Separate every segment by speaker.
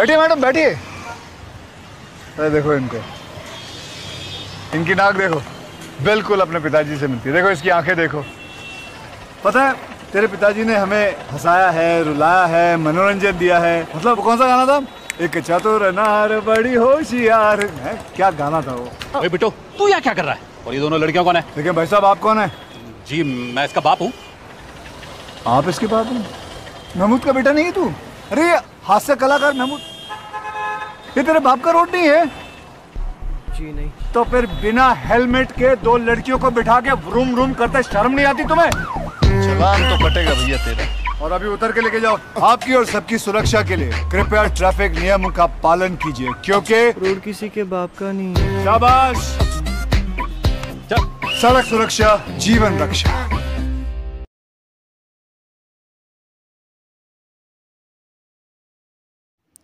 Speaker 1: बैठिए मैडम बैठिए अरे देखो इनको इनकी नाक देखो बिल्कुल अपने पिताजी से मिलती है देखो इसकी आंखें देखो पता है तेरे पिताजी ने हमें हंसाया है रुलाया है मनोरंजन दिया है मतलब कौन सा गाना था एक चतुर नार बड़ी होशियार है क्या गाना था वो बेटो तू यहाँ क्या कर रहा है और ये दोनों लड़कियों कौन है देखिए भाई साहब आप कौन है जी मैं इसका बाप हूँ आप इसके बाप हूँ महमूद का बेटा नहीं है तू अरे हास्य कलाकार महमूद ये तेरे बाप का रोड नहीं है जी नहीं तो फिर बिना हेलमेट के दो लड़कियों को बिठा के रूम रूम करते शर्म नहीं आती तुम्हें चलान तो कटेगा भैया तेरा और अभी उतर के लेके जाओ आपकी और सबकी सुरक्षा के लिए कृपया ट्रैफिक नियम का पालन कीजिए क्योंकि रोड किसी के बाप का नहीं शाबाश सड़क सुरक्षा जीवन रक्षा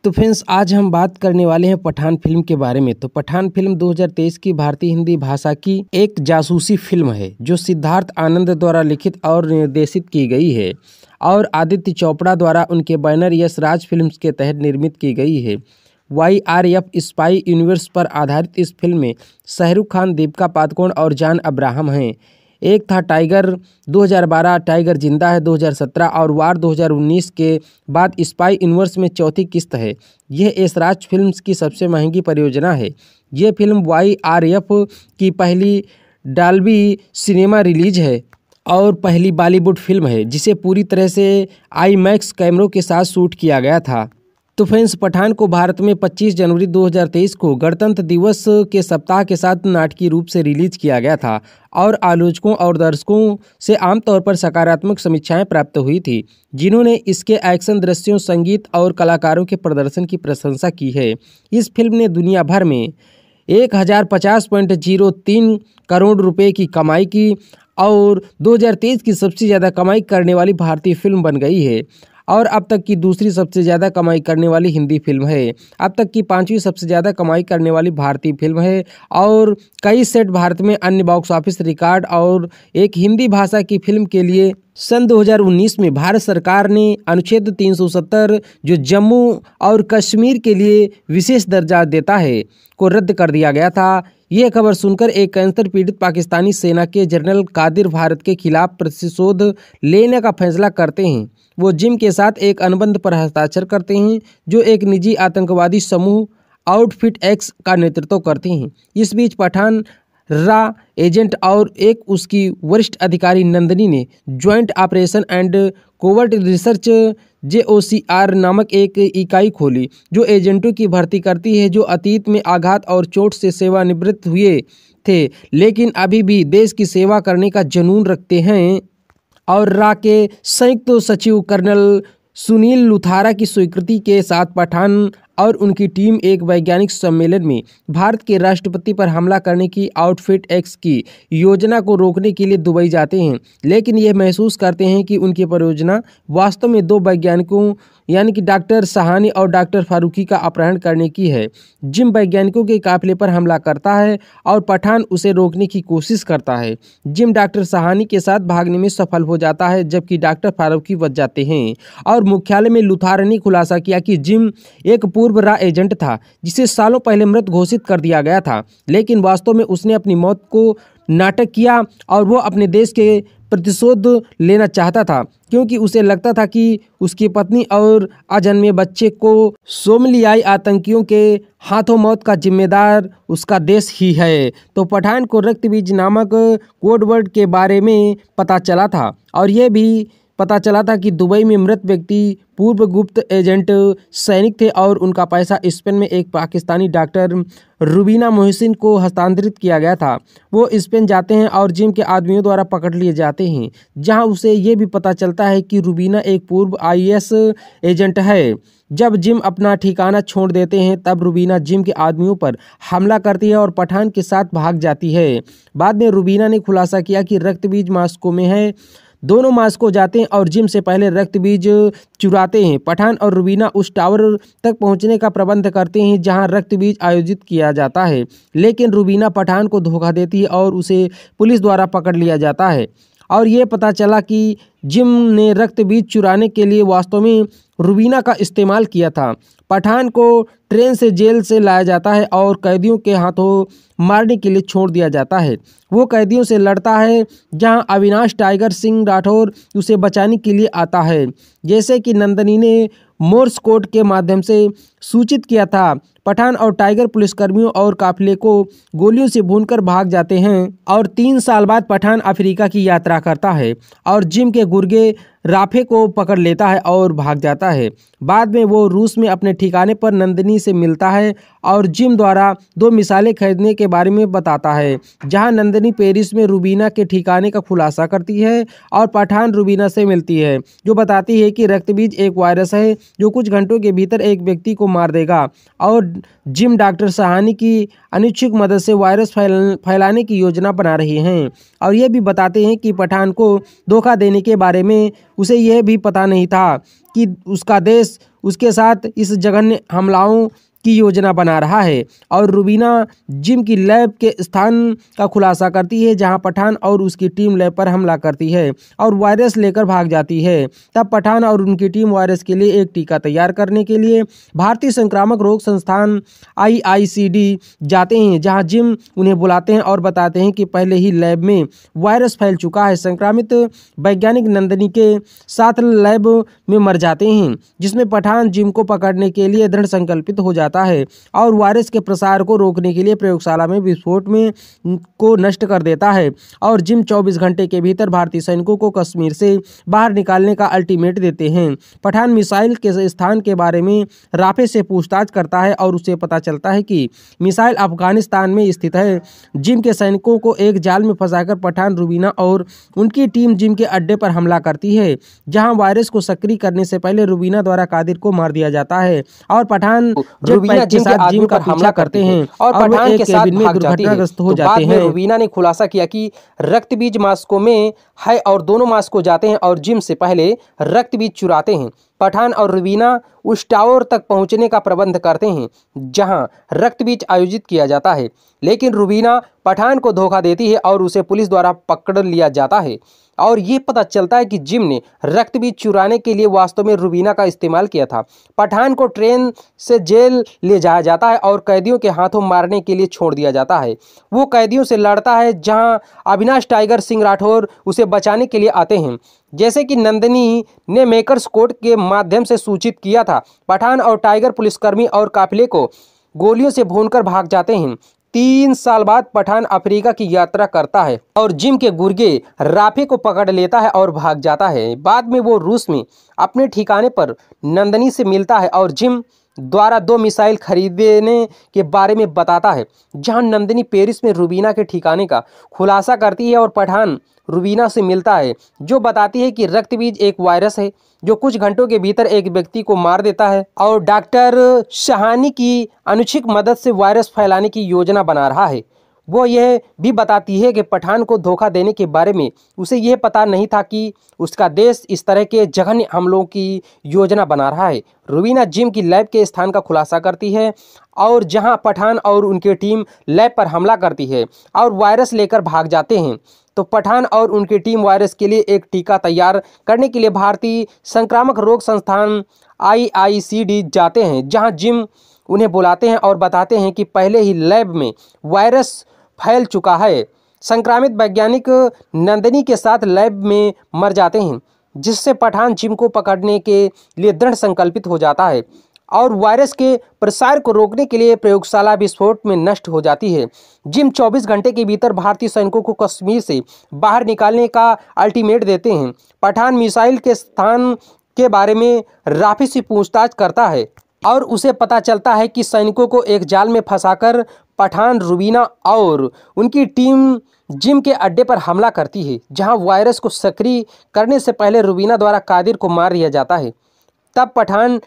Speaker 1: तो फ्रेंड्स आज हम बात करने वाले हैं पठान फिल्म के बारे में तो पठान फिल्म 2023 की भारतीय हिंदी भाषा की एक जासूसी फिल्म है जो सिद्धार्थ आनंद द्वारा लिखित और निर्देशित की गई है और आदित्य चोपड़ा द्वारा उनके बैनर यश राज फिल्म के तहत निर्मित की गई है Y R F spy universe पर आधारित इस फिल्म में शाहरुख खान दीपिका पादुकोण और जान अब्राहम हैं एक था टाइगर 2012 टाइगर जिंदा है 2017 और वार 2019 के बाद स्पाई यूनिवर्स में चौथी किस्त है यह एसराज फिल्म्स की सबसे महंगी परियोजना है यह फिल्म वाई आर एफ की पहली डालबी सिनेमा रिलीज है और पहली बॉलीवुड फिल्म है जिसे पूरी तरह से आई मैक्स कैमरों के साथ शूट किया गया था तो फ्रेंड्स पठान को भारत में 25 जनवरी 2023 को गणतंत्र दिवस के सप्ताह के साथ नाटकीय रूप से रिलीज किया गया था और आलोचकों और दर्शकों से आमतौर पर सकारात्मक समीक्षाएं प्राप्त हुई थी जिन्होंने इसके एक्शन दृश्यों संगीत और कलाकारों के प्रदर्शन की प्रशंसा की है इस फिल्म ने दुनिया भर में एक हज़ार पचास पॉइंट जीरो तीन करोड़ रुपये की कमाई की और 2023 की सबसे ज़्यादा कमाई करने वाली भारतीय फिल्म बन गई है और अब तक की दूसरी सबसे ज़्यादा कमाई करने वाली हिंदी फिल्म है अब तक की पाँचवीं सबसे ज़्यादा कमाई करने वाली भारतीय फिल्म है और कई सेट भारत में अन्य बॉक्स ऑफिस रिकॉर्ड और एक हिंदी भाषा की फिल्म के लिए सन 2019 में भारत सरकार ने अनुच्छेद 370 जो जम्मू और कश्मीर के लिए विशेष दर्जा देता है को रद्द कर दिया गया था यह खबर सुनकर एक कैंसर पीड़ित पाकिस्तानी सेना के जनरल कादिर भारत के खिलाफ प्रतिशोध लेने का फैसला करते हैं वो जिम के साथ एक अनुबंध पर हस्ताक्षर करते हैं जो एक निजी आतंकवादी समूह आउटफिट एक्स का नेतृत्व करते हैं इस बीच पठान रा एजेंट और एक उसकी वरिष्ठ अधिकारी नंदनी ने joint operation and covert research J नामक एक इकाई खोली जो एजेंटों की भर्ती करती है जो अतीत में आघात और चोट से सेवानिवृत्त हुए थे लेकिन अभी भी देश की सेवा करने का जुनून रखते हैं और रा के संयुक्त सचिव कर्नल सुनील लुथारा की स्वीकृति के साथ पठान और उनकी टीम एक वैज्ञानिक सम्मेलन में भारत के राष्ट्रपति पर हमला करने की आउटफिट एक्स की योजना को रोकने के लिए दुबई जाते हैं लेकिन यह महसूस करते हैं कि उनकी परियोजना वास्तव में दो वैज्ञानिकों यानी कि डॉक्टर सहानी और डॉक्टर फारूकी का अपहरण करने की है जिम वैज्ञानिकों के काफिले पर हमला करता है और पठान उसे रोकने की कोशिश करता है जिम डॉक्टर सहानी के साथ भागने में सफल हो जाता है जबकि डॉक्टर फारूकी बच जाते हैं और मुख्यालय में लुथार ने खुलासा किया कि जिम एक पूर्व पूर्व रा एजेंट था जिसे सालों पहले मृत घोषित कर दिया गया था लेकिन वास्तव में उसने अपनी मौत को नाटक किया और वो अपने देश के प्रतिशोध लेना चाहता था क्योंकि उसे लगता था कि उसकी पत्नी और अजन्मे बच्चे को सोमलियाई आतंकियों के हाथों मौत का जिम्मेदार उसका देश ही है तो पठान को रक्तबीज नामक कोडवर्ड के बारे में पता चला था और यह भी पता चला था कि दुबई में मृत व्यक्ति पूर्व गुप्त एजेंट सैनिक थे और उनका पैसा स्पेन में एक पाकिस्तानी डॉक्टर रूबीना मोहसिन को हस्तांतरित किया गया था वो स्पेन जाते हैं और जिम के आदमियों द्वारा पकड़ लिए जाते हैं जहां उसे ये भी पता चलता है कि रूबीना एक पूर्व आई एजेंट है जब जिम अपना ठिकाना छोड़ देते हैं तब रूबीना जिम के आदमियों पर हमला करती है और पठान के साथ भाग जाती है बाद में रूबीना ने खुलासा किया कि रक्तबीज मास्को में है दोनों मास्को जाते हैं और जिम से पहले रक्त बीज चुराते हैं पठान और रुबीना उस टावर तक पहुंचने का प्रबंध करते हैं जहां रक्त बीज आयोजित किया जाता है लेकिन रुबीना पठान को धोखा देती है और उसे पुलिस द्वारा पकड़ लिया जाता है और ये पता चला कि जिम ने रक्त बीज चुराने के लिए वास्तव में रुबीना का इस्तेमाल किया था पठान को ट्रेन से जेल से लाया जाता है और कैदियों के हाथों मारने के लिए छोड़ दिया जाता है वो कैदियों से लड़ता है जहां अविनाश टाइगर सिंह राठौर उसे बचाने के लिए आता है जैसे कि नंदनी ने मोर्स कोड के माध्यम से सूचित किया था पठान और टाइगर पुलिसकर्मियों और काफिले को गोलियों से भून भाग जाते हैं और तीन साल बाद पठान अफ्रीका की यात्रा करता है और जिम के गुर्गे राफे को पकड़ लेता है और भाग जाता है बाद में वो रूस में अपने ठिकाने पर नंदनी कंपनी से मिलता है और जिम द्वारा दो मिसालें खरीदने के बारे में बताता है जहां नंदनी पेरिस में रूबीना के ठिकाने का खुलासा करती है और पठान रूबीना से मिलती है जो बताती है कि रक्तबीज एक वायरस है जो कुछ घंटों के भीतर एक व्यक्ति को मार देगा और जिम डॉक्टर सहानी की अनिच्छुक मदद से वायरस फैल फैलाने की योजना बना रहे हैं और यह भी बताते हैं कि पठान को धोखा देने के बारे में उसे यह भी पता नहीं था कि उसका देश उसके साथ इस जघन्य हमलाओं की योजना बना रहा है और रूबीना जिम की लैब के स्थान का खुलासा करती है जहां पठान और उसकी टीम लैब पर हमला करती है और वायरस लेकर भाग जाती है तब पठान और उनकी टीम वायरस के लिए एक टीका तैयार करने के लिए भारतीय संक्रामक रोग संस्थान आई जाते हैं जहाँ जिम उन्हें बुलाते हैं और बताते हैं कि पहले ही लैब में वायरस फैल चुका है संक्रामित वैज्ञानिक नंदनी के साथ लैब में मर जाते हैं जिसमें पठान जिम को पकड़ने के लिए दृढ़ संकल्पित हो जाता जाता है और वायरस के प्रसार को रोकने के लिए प्रयोगशाला में विस्फोट में को नष्ट कर देता है और जिम चौबीस घंटे के भीतर भारतीय सैनिकों को कश्मीर से बाहर निकालने का अल्टीमेट देते हैं पठान मिसाइल के स्थान के बारे में राफे से पूछताछ करता है और उसे पता चलता है कि मिसाइल अफगानिस्तान में स्थित है जिम के सैनिकों को एक जाल में फंसाकर पठान रूबीना और उनकी टीम जिम के अड्डे पर हमला करती है जहां वायरस को सक्रिय करने से पहले रूबीना द्वारा कादिर को मार दिया जाता है और पठान जो रूबीना जिनके आदमी पर हमला करते हैं और पठान के साथ भाग जाती है हो तो जाते हैं रूबीना ने खुलासा किया कि रक्त बीज मास्को में है और दोनों मास्को जाते हैं और जिम से पहले रक्त बीज चुराते हैं पठान और रुबीना उस टावर तक पहुंचने का प्रबंध करते हैं जहां रक्त बीज आयोजित किया जाता है लेकिन रुबीना पठान को धोखा देती है और उसे पुलिस द्वारा पकड़ लिया जाता है और ये पता चलता है कि जिम ने रक्त भी चुराने के लिए वास्तव में रुबीना का इस्तेमाल किया था पठान को ट्रेन से जेल ले जाया जाता है और कैदियों के हाथों मारने के लिए छोड़ दिया जाता है वो कैदियों से लड़ता है जहां अविनाश टाइगर सिंह राठौर उसे बचाने के लिए आते हैं जैसे कि नंदनी ने मेकर्स कोर्ट के माध्यम से सूचित किया था पठान और टाइगर पुलिसकर्मी और काफिले को गोलियों से भूनकर भाग जाते हैं तीन साल बाद पठान अफ्रीका की यात्रा करता है और जिम के गुर्गे राफे को पकड़ लेता है और भाग जाता है बाद में वो रूस में अपने ठिकाने पर नंदनी से मिलता है और जिम द्वारा दो मिसाइल खरीदने के बारे में बताता है जहां नंदनी पेरिस में रूबीना के ठिकाने का खुलासा करती है और पठान रुबीना से मिलता है जो बताती है कि रक्त बीज एक वायरस है जो कुछ घंटों के भीतर एक व्यक्ति को मार देता है और डॉक्टर शहानी की अनुचित मदद से वायरस फैलाने की योजना बना रहा है वो यह भी बताती है कि पठान को धोखा देने के बारे में उसे यह पता नहीं था कि उसका देश इस तरह के जघन्य हमलों की योजना बना रहा है रुबीना जिम की लैब के स्थान का खुलासा करती है और जहां पठान और उनकी टीम लैब पर हमला करती है और वायरस लेकर भाग जाते हैं तो पठान और उनकी टीम वायरस के लिए एक टीका तैयार करने के लिए भारतीय संक्रामक रोग संस्थान आईआईसीडी जाते हैं जहां जिम उन्हें बुलाते हैं और बताते हैं कि पहले ही लैब में वायरस फैल चुका है संक्रामित वैज्ञानिक नंदिनी के साथ लैब में मर जाते हैं जिससे पठान जिम को पकड़ने के लिए दृढ़ संकल्पित हो जाता है और वायरस के प्रसार को रोकने के लिए प्रयोगशाला विस्फोट में नष्ट हो जाती है जिम 24 घंटे के भीतर भारतीय सैनिकों को कश्मीर से बाहर निकालने का अल्टीमेट देते हैं पठान मिसाइल के स्थान के बारे में राफी से पूछताछ करता है और उसे पता चलता है कि सैनिकों को एक जाल में फंसाकर पठान रूबीना और उनकी टीम जिम के अड्डे पर हमला करती है जहां वायरस को सक्रिय करने से पहले रूबीना द्वारा कादिर को मार दिया जाता है तब पठान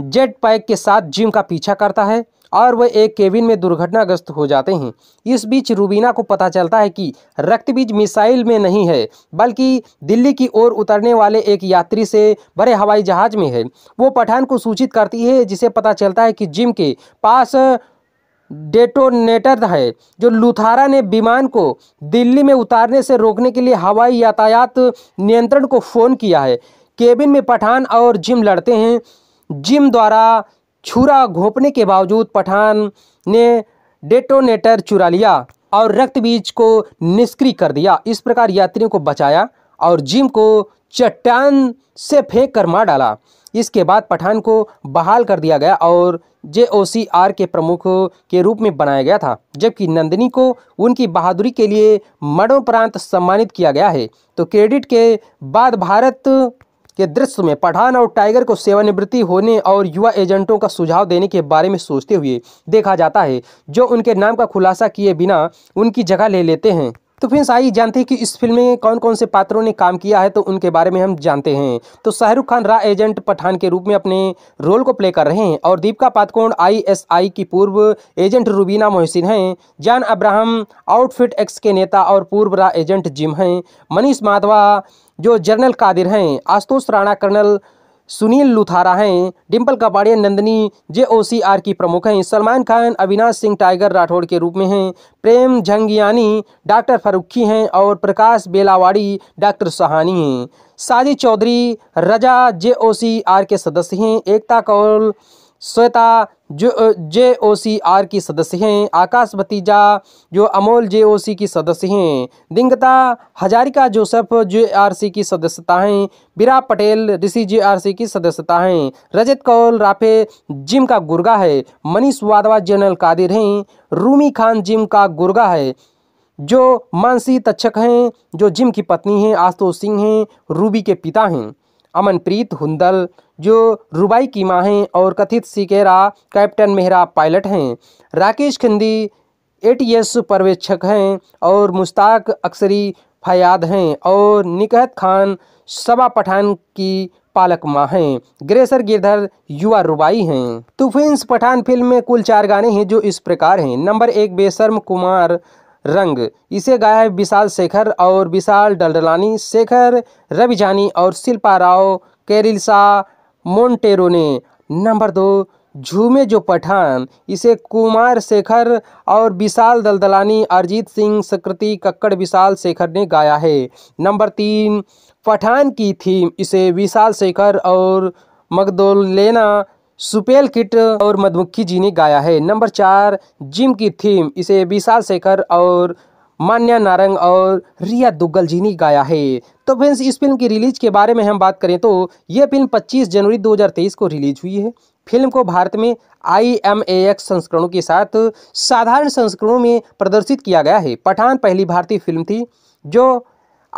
Speaker 1: जेट पैक के साथ जिम का पीछा करता है और वह एक केबिन में दुर्घटनाग्रस्त हो जाते हैं इस बीच रूबीना को पता चलता है कि रक्तबीज मिसाइल में नहीं है बल्कि दिल्ली की ओर उतरने वाले एक यात्री से भरे हवाई जहाज में है वो पठान को सूचित करती है जिसे पता चलता है कि जिम के पास डेटोनेटर है जो लुथारा ने विमान को दिल्ली में उतारने से रोकने के लिए हवाई यातायात नियंत्रण को फ़ोन किया है केबिन में पठान और जिम लड़ते हैं जिम द्वारा छुरा घोपने के बावजूद पठान ने डेटोनेटर चुरा लिया और रक्त बीज को निष्क्रिय कर दिया इस प्रकार यात्रियों को बचाया और जिम को चट्टान से फेंक कर मार डाला इसके बाद पठान को बहाल कर दिया गया और जे ओ सी आर के प्रमुख के रूप में बनाया गया था जबकि नंदिनी को उनकी बहादुरी के लिए मरणोपरांत सम्मानित किया गया है तो क्रेडिट के बाद भारत के दृश्य में पठान और टाइगर को सेवानिवृत्ति होने और युवा एजेंटों का सुझाव देने के बारे में सोचते हुए देखा जाता है जो उनके नाम का खुलासा किए बिना उनकी जगह ले लेते हैं तो फिर आइए जानते हैं कि इस फिल्म में कौन कौन से पात्रों ने काम किया है तो उनके बारे में हम जानते हैं तो शाहरुख खान रा एजेंट पठान के रूप में अपने रोल को प्ले कर रहे हैं और दीपिका पादकोण आईएसआई की पूर्व एजेंट रूबीना मोहसिन हैं जान अब्राहम आउटफिट एक्स के नेता और पूर्व रा एजेंट जिम हैं मनीष माधवा जो जनरल कादिर हैं आशुतोष राणा कर्नल सुनील लुथारा हैं Dimple Kapadia Nandini J O C R की प्रमुख हैं सलमान खान अविनाश सिंह टाइगर राठौड़ के रूप में हैं प्रेम झंगियानी डॉक्टर फरुखी हैं और प्रकाश बेलावाड़ी डॉक्टर सहानी हैं Sajid Chaudhary Raza J O C R के सदस्य हैं एकता कौल श्वेता जो जे ओ सी आर की सदस्य हैं आकाश भतीजा जो अमोल जे ओ सी की सदस्य हैं दिंगता Hazarika Joseph J R C की सदस्यता हैं बिरा पटेल ऋषि जे आर सी की सदस्यता हैं रजत कौल राफे जिम का गुर्गा है मनीष वाधवा जनरल कादिर हैं रूमी खान जिम का गुर्गा है जो मानसी तक्षक हैं जो जिम की पत्नी हैं आशुतोष सिंह हैं रूबी के पिता हैं अमनप्रीत हुंदल जो रुबाई की माँ हैं और कथित सिकेरा कैप्टन मेहरा पायलट हैं राकेश खिंदी एस पर्यवेक्षक हैं और मुश्ताक अक्सरी फयाद हैं और निकहत खान सबा पठान की पालक माँ हैं ग्रेसर गिरधर युवा रुबाई हैं तूफेंस पठान फिल्म में कुल चार गाने हैं जो इस प्रकार हैं नंबर एक बेशर्म कुमार रंग इसे गाया है विशाल शेखर और विशाल डलडलानी शेखर रविजानी और शिल्पा राव केरिल्सा मोन्टेरो ने नंबर दो झूमे जो पठान इसे कुमार शेखर और विशाल दलदलानी अरिजीत सिंह सकृति कक्कड़ विशाल शेखर ने गाया है नंबर तीन पठान की थीम इसे विशाल शेखर और मगदोलेना सुपेल किट और मधुमुखी जी ने गाया है नंबर चार जिम की थीम इसे विशाल शेखर और मान्या नारंग और रिया दुग्गल जी ने गाया है तो फ्रेंड्स इस फिल्म की रिलीज के बारे में हम बात करें तो ये फिल्म 25 जनवरी 2023 को रिलीज हुई है फिल्म को भारत में आई एम ए एक्स संस्करणों के साथ साधारण संस्करणों में प्रदर्शित किया गया है पठान पहली भारतीय फिल्म थी जो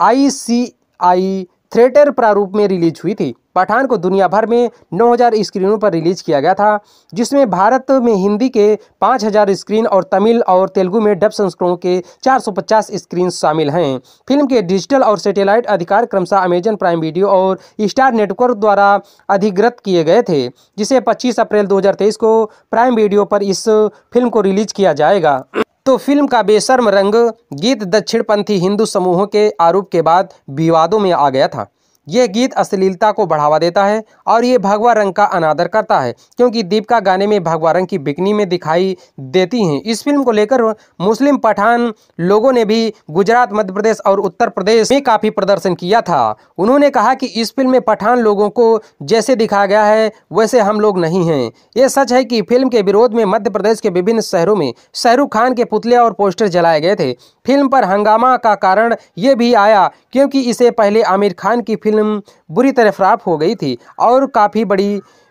Speaker 1: आई सी आई थिएटर प्रारूप में रिलीज हुई थी पठान को दुनिया भर में 9000 स्क्रीनों पर रिलीज किया गया था जिसमें भारत में हिंदी के 5000 स्क्रीन और तमिल और तेलुगु में डब संस्करणों के 450 स्क्रीन शामिल हैं फिल्म के डिजिटल और सैटेलाइट अधिकार क्रमशः अमेजन प्राइम वीडियो और स्टार नेटवर्क द्वारा अधिग्रत किए गए थे जिसे 25 अप्रैल 2023 को प्राइम वीडियो पर इस फिल्म को रिलीज किया जाएगा तो फिल्म का बेशर्म रंग गीत दक्षिणपंथी हिंदू समूहों के आरोप के बाद विवादों में आ गया था यह गीत अश्लीलता को बढ़ावा देता है और ये भगवा रंग का अनादर करता है क्योंकि दीपिका गाने में भगवा रंग की बिकनी में दिखाई देती हैं इस फिल्म को लेकर मुस्लिम पठान लोगों ने भी गुजरात मध्य प्रदेश और उत्तर प्रदेश में काफ़ी प्रदर्शन किया था उन्होंने कहा कि इस फिल्म में पठान लोगों को जैसे दिखाया गया है वैसे हम लोग नहीं हैं ये सच है कि फिल्म के विरोध में मध्य प्रदेश के विभिन्न शहरों में शाहरुख खान के पुतले और पोस्टर जलाए गए थे फिल्म पर हंगामा का कारण ये भी आया क्योंकि इसे पहले आमिर खान की फिल्म फिल्म बुरी तरह फ्लाप हो गई थी और काफ़ी बड़ी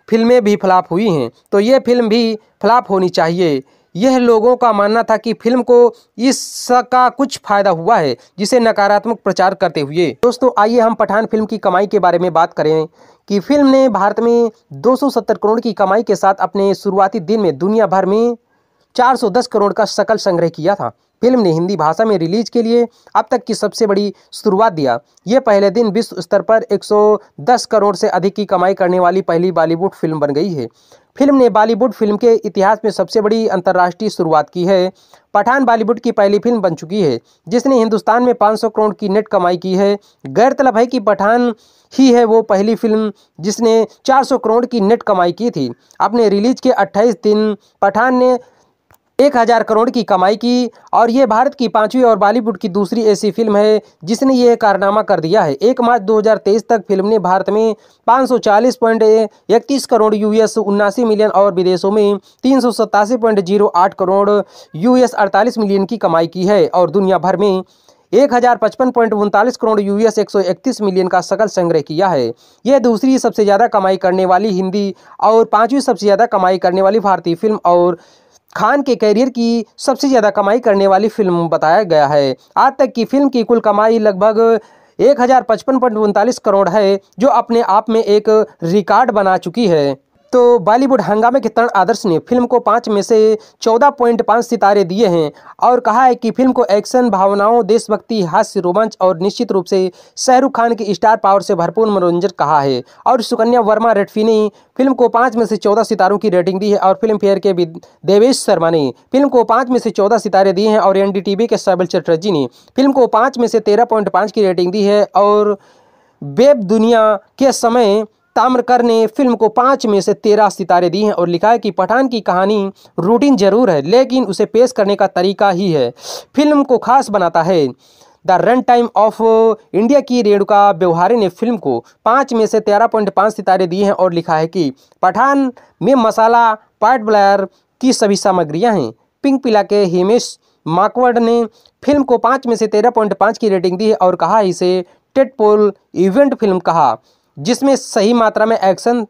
Speaker 1: फिल्में भी फ्लाप हुई हैं तो ये फिल्म भी फ्लाप होनी चाहिए यह लोगों का मानना था कि फिल्म को इसका कुछ फायदा हुआ है जिसे नकारात्मक प्रचार करते हुए दोस्तों आइए हम पठान फिल्म की कमाई के बारे में बात करें कि फिल्म ने भारत में 270 करोड़ की कमाई के साथ अपने शुरुआती दिन में दुनिया भर में 410 करोड़ का सकल संग्रह किया था फिल्म ने हिंदी भाषा में रिलीज के लिए अब तक की सबसे बड़ी शुरुआत दिया ये पहले दिन विश्व स्तर पर 110 करोड़ से अधिक की कमाई करने वाली पहली बॉलीवुड फिल्म बन गई है फिल्म ने बॉलीवुड फिल्म के इतिहास में सबसे बड़ी अंतर्राष्ट्रीय शुरुआत की है पठान बॉलीवुड की पहली फिल्म बन चुकी है जिसने हिंदुस्तान में 500 करोड़ की नेट कमाई की है गैरतलब है कि पठान ही है वो पहली फिल्म जिसने 400 करोड़ की नेट कमाई की थी अपने रिलीज के 28 दिन पठान ने एक हज़ार करोड़ की कमाई की और ये भारत की पांचवी और बॉलीवुड की दूसरी ऐसी फिल्म है जिसने यह कारनामा कर दिया है एक मार्च 2023 तक फिल्म ने भारत में 540.31 करोड़ यूएस उन्नासी मिलियन और विदेशों में तीन करोड़ यूएस अड़तालीस मिलियन की कमाई की है और दुनिया भर में एक हज़ार पचपन पॉइंट उनतालीस करोड़ यूएस एक सौ इकतीस मिलियन का सकल संग्रह किया है यह दूसरी सबसे ज़्यादा कमाई करने वाली हिंदी और पांचवी सबसे ज़्यादा कमाई करने वाली भारतीय फिल्म और खान के करियर की सबसे ज़्यादा कमाई करने वाली फिल्म बताया गया है आज तक की फिल्म की कुल कमाई लगभग एक हज़ार पचपन पॉइंट उनतालीस करोड़ है जो अपने आप में एक रिकॉर्ड बना चुकी है तो बॉलीवुड हंगामे के तरण आदर्श ने फिल्म को पाँच में से चौदह पॉइंट पाँच सितारे दिए हैं और कहा है कि फिल्म को एक्शन भावनाओं देशभक्ति हास्य रोमांच और निश्चित रूप से शाहरुख खान की स्टार पावर से भरपूर मनोरंजन कहा है और सुकन्या वर्मा रेडफी ने फिल्म को पाँच में से चौदह सितारों की रेटिंग दी है और फिल्म फेयर के देवेश शर्मा ने फिल्म को पाँच में से चौदह सितारे दिए हैं और एन के सबल चटर्जी ने फिल्म को पाँच में से तेरह पॉइंट पाँच की रेटिंग दी है और वेब दुनिया के समय ताम्रकर ने फिल्म को पाँच में से तेरह सितारे दिए हैं और लिखा है कि पठान की कहानी रूटीन जरूर है लेकिन उसे पेश करने का तरीका ही है फिल्म को खास बनाता है the run time of India की रेणुका व्यवहारे ने फिल्म को पाँच में से तेरह पॉइंट पाँच सितारे दिए हैं और लिखा है कि पठान में मसाला पार्ट ब्लायर की सभी सामग्रियां हैं पिंक पिला के हिमेश माकवर्ड ने फिल्म को पाँच में से तेरह पॉइंट पाँच की रेटिंग दी है और कहा इसे टेट पोल इवेंट फिल्म कहा जिसमें सही मात्रा में एक्शन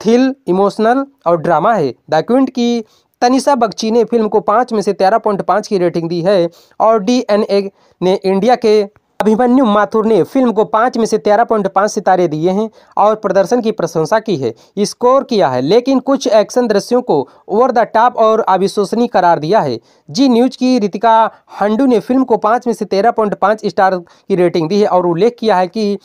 Speaker 1: थ्रिल इमोशनल और ड्रामा है द क्विंट की तनिषा बख्ची ने फिल्म को पाँच में से तेरह पॉइंट पाँच की रेटिंग दी है और डी एन ए ने इंडिया के अभिमन्यु माथुर ने फिल्म को पाँच में से तेरह पॉइंट पाँच सितारे दिए हैं और प्रदर्शन की प्रशंसा की है स्कोर किया है लेकिन कुछ एक्शन दृश्यों को ओवर द टॉप और अविश्वसनीय करार दिया है जी न्यूज की रितिका हंडू ने फिल्म को पाँच में से तेरह पॉइंट पाँच स्टार की रेटिंग दी है और उल्लेख किया है कि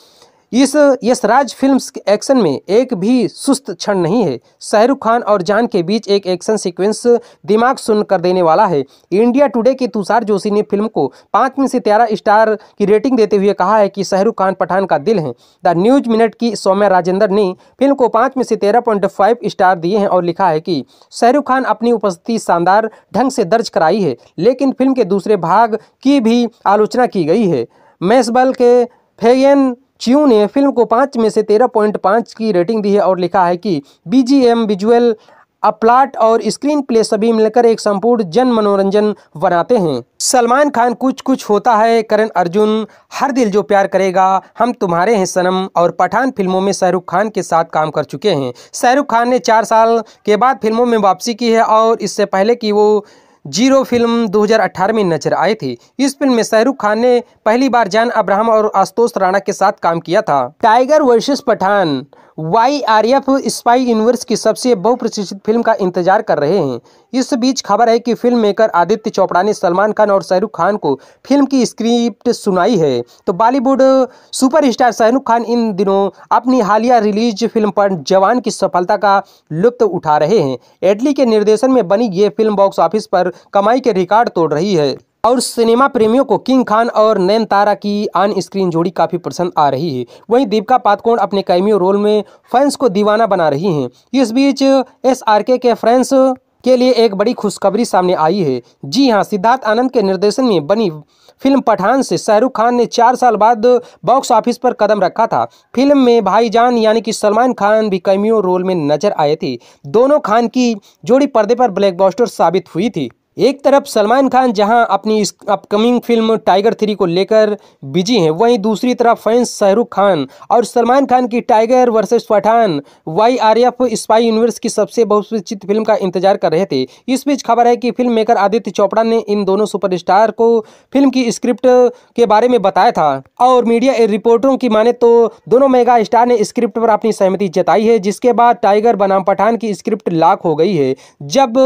Speaker 1: इस यशराज फिल्म्स के एक्शन में एक भी सुस्त क्षण नहीं है शाहरुख खान और जान के बीच एक एक्शन सीक्वेंस दिमाग सुन कर देने वाला है इंडिया टुडे के तुषार जोशी ने फिल्म को पाँच में से तेरह स्टार की रेटिंग देते हुए कहा है कि शाहरुख खान पठान का दिल है द न्यूज मिनट की सौम्या राजेंद्र ने फिल्म को पाँच में से तेरह पॉइंट फाइव स्टार दिए हैं और लिखा है कि शाहरुख खान अपनी उपस्थिति शानदार ढंग से दर्ज कराई है लेकिन फिल्म के दूसरे भाग की भी आलोचना की गई है मैसबल के फेगेन चियू ने फिल्म को पाँच में से तेरह पॉइंट पाँच की रेटिंग दी है और लिखा है कि बीजीएम विजुअल अपलाट और स्क्रीन प्ले सभी मिलकर एक संपूर्ण जन मनोरंजन बनाते हैं सलमान खान कुछ कुछ होता है करण अर्जुन हर दिल जो प्यार करेगा हम तुम्हारे हैं सनम और पठान फिल्मों में शाहरुख खान के साथ काम कर चुके हैं शाहरुख खान ने चार साल के बाद फिल्मों में वापसी की है और इससे पहले कि वो जीरो फिल्म 2018 में नजर आए थे इस फिल्म में शाहरुख खान ने पहली बार जान अब्राहम और आशुतोष राणा के साथ काम किया था Tiger versus Pathaan Y R F spy universe की सबसे बहुप्रतिष्ठित फिल्म का इंतजार कर रहे हैं इस बीच खबर है कि फिल्म मेकर आदित्य चोपड़ा ने सलमान खान और शाहरुख खान को फिल्म की स्क्रिप्ट सुनाई है तो बॉलीवुड सुपरस्टार शाहरुख खान इन दिनों अपनी हालिया रिलीज फिल्म पर जवान की सफलता का लुप्त उठा रहे हैं एडली के निर्देशन में बनी ये फिल्म बॉक्स ऑफिस पर कमाई के रिकॉर्ड तोड़ रही है और सिनेमा प्रेमियों को किंग खान और तारा की ऑन स्क्रीन जोड़ी काफ़ी पसंद आ रही है वहीं दीपिका पातकोण अपने कैमियो रोल में फैंस को दीवाना बना रही हैं इस बीच एस आर के फैंस के लिए एक बड़ी खुशखबरी सामने आई है जी हां सिद्धार्थ आनंद के निर्देशन में बनी फिल्म पठान से शाहरुख खान ने चार साल बाद बॉक्स ऑफिस पर कदम रखा था फिल्म में भाईजान यानी कि सलमान खान भी कैमियो रोल में नजर आए थे दोनों खान की जोड़ी पर्दे पर ब्लैकबॉस्टर साबित हुई थी एक तरफ सलमान खान जहां अपनी इस अपकमिंग फिल्म टाइगर थ्री को लेकर बिजी हैं वहीं दूसरी तरफ फैंस शाहरुख खान और सलमान खान की Tiger versus Pathaan Y R F spy universe की सबसे बहुचित फिल्म का इंतजार कर रहे थे इस बीच खबर है कि फिल्म मेकर आदित्य चोपड़ा ने इन दोनों सुपरस्टार को फिल्म की स्क्रिप्ट के बारे में बताया था और मीडिया रिपोर्टरों की माने तो दोनों मेगा स्टार ने स्क्रिप्ट पर अपनी सहमति जताई है जिसके बाद टाइगर बनाम पठान की स्क्रिप्ट लाख हो गई है जब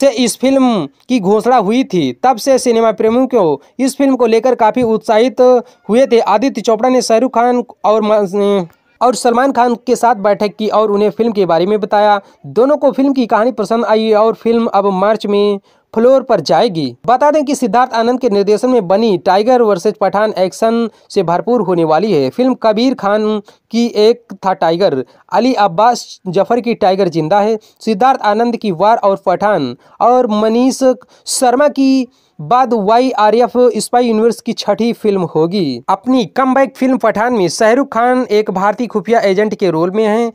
Speaker 1: से इस फिल्म की घोषणा हुई थी तब से सिनेमा प्रेमियों को इस फिल्म को लेकर काफ़ी उत्साहित हुए थे आदित्य चोपड़ा ने शाहरुख खान और और सलमान खान के साथ बैठक की और उन्हें फिल्म के बारे में बताया दोनों को फिल्म की कहानी पसंद आई और फिल्म अब मार्च में फ्लोर पर जाएगी बता दें कि सिद्धार्थ आनंद के निर्देशन में बनी टाइगर वर्सेज पठान एक्शन से भरपूर होने वाली है फिल्म कबीर खान की एक था टाइगर अली अब्बास जफर की टाइगर जिंदा है सिद्धार्थ आनंद की वार और पठान और मनीष शर्मा की बाद Y R F spy universe की छठी फिल्म होगी अपनी कम फिल्म पठान में शाहरुख खान एक भारतीय खुफिया एजेंट के रोल में है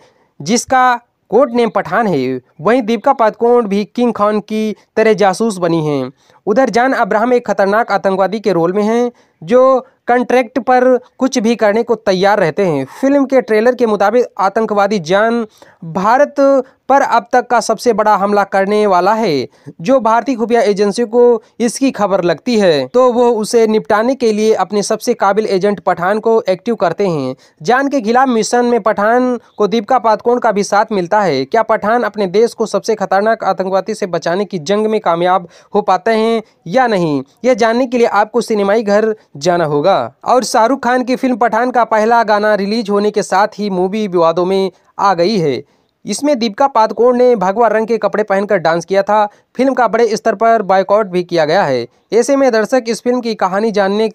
Speaker 1: जिसका कोड नेम पठान है वहीं दीपिका पादुकोण भी किंग खान की तरह जासूस बनी हैं उधर जान अब्राहम एक खतरनाक आतंकवादी के रोल में हैं जो कंट्रैक्ट पर कुछ भी करने को तैयार रहते हैं फिल्म के ट्रेलर के मुताबिक आतंकवादी जान भारत पर अब तक का सबसे बड़ा हमला करने वाला है जो भारतीय खुफिया एजेंसी को इसकी खबर लगती है तो वो उसे निपटाने के लिए अपने सबसे काबिल एजेंट पठान को एक्टिव करते हैं जान के खिलाफ मिशन में पठान को दीपिका पादकोण का भी साथ मिलता है क्या पठान अपने देश को सबसे खतरनाक आतंकवादी से बचाने की जंग में कामयाब हो पाते हैं या नहीं यह जानने के लिए आपको सिनेमाई घर जाना होगा और शाहरुख खान की फिल्म पठान का पहला गाना रिलीज होने के साथ ही मूवी विवादों में आ गई है इसमें दीपिका पादुकोण ने भगवा रंग के कपड़े पहनकर डांस किया था फिल्म का बड़े स्तर पर बायकॉट भी किया गया है ऐसे में दर्शक इस फिल्म की कहानी जानने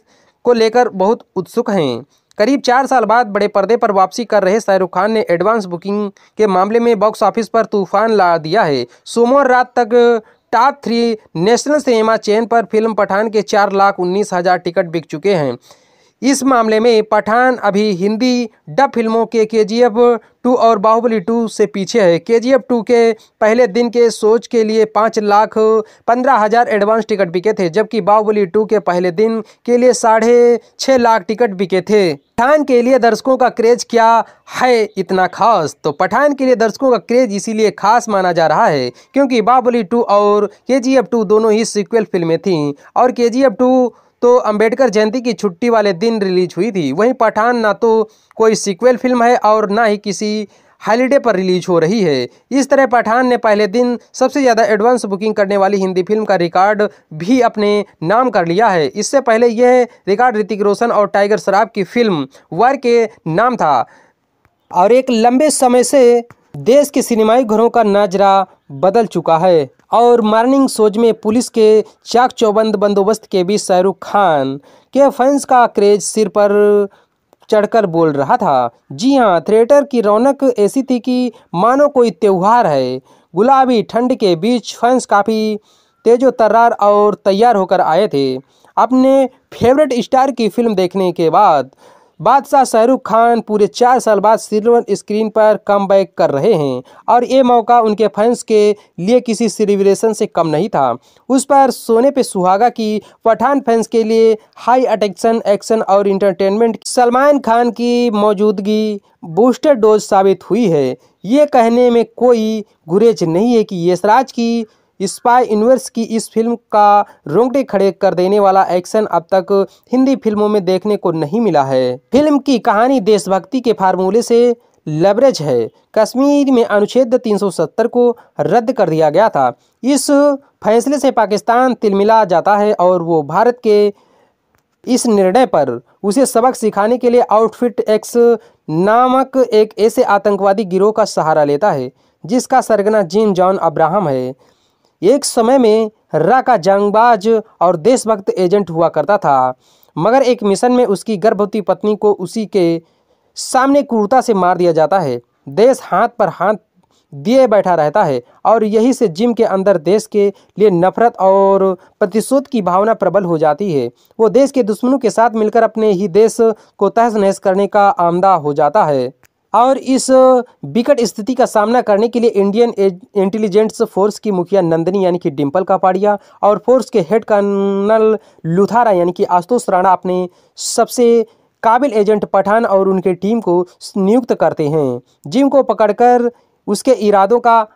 Speaker 1: को लेकर बहुत उत्सुक हैं करीब चार साल बाद बड़े पर्दे पर वापसी कर रहे शाहरुख खान ने एडवांस बुकिंग के मामले में बॉक्स ऑफिस पर तूफान ला दिया है सोमवार रात तक top three national cinema chain पर फिल्म पठान के चार लाख उन्नीस हजार टिकट बिक चुके हैं इस मामले में पठान अभी हिंदी डब फिल्मों के के जी एफ टू और बाहुबली टू से पीछे है के जी एफ टू के पहले दिन के सोच के लिए पाँच लाख पंद्रह हज़ार एडवांस टिकट बिके थे जबकि बाहुबली टू के पहले दिन के लिए साढ़े छः लाख टिकट बिके थे पठान के लिए दर्शकों का क्रेज क्या है इतना खास तो पठान के लिए दर्शकों का क्रेज इसीलिए खास माना जा रहा है क्योंकि बाहुबली टू और के जी एफ टू दोनों ही सीक्वल फिल्में थीं और के जी एफ टू तो अंबेडकर जयंती की छुट्टी वाले दिन रिलीज हुई थी वहीं पठान ना तो कोई सीक्वल फिल्म है और ना ही किसी हॉलीडे पर रिलीज हो रही है इस तरह पठान ने पहले दिन सबसे ज़्यादा एडवांस बुकिंग करने वाली हिंदी फिल्म का रिकॉर्ड भी अपने नाम कर लिया है इससे पहले यह रिकॉर्ड ऋतिक रोशन और टाइगर शराब की फिल्म वर के नाम था और एक लंबे समय से देश के सिनेमाई घरों का नाजरा बदल चुका है और मॉर्निंग शोज में पुलिस के चाक चौबंद बंदोबस्त के बीच शाहरुख खान के फैंस का क्रेज सिर पर चढ़कर बोल रहा था जी हाँ थिएटर की रौनक ऐसी थी कि मानो कोई त्यौहार है गुलाबी ठंड के बीच फैंस काफ़ी तेजो तर्रार और तैयार होकर आए थे अपने फेवरेट स्टार की फिल्म देखने के बाद बादशाह शाहरुख खान पूरे चार साल बाद सिल्वर स्क्रीन पर कम कर रहे हैं और ये मौका उनके फैंस के लिए किसी सेलिब्रेशन से कम नहीं था उस पर सोने पे सुहागा की पठान फैंस के लिए हाई अटेंशन एक्शन और इंटरटेनमेंट सलमान खान की मौजूदगी बूस्टर डोज साबित हुई है ये कहने में कोई गुरेज नहीं है कि यशराज की स्पाई यूनिवर्स की इस फिल्म का रोंगटे खड़े कर देने वाला एक्शन अब तक हिंदी फिल्मों में देखने को नहीं मिला है फिल्म की कहानी देशभक्ति के फार्मूले से लेवरेज है कश्मीर में अनुच्छेद 370 को रद्द कर दिया गया था इस फैसले से पाकिस्तान तिलमिला जाता है और वो भारत के इस निर्णय पर उसे सबक सिखाने के लिए आउटफिट एक्स नामक एक ऐसे आतंकवादी गिरोह का सहारा लेता है जिसका सरगना जिन जॉन अब्राहम है एक समय में रा का जंगबाज और देशभक्त एजेंट हुआ करता था मगर एक मिशन में उसकी गर्भवती पत्नी को उसी के सामने क्रूरता से मार दिया जाता है देश हाथ पर हाथ दिए बैठा रहता है और यही से जिम के अंदर देश के लिए नफरत और प्रतिशोध की भावना प्रबल हो जाती है वो देश के दुश्मनों के साथ मिलकर अपने ही देश को तहस नहस करने का आमदा हो जाता है और इस विकट स्थिति का सामना करने के लिए इंडियन इंटेलिजेंस फोर्स की मुखिया नंदनी यानी कि डिम्पल कापाड़िया और फोर्स के हेड कर्नल लुथारा यानी कि आशुतोष राणा अपने सबसे काबिल एजेंट पठान और उनके टीम को नियुक्त करते हैं जिम को पकड़कर उसके इरादों का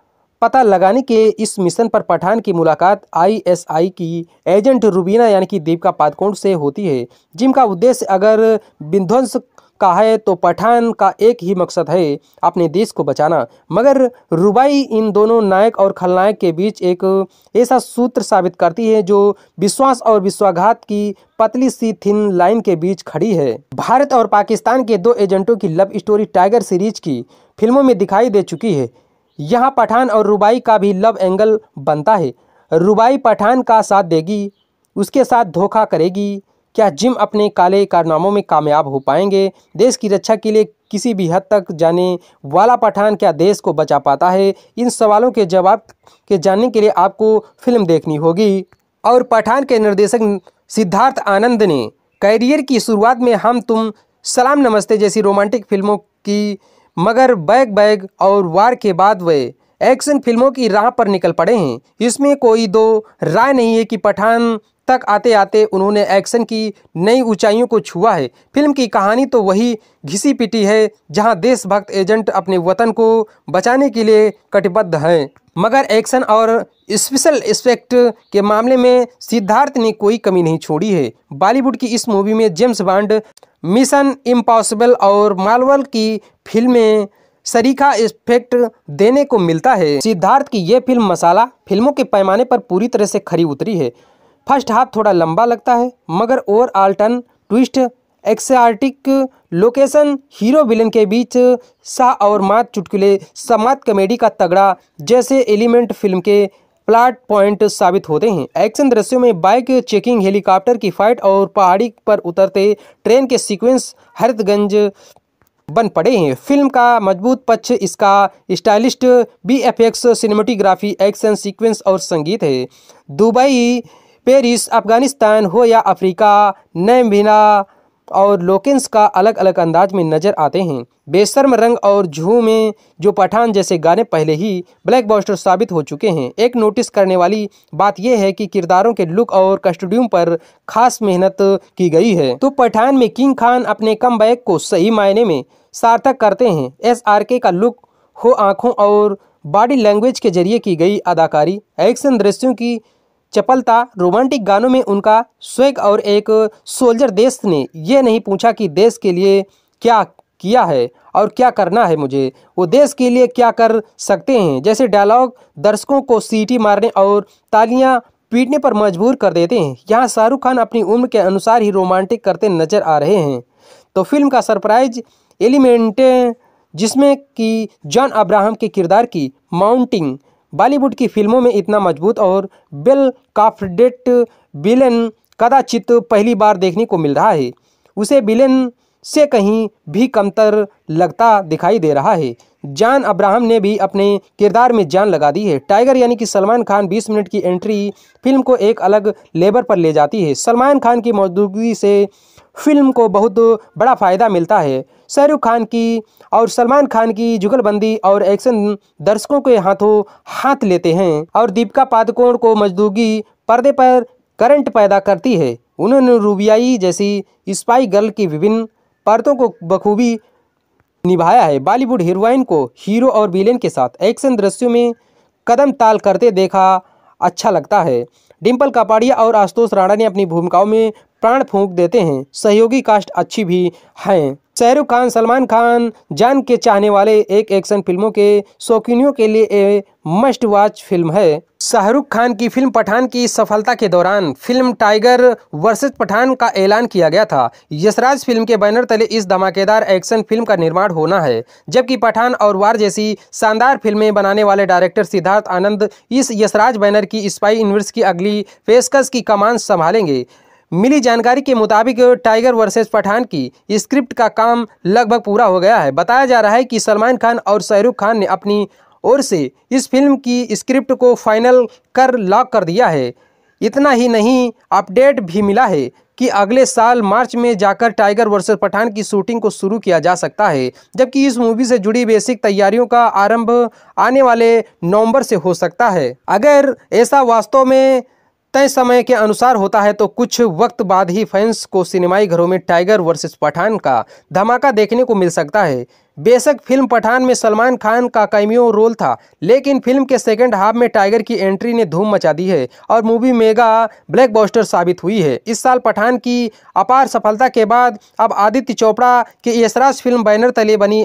Speaker 1: पता लगाने के इस मिशन पर पठान की मुलाकात आईएसआई की एजेंट रूबीना यानी कि दीपिका पादकोण से होती है जिम का उद्देश्य अगर विध्वंस का है तो पठान का एक ही मकसद है अपने देश को बचाना मगर रुबाई इन दोनों नायक और खलनायक के बीच एक ऐसा सूत्र साबित करती है जो विश्वास और विश्वाघात की पतली सी थिन लाइन के बीच खड़ी है भारत और पाकिस्तान के दो एजेंटों की लव स्टोरी टाइगर सीरीज की फिल्मों में दिखाई दे चुकी है यहाँ पठान और रुबाई का भी लव एंगल बनता है रुबाई पठान का साथ देगी उसके साथ धोखा करेगी क्या जिम अपने काले कारनामों में कामयाब हो पाएंगे देश की रक्षा के लिए किसी भी हद तक जाने वाला पठान क्या देश को बचा पाता है इन सवालों के जवाब के जानने के लिए आपको फिल्म देखनी होगी और पठान के निर्देशक सिद्धार्थ आनंद ने कैरियर की शुरुआत में हम तुम सलाम नमस्ते जैसी रोमांटिक फिल्मों की मगर बैग बैग और वार के बाद वे एक्शन फिल्मों की राह पर निकल पड़े हैं इसमें कोई दो राय नहीं है कि पठान तक आते आते उन्होंने एक्शन की नई ऊंचाइयों को छुआ है फिल्म की कहानी तो वही घिसी पिटी है जहां देशभक्त एजेंट अपने वतन को बचाने के लिए कटिबद्ध हैं मगर एक्शन और स्पेशल इफेक्ट के मामले में सिद्धार्थ ने कोई कमी नहीं छोड़ी है बॉलीवुड की इस मूवी में जेम्स बॉन्ड मिशन इम्पॉसिबल और मालवल की फिल्में सरीखा इफेक्ट देने को मिलता है सिद्धार्थ की यह फिल्म मसाला फिल्मों के पैमाने पर पूरी तरह से खरी उतरी है फर्स्ट हाफ थोड़ा लंबा लगता है मगर overall turn twist exotic location hero villain के बीच सा और मात चुटकुले समात कॉमेडी का तगड़ा जैसे एलिमेंट फिल्म के प्लाट पॉइंट साबित होते हैं एक्शन दृश्यों में बाइक चेकिंग हेलीकॉप्टर की फाइट और पहाड़ी पर उतरते ट्रेन के सीक्वेंस हरितगंज बन पड़े हैं फिल्म का मजबूत पक्ष इसका stylist B F X cinematography action sequence और संगीत है दुबई पेरिस अफगानिस्तान हो या अफ्रीका नैमिना और लोकेंस का अलग अलग अंदाज में नजर आते हैं बेसर्म रंग और झूमे जो पठान जैसे गाने पहले ही ब्लैक बॉस्टर साबित हो चुके हैं एक नोटिस करने वाली बात यह है कि किरदारों के लुक और कस्टोड्यूम पर खास मेहनत की गई है तो पठान में किंग खान अपने कम को सही मायने में सार्थक करते हैं एस का लुक हो आँखों और बॉडी लैंग्वेज के जरिए की गई अदाकारी एक्शन दृश्यों की चपलता रोमांटिक गानों में उनका स्वेग और एक सोल्जर देश ने यह नहीं पूछा कि देश के लिए क्या किया है और क्या करना है मुझे वो देश के लिए क्या कर सकते हैं जैसे डायलॉग दर्शकों को सीटी मारने और तालियां पीटने पर मजबूर कर देते हैं यहाँ शाहरुख खान अपनी उम्र के अनुसार ही रोमांटिक करते नजर आ रहे हैं तो फिल्म का सरप्राइज एलिमेंट जिसमें कि जॉन अब्राहम के किरदार की माउंटिंग बॉलीवुड की फिल्मों में इतना मजबूत और बेल काफ्डेट बिलन कदाचित पहली बार देखने को मिल रहा है उसे बिलन से कहीं भी कमतर लगता दिखाई दे रहा है जान अब्राहम ने भी अपने किरदार में जान लगा दी है टाइगर यानी कि सलमान खान 20 मिनट की एंट्री फिल्म को एक अलग लेबर पर ले जाती है सलमान खान की मौजूदगी से फिल्म को बहुत बड़ा फ़ायदा मिलता है शाहरुख खान की और सलमान खान की जुगलबंदी और एक्शन दर्शकों के हाथों हाथ लेते हैं और दीपिका पादुकोण को मजदूगी पर्दे पर करंट पैदा करती है उन्होंने रूबियाई जैसी स्पाई गर्ल की विभिन्न परतों को बखूबी निभाया है बॉलीवुड हीरोइन को हीरो और विलेन के साथ एक्शन दृश्यों में कदम ताल करते देखा अच्छा लगता है डिम्पल कापाड़िया और आशुतोष राणा ने अपनी भूमिकाओं में प्राण फूंक देते हैं सहयोगी कास्ट अच्छी भी हैं शाहरुख खान सलमान खान जान के चाहने वाले एक एक्शन फिल्मों के शौकीनियों के लिए ए मस्ट वॉच फिल्म है शाहरुख खान की फिल्म पठान की सफलता के दौरान फिल्म टाइगर वर्सेस पठान का ऐलान किया गया था यशराज फिल्म के बैनर तले इस धमाकेदार एक्शन फिल्म का निर्माण होना है जबकि पठान और वार जैसी शानदार फिल्में बनाने वाले डायरेक्टर सिद्धार्थ आनंद इस यशराज बैनर की स्पाई यूनिवर्स की अगली पेशकश की कमान संभालेंगे मिली जानकारी के मुताबिक टाइगर वर्सेस पठान की स्क्रिप्ट का काम लगभग पूरा हो गया है बताया जा रहा है कि सलमान खान और शाहरुख खान ने अपनी ओर से इस फिल्म की स्क्रिप्ट को फाइनल कर लॉक कर दिया है इतना ही नहीं अपडेट भी मिला है कि अगले साल मार्च में जाकर टाइगर वर्सेस पठान की शूटिंग को शुरू किया जा सकता है जबकि इस मूवी से जुड़ी बेसिक तैयारियों का आरंभ आने वाले नवंबर से हो सकता है अगर ऐसा वास्तव में तय समय के अनुसार होता है तो कुछ वक्त बाद ही फैंस को सिनेमाई घरों में टाइगर वर्सेस पठान का धमाका देखने को मिल सकता है बेशक फिल्म पठान में सलमान खान का कैमियो रोल था लेकिन फिल्म के सेकंड हाफ में टाइगर की एंट्री ने धूम मचा दी है और मूवी मेगा ब्लैकबस्टर साबित हुई है इस साल पठान की अपार सफलता के बाद अब आदित्य चोपड़ा की यशराज फिल्म बैनर तले बनी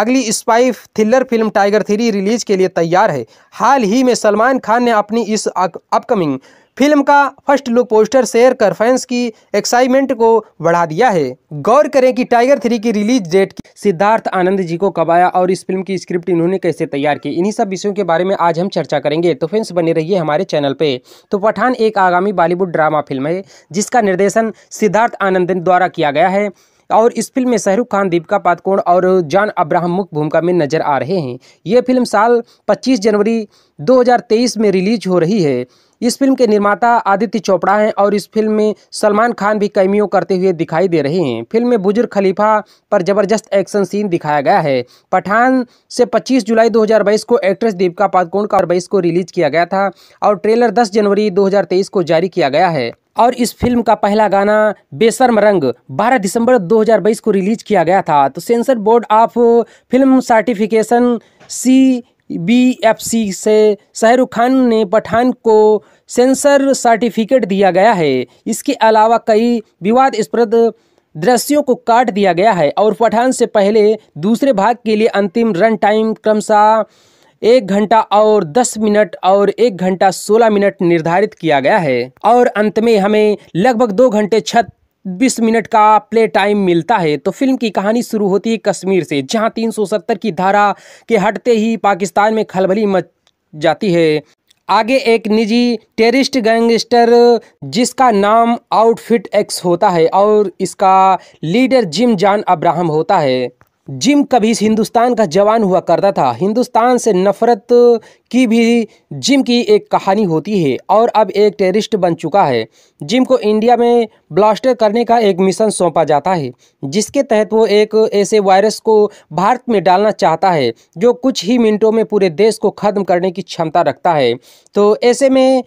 Speaker 1: अगली spy thriller film Tiger three release के लिए तैयार है हाल ही में सलमान खान ने अपनी इस अपकमिंग फिल्म का फर्स्ट लुक पोस्टर शेयर कर फैंस की एक्साइटमेंट को बढ़ा दिया है गौर करें कि टाइगर थ्री की रिलीज डेट सिद्धार्थ आनंद जी को कब आया और इस फिल्म की स्क्रिप्ट इन्होंने कैसे तैयार की इन्हीं सब विषयों के बारे में आज हम चर्चा करेंगे तो फैंस बने रहिए हमारे चैनल पे तो पठान एक आगामी बॉलीवुड ड्रामा फिल्म है जिसका निर्देशन सिद्धार्थ आनंद द्वारा किया गया है और इस फिल्म में शाहरुख खान दीपिका पादकोण और जॉन अब्राहम मुख्य भूमिका में नजर आ रहे हैं ये फिल्म साल 25 जनवरी 2023 में रिलीज हो रही है इस फिल्म के निर्माता आदित्य चोपड़ा हैं और इस फिल्म में सलमान खान भी कैमियों करते हुए दिखाई दे रहे हैं फिल्म में बुजुर्ग खलीफा पर जबरदस्त एक्शन सीन दिखाया गया है पठान से 25 जुलाई 2022 को एक्ट्रेस दीपिका पादुकोण का बाईस को रिलीज किया गया था और ट्रेलर दस जनवरी 2023 को जारी किया गया है और इस फिल्म का पहला गाना बेसरम रंग 12 दिसंबर 2022 को रिलीज किया गया था तो censor board of film certification C B F C से शाहरुख खान ने पठान को सेंसर सर्टिफिकेट दिया गया है इसके अलावा कई स्प्रद दृश्यों को काट दिया गया है और पठान से पहले दूसरे भाग के लिए अंतिम रन टाइम क्रमशः एक घंटा और दस मिनट और एक घंटा सोलह मिनट निर्धारित किया गया है और अंत में हमें लगभग दो घंटे छत बीस मिनट का प्ले टाइम मिलता है तो फिल्म की कहानी शुरू होती है कश्मीर से जहां 370 की धारा के हटते ही पाकिस्तान में खलबली मच जाती है आगे एक निजी टेरिस्ट गैंगस्टर जिसका नाम आउटफिट एक्स होता है और इसका लीडर जिम जान अब्राहम होता है जिम कभी हिंदुस्तान का जवान हुआ करता था हिंदुस्तान से नफरत की भी जिम की एक कहानी होती है और अब एक टेररिस्ट बन चुका है जिम को इंडिया में ब्लास्टर करने का एक मिशन सौंपा जाता है जिसके तहत वो एक ऐसे वायरस को भारत में डालना चाहता है जो कुछ ही मिनटों में पूरे देश को ख़त्म करने की क्षमता रखता है तो ऐसे में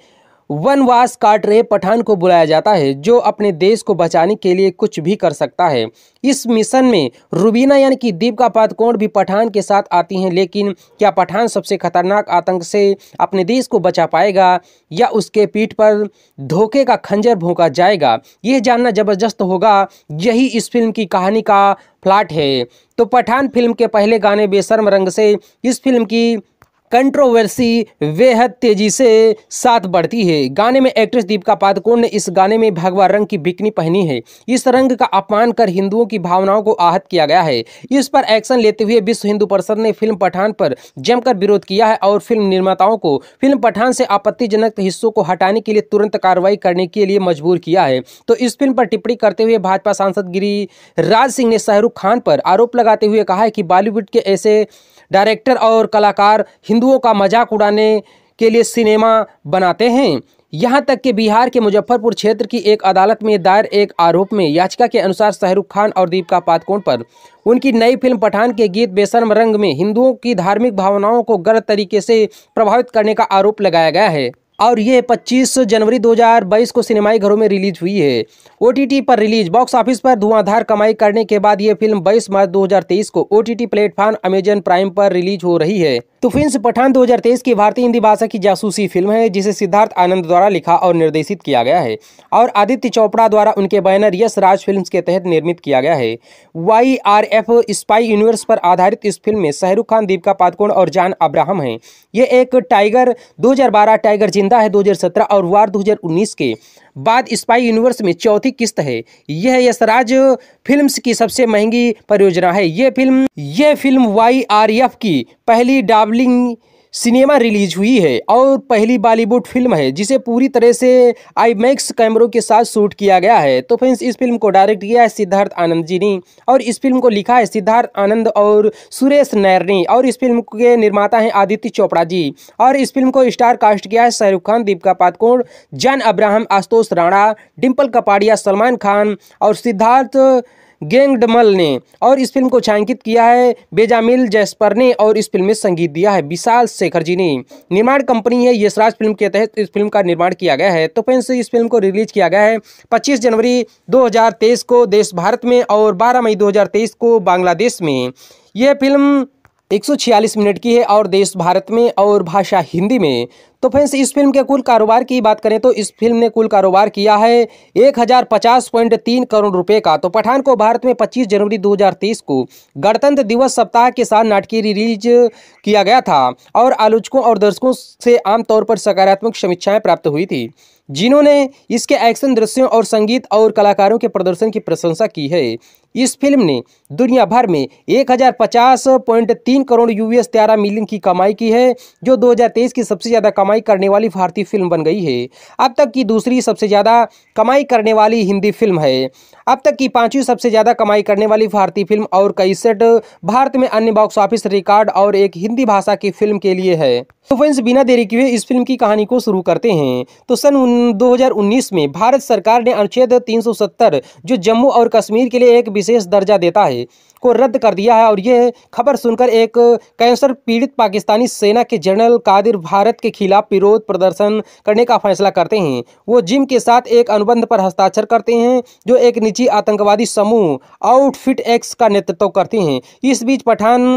Speaker 1: वनवास काट रहे पठान को बुलाया जाता है जो अपने देश को बचाने के लिए कुछ भी कर सकता है इस मिशन में रूबीना यानी कि दीपिका पादकोण भी पठान के साथ आती हैं लेकिन क्या पठान सबसे खतरनाक आतंक से अपने देश को बचा पाएगा या उसके पीठ पर धोखे का खंजर भोंका जाएगा यह जानना ज़बरदस्त होगा यही इस फिल्म की कहानी का प्लाट है तो पठान फिल्म के पहले गाने बेसर्म रंग से इस फिल्म की कंट्रोवर्सी बेहद तेजी से साथ बढ़ती है गाने में एक्ट्रेस दीपिका पादुकोण ने इस गाने में भगवा रंग की बिकनी पहनी है इस रंग का अपमान कर हिंदुओं की भावनाओं को आहत किया गया है इस पर एक्शन लेते हुए विश्व हिंदू परिषद ने फिल्म पठान पर जमकर विरोध किया है और फिल्म निर्माताओं को फिल्म पठान से आपत्तिजनक हिस्सों को हटाने के लिए तुरंत कार्रवाई करने के लिए मजबूर किया है तो इस फिल्म पर टिप्पणी करते हुए भाजपा सांसद गिरिराज सिंह ने शाहरुख खान पर आरोप लगाते हुए कहा है कि बॉलीवुड के ऐसे डायरेक्टर और कलाकार हिंदुओं का मजाक उड़ाने के लिए सिनेमा बनाते हैं यहाँ तक कि बिहार के मुजफ्फरपुर क्षेत्र की एक अदालत में दायर एक आरोप में याचिका के अनुसार शाहरुख खान और दीपिका पादकोण पर उनकी नई फिल्म पठान के गीत बेसरम रंग में हिंदुओं की धार्मिक भावनाओं को गलत तरीके से प्रभावित करने का आरोप लगाया गया है और ये 25 जनवरी 2022 को सिनेमाई घरों में रिलीज हुई है ओ पर रिलीज बॉक्स ऑफिस पर धुआंधार कमाई करने के बाद ये फिल्म 22 मार्च 2023 को O T platform Amazon Prime पर रिलीज हो रही है तो फिल्म पठान 2023 की भारतीय हिंदी भाषा की जासूसी फिल्म है जिसे सिद्धार्थ आनंद द्वारा लिखा और निर्देशित किया गया है और आदित्य चोपड़ा द्वारा उनके बैनर यश राज फिल्म के तहत निर्मित किया गया है Y R F spy universe पर आधारित इस फिल्म में शाहरुख खान दीपिका पादकोण और जान अब्राहम हैं ये एक टाइगर दो टाइगर जिंदा है दो और वार दो के बाद स्पाई यूनिवर्स में चौथी किस्त है यह यशराज फिल्म्स की सबसे महंगी परियोजना है यह फिल्म यह फिल्म वाई आर एफ की पहली डाबलिंग सिनेमा रिलीज हुई है और पहली बॉलीवुड फिल्म है जिसे पूरी तरह से आईमैक्स कैमरों के साथ शूट किया गया है तो फ्रेंड्स इस फिल्म को डायरेक्ट किया है सिद्धार्थ आनंद जी ने और इस फिल्म को लिखा है सिद्धार्थ आनंद और सुरेश नैर ने और इस फिल्म के निर्माता हैं आदित्य चोपड़ा जी और इस फिल्म को स्टार कास्ट किया है शाहरुख खान दीपिका पातकोण जैन अब्राहम आशुतोष राणा डिम्पल कपाड़िया सलमान खान और सिद्धार्थ गेंगडमल ने और इस फिल्म को छायांकित किया है बेजामिल जैसपर ने और इस फिल्म में संगीत दिया है विशाल शेखर जी ने निर्माण कंपनी है यशराज फिल्म के तहत इस फिल्म का निर्माण किया गया है तो फ्रेंड्स इस फिल्म को रिलीज किया गया है पच्चीस जनवरी 2023 को देश भारत में और 12 मई 2023 को बांग्लादेश में यह फिल्म 146 मिनट की है और देश भारत में और भाषा हिंदी में तो फ्रेंड्स इस फिल्म के कुल कारोबार की बात करें तो इस फिल्म ने कुल कारोबार किया है एक हजार पचास पॉइंट तीन करोड़ रुपए का तो पठान को भारत में 25 जनवरी 2023 को गणतंत्र दिवस सप्ताह के साथ नाटकीय रिलीज किया गया था और आलोचकों और दर्शकों से आमतौर पर सकारात्मक समीक्षाएं प्राप्त हुई थी जिन्होंने इसके एक्शन दृश्यों और संगीत और कलाकारों के प्रदर्शन की प्रशंसा की है इस फिल्म ने दुनिया भर में एक करोड़ यूएस तेरह मिलियन की कमाई की है जो 2023 की सबसे ज़्यादा कमाई करने वाली भारतीय फिल्म बन गई है अब तक की दूसरी सबसे ज़्यादा कमाई करने वाली हिंदी फिल्म है अब तक की पांचवी सबसे ज़्यादा कमाई करने वाली भारतीय फिल्म और सेट भारत में अन्य बॉक्स ऑफिस रिकॉर्ड और एक हिंदी भाषा की फिल्म के लिए है तो फ्रेंड्स बिना देरी किए इस फिल्म की कहानी को शुरू करते हैं तो सन 2019 में भारत सरकार ने अनुच्छेद 370 जो जम्मू और कश्मीर के लिए एक विशेष दर्जा देता है को रद्द कर दिया है और यह खबर सुनकर एक कैंसर पीड़ित पाकिस्तानी सेना के जनरल कादिर भारत के खिलाफ विरोध प्रदर्शन करने का फैसला करते हैं वो जिम के साथ एक अनुबंध पर हस्ताक्षर करते हैं जो एक निजी आतंकवादी समूह आउटफिट एक्स का नेतृत्व करते हैं इस बीच पठान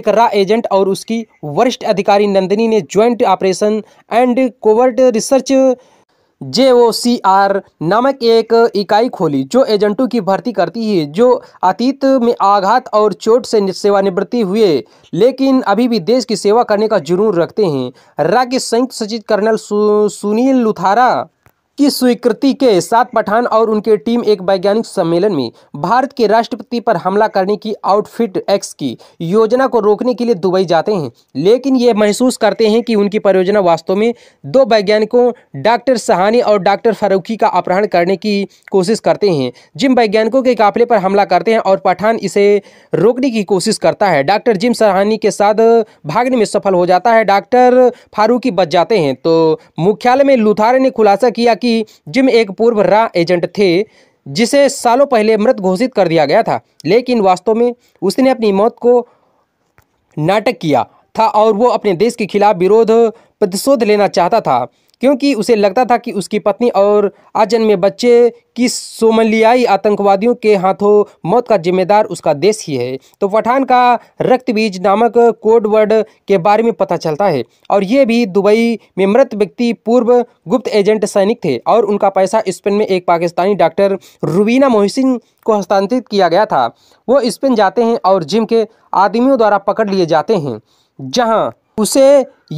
Speaker 1: एक रा एजेंट और उसकी वरिष्ठ अधिकारी नंदिनी ने joint operation and covert research J O C R नामक एक इकाई खोली जो एजेंटों की भर्ती करती है जो अतीत में आघात और चोट से सेवानिवृत्ति हुए लेकिन अभी भी देश की सेवा करने का जुनून रखते हैं राज्य संयुक्त सचिव कर्नल सु, सुनील लुथारा की स्वीकृति के साथ पठान और उनकी टीम एक वैज्ञानिक सम्मेलन में भारत के राष्ट्रपति पर हमला करने की आउटफिट एक्स की योजना को रोकने के लिए दुबई जाते हैं लेकिन ये महसूस करते हैं कि उनकी परियोजना वास्तव में दो वैज्ञानिकों डॉक्टर सहानी और डॉक्टर फारूकी का अपहरण करने की कोशिश करते हैं जिम वैज्ञानिकों के काफिले पर हमला करते हैं और पठान इसे रोकने की कोशिश करता है डॉक्टर जिम सहानी के साथ भागने में सफल हो जाता है डॉक्टर फारूकी बच जाते हैं तो मुख्यालय में लुथारे ने खुलासा किया कि कि जिम एक पूर्व रा एजेंट थे जिसे सालों पहले मृत घोषित कर दिया गया था लेकिन वास्तव में उसने अपनी मौत को नाटक किया था और वो अपने देश के खिलाफ विरोध प्रतिशोध लेना चाहता था क्योंकि उसे लगता था कि उसकी पत्नी और अजन्मे बच्चे की सोमलियाई आतंकवादियों के हाथों मौत का जिम्मेदार उसका देश ही है तो पठान का रक्तबीज नामक कोडवर्ड के बारे में पता चलता है और ये भी दुबई में मृत व्यक्ति पूर्व गुप्त एजेंट सैनिक थे और उनका पैसा स्पेन में एक पाकिस्तानी डॉक्टर रुबीना मोहसिन को हस्तांतरित किया गया था वो स्पेन जाते हैं और जिम के आदमियों द्वारा पकड़ लिए जाते हैं जहाँ उसे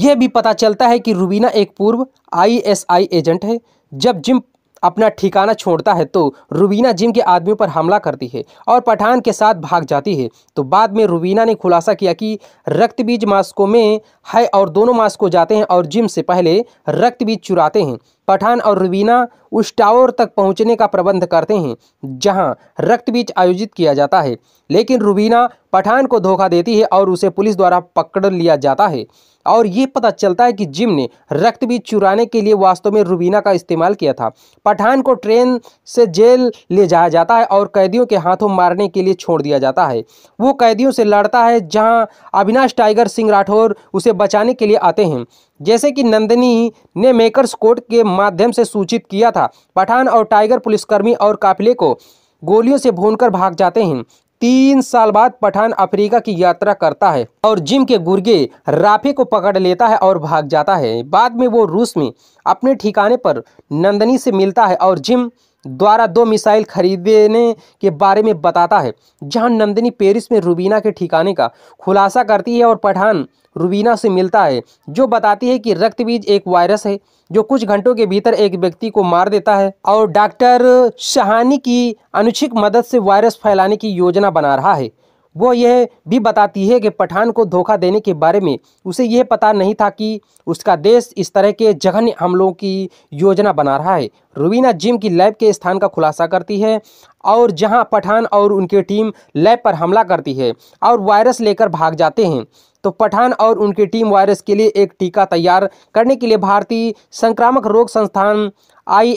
Speaker 1: यह भी पता चलता है कि रूबीना एक पूर्व आईएसआई एजेंट है जब जिम अपना ठिकाना छोड़ता है तो रूबीना जिम के आदमियों पर हमला करती है और पठान के साथ भाग जाती है तो बाद में रूबीना ने खुलासा किया कि रक्तबीज मास्को में है और दोनों मास्को जाते हैं और जिम से पहले रक्तबीज चुराते हैं पठान और रूबीना उस टावर तक पहुंचने का प्रबंध करते हैं जहां रक्तबीज आयोजित किया जाता है लेकिन रूबीना पठान को धोखा देती है और उसे पुलिस द्वारा पकड़ लिया जाता है और ये पता चलता है कि जिम ने रक्त भी चुराने के लिए वास्तव में रूबीना का इस्तेमाल किया था पठान को ट्रेन से जेल ले जाया जाता है और कैदियों के हाथों मारने के लिए छोड़ दिया जाता है वो कैदियों से लड़ता है जहां अविनाश टाइगर सिंह राठौर उसे बचाने के लिए आते हैं जैसे कि नंदनी ने मेकर्स कोर्ट के माध्यम से सूचित किया था पठान और टाइगर पुलिसकर्मी और काफिले को गोलियों से भूनकर भाग जाते हैं तीन साल बाद पठान अफ्रीका की यात्रा करता है और जिम के गुर्गे राफे को पकड़ लेता है और भाग जाता है बाद में वो रूस में अपने ठिकाने पर नंदनी से मिलता है और जिम द्वारा दो मिसाइल खरीदने के बारे में बताता है जहां नंदिनी पेरिस में रूबीना के ठिकाने का खुलासा करती है और पठान रूबीना से मिलता है जो बताती है कि रक्तबीज एक वायरस है जो कुछ घंटों के भीतर एक व्यक्ति को मार देता है और डॉक्टर शहानी की अनुचित मदद से वायरस फैलाने की योजना बना रहा है वो यह भी बताती है कि पठान को धोखा देने के बारे में उसे यह पता नहीं था कि उसका देश इस तरह के जघन्य हमलों की योजना बना रहा है रुबीना जिम की लैब के स्थान का खुलासा करती है और जहां पठान और उनकी टीम लैब पर हमला करती है और वायरस लेकर भाग जाते हैं तो पठान और उनकी टीम वायरस के लिए एक टीका तैयार करने के लिए भारतीय संक्रामक रोग संस्थान आई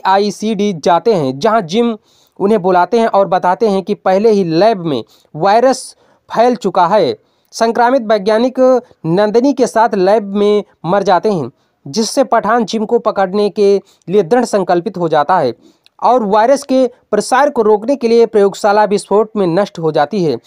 Speaker 1: जाते हैं जहाँ जिम उन्हें बुलाते हैं और बताते हैं कि पहले ही लैब में वायरस फैल चुका है संक्रामित वैज्ञानिक नंदिनी के साथ लैब में मर जाते हैं जिससे पठान जिम को पकड़ने के लिए दृढ़ संकल्पित हो जाता है और वायरस के प्रसार को रोकने के लिए प्रयोगशाला विस्फोट में नष्ट हो जाती है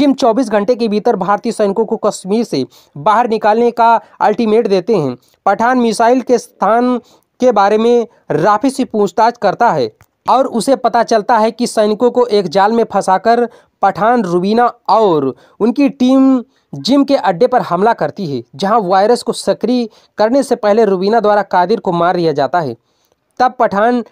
Speaker 1: जिम 24 घंटे के भीतर भारतीय सैनिकों को कश्मीर से बाहर निकालने का अल्टीमेट देते हैं पठान मिसाइल के स्थान के बारे में राफी से पूछताछ करता है और उसे पता चलता है कि सैनिकों को एक जाल में फंसाकर पठान रुबीना और उनकी टीम जिम के अड्डे पर हमला करती है जहां वायरस को सक्रिय करने से पहले रुबीना द्वारा कादिर को मार दिया जाता है तब पठान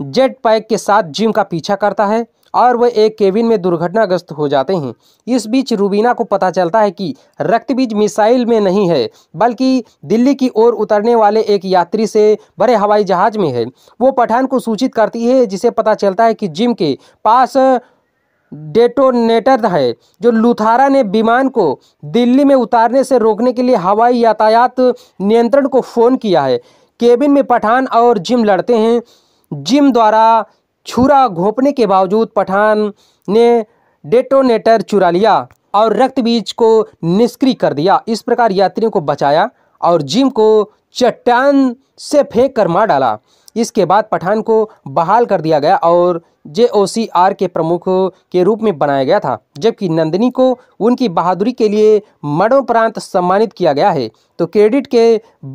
Speaker 1: जेट पैक के साथ जिम का पीछा करता है और वह एक केबिन में दुर्घटनाग्रस्त हो जाते हैं इस बीच रूबीना को पता चलता है कि रक्तबीज मिसाइल में नहीं है बल्कि दिल्ली की ओर उतरने वाले एक यात्री से बड़े हवाई जहाज में है वो पठान को सूचित करती है जिसे पता चलता है कि जिम के पास डेटोनेटर है जो लुथारा ने विमान को दिल्ली में उतारने से रोकने के लिए हवाई यातायात नियंत्रण को फ़ोन किया है केबिन में पठान और जिम लड़ते हैं जिम द्वारा छुरा घोंपने के बावजूद पठान ने डेटोनेटर चुरा लिया और रक्त बीज को निष्क्रिय कर दिया इस प्रकार यात्रियों को बचाया और जिम को चट्टान से फेंक कर मार डाला इसके बाद पठान को बहाल कर दिया गया और जे ओ सी आर के प्रमुख के रूप में बनाया गया था जबकि नंदिनी को उनकी बहादुरी के लिए मरणोपरांत सम्मानित किया गया है तो क्रेडिट के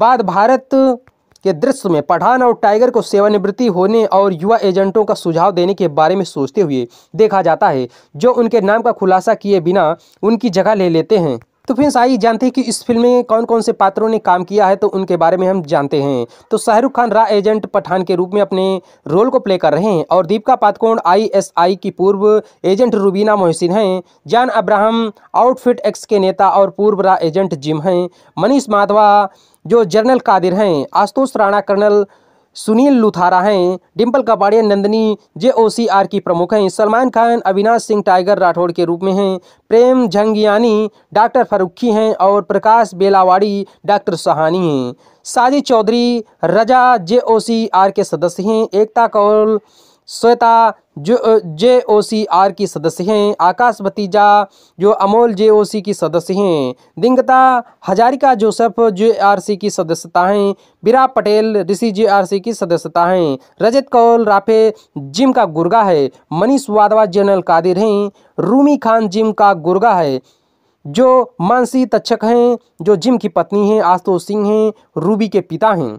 Speaker 1: बाद भारत के दृश्य में पठान और टाइगर को सेवानिवृत्ति होने और युवा एजेंटों का सुझाव देने के बारे में सोचते हुए देखा जाता है जो उनके नाम का खुलासा किए बिना उनकी जगह ले लेते हैं तो फ्रेंड्स आइए जानते हैं कि इस फिल्म में कौन कौन से पात्रों ने काम किया है तो उनके बारे में हम जानते हैं तो शाहरुख खान रा एजेंट पठान के रूप में अपने रोल को प्ले कर रहे हैं और दीपिका पातकोण आईएसआई की पूर्व एजेंट रूबीना मोहसिन हैं जान अब्राहम आउटफिट एक्स के नेता और पूर्व रा एजेंट जिम हैं मनीष माधवा जो जनरल कादिर हैं आशुतोष राणा कर्नल सुनील लुथारा हैं Dimple Kapadia Nandini J O C R की प्रमुख हैं सलमान खान अविनाश सिंह टाइगर राठौड़ के रूप में हैं प्रेम झंगियानी डॉक्टर फरुखी हैं और प्रकाश बेलावाड़ी डॉक्टर सहानी हैं Sajid Chaudhary Raza J O C R के सदस्य हैं एकता कौल श्वेता जो जे ओ सी आर की सदस्य हैं आकाश भतीजा जो अमोल जे ओ सी की सदस्य हैं दिंगता Hazarika Joseph J R C की सदस्यता हैं बिरा पटेल ऋषि जे आर सी की सदस्यता हैं रजत कौल राफे जिम का गुर्गा है मनीष वाधवा जनरल कादिर हैं रूमी खान जिम का गुर्गा है जो मानसी तक्षक हैं जो जिम की पत्नी हैं आशुतोष सिंह हैं रूबी के पिता हैं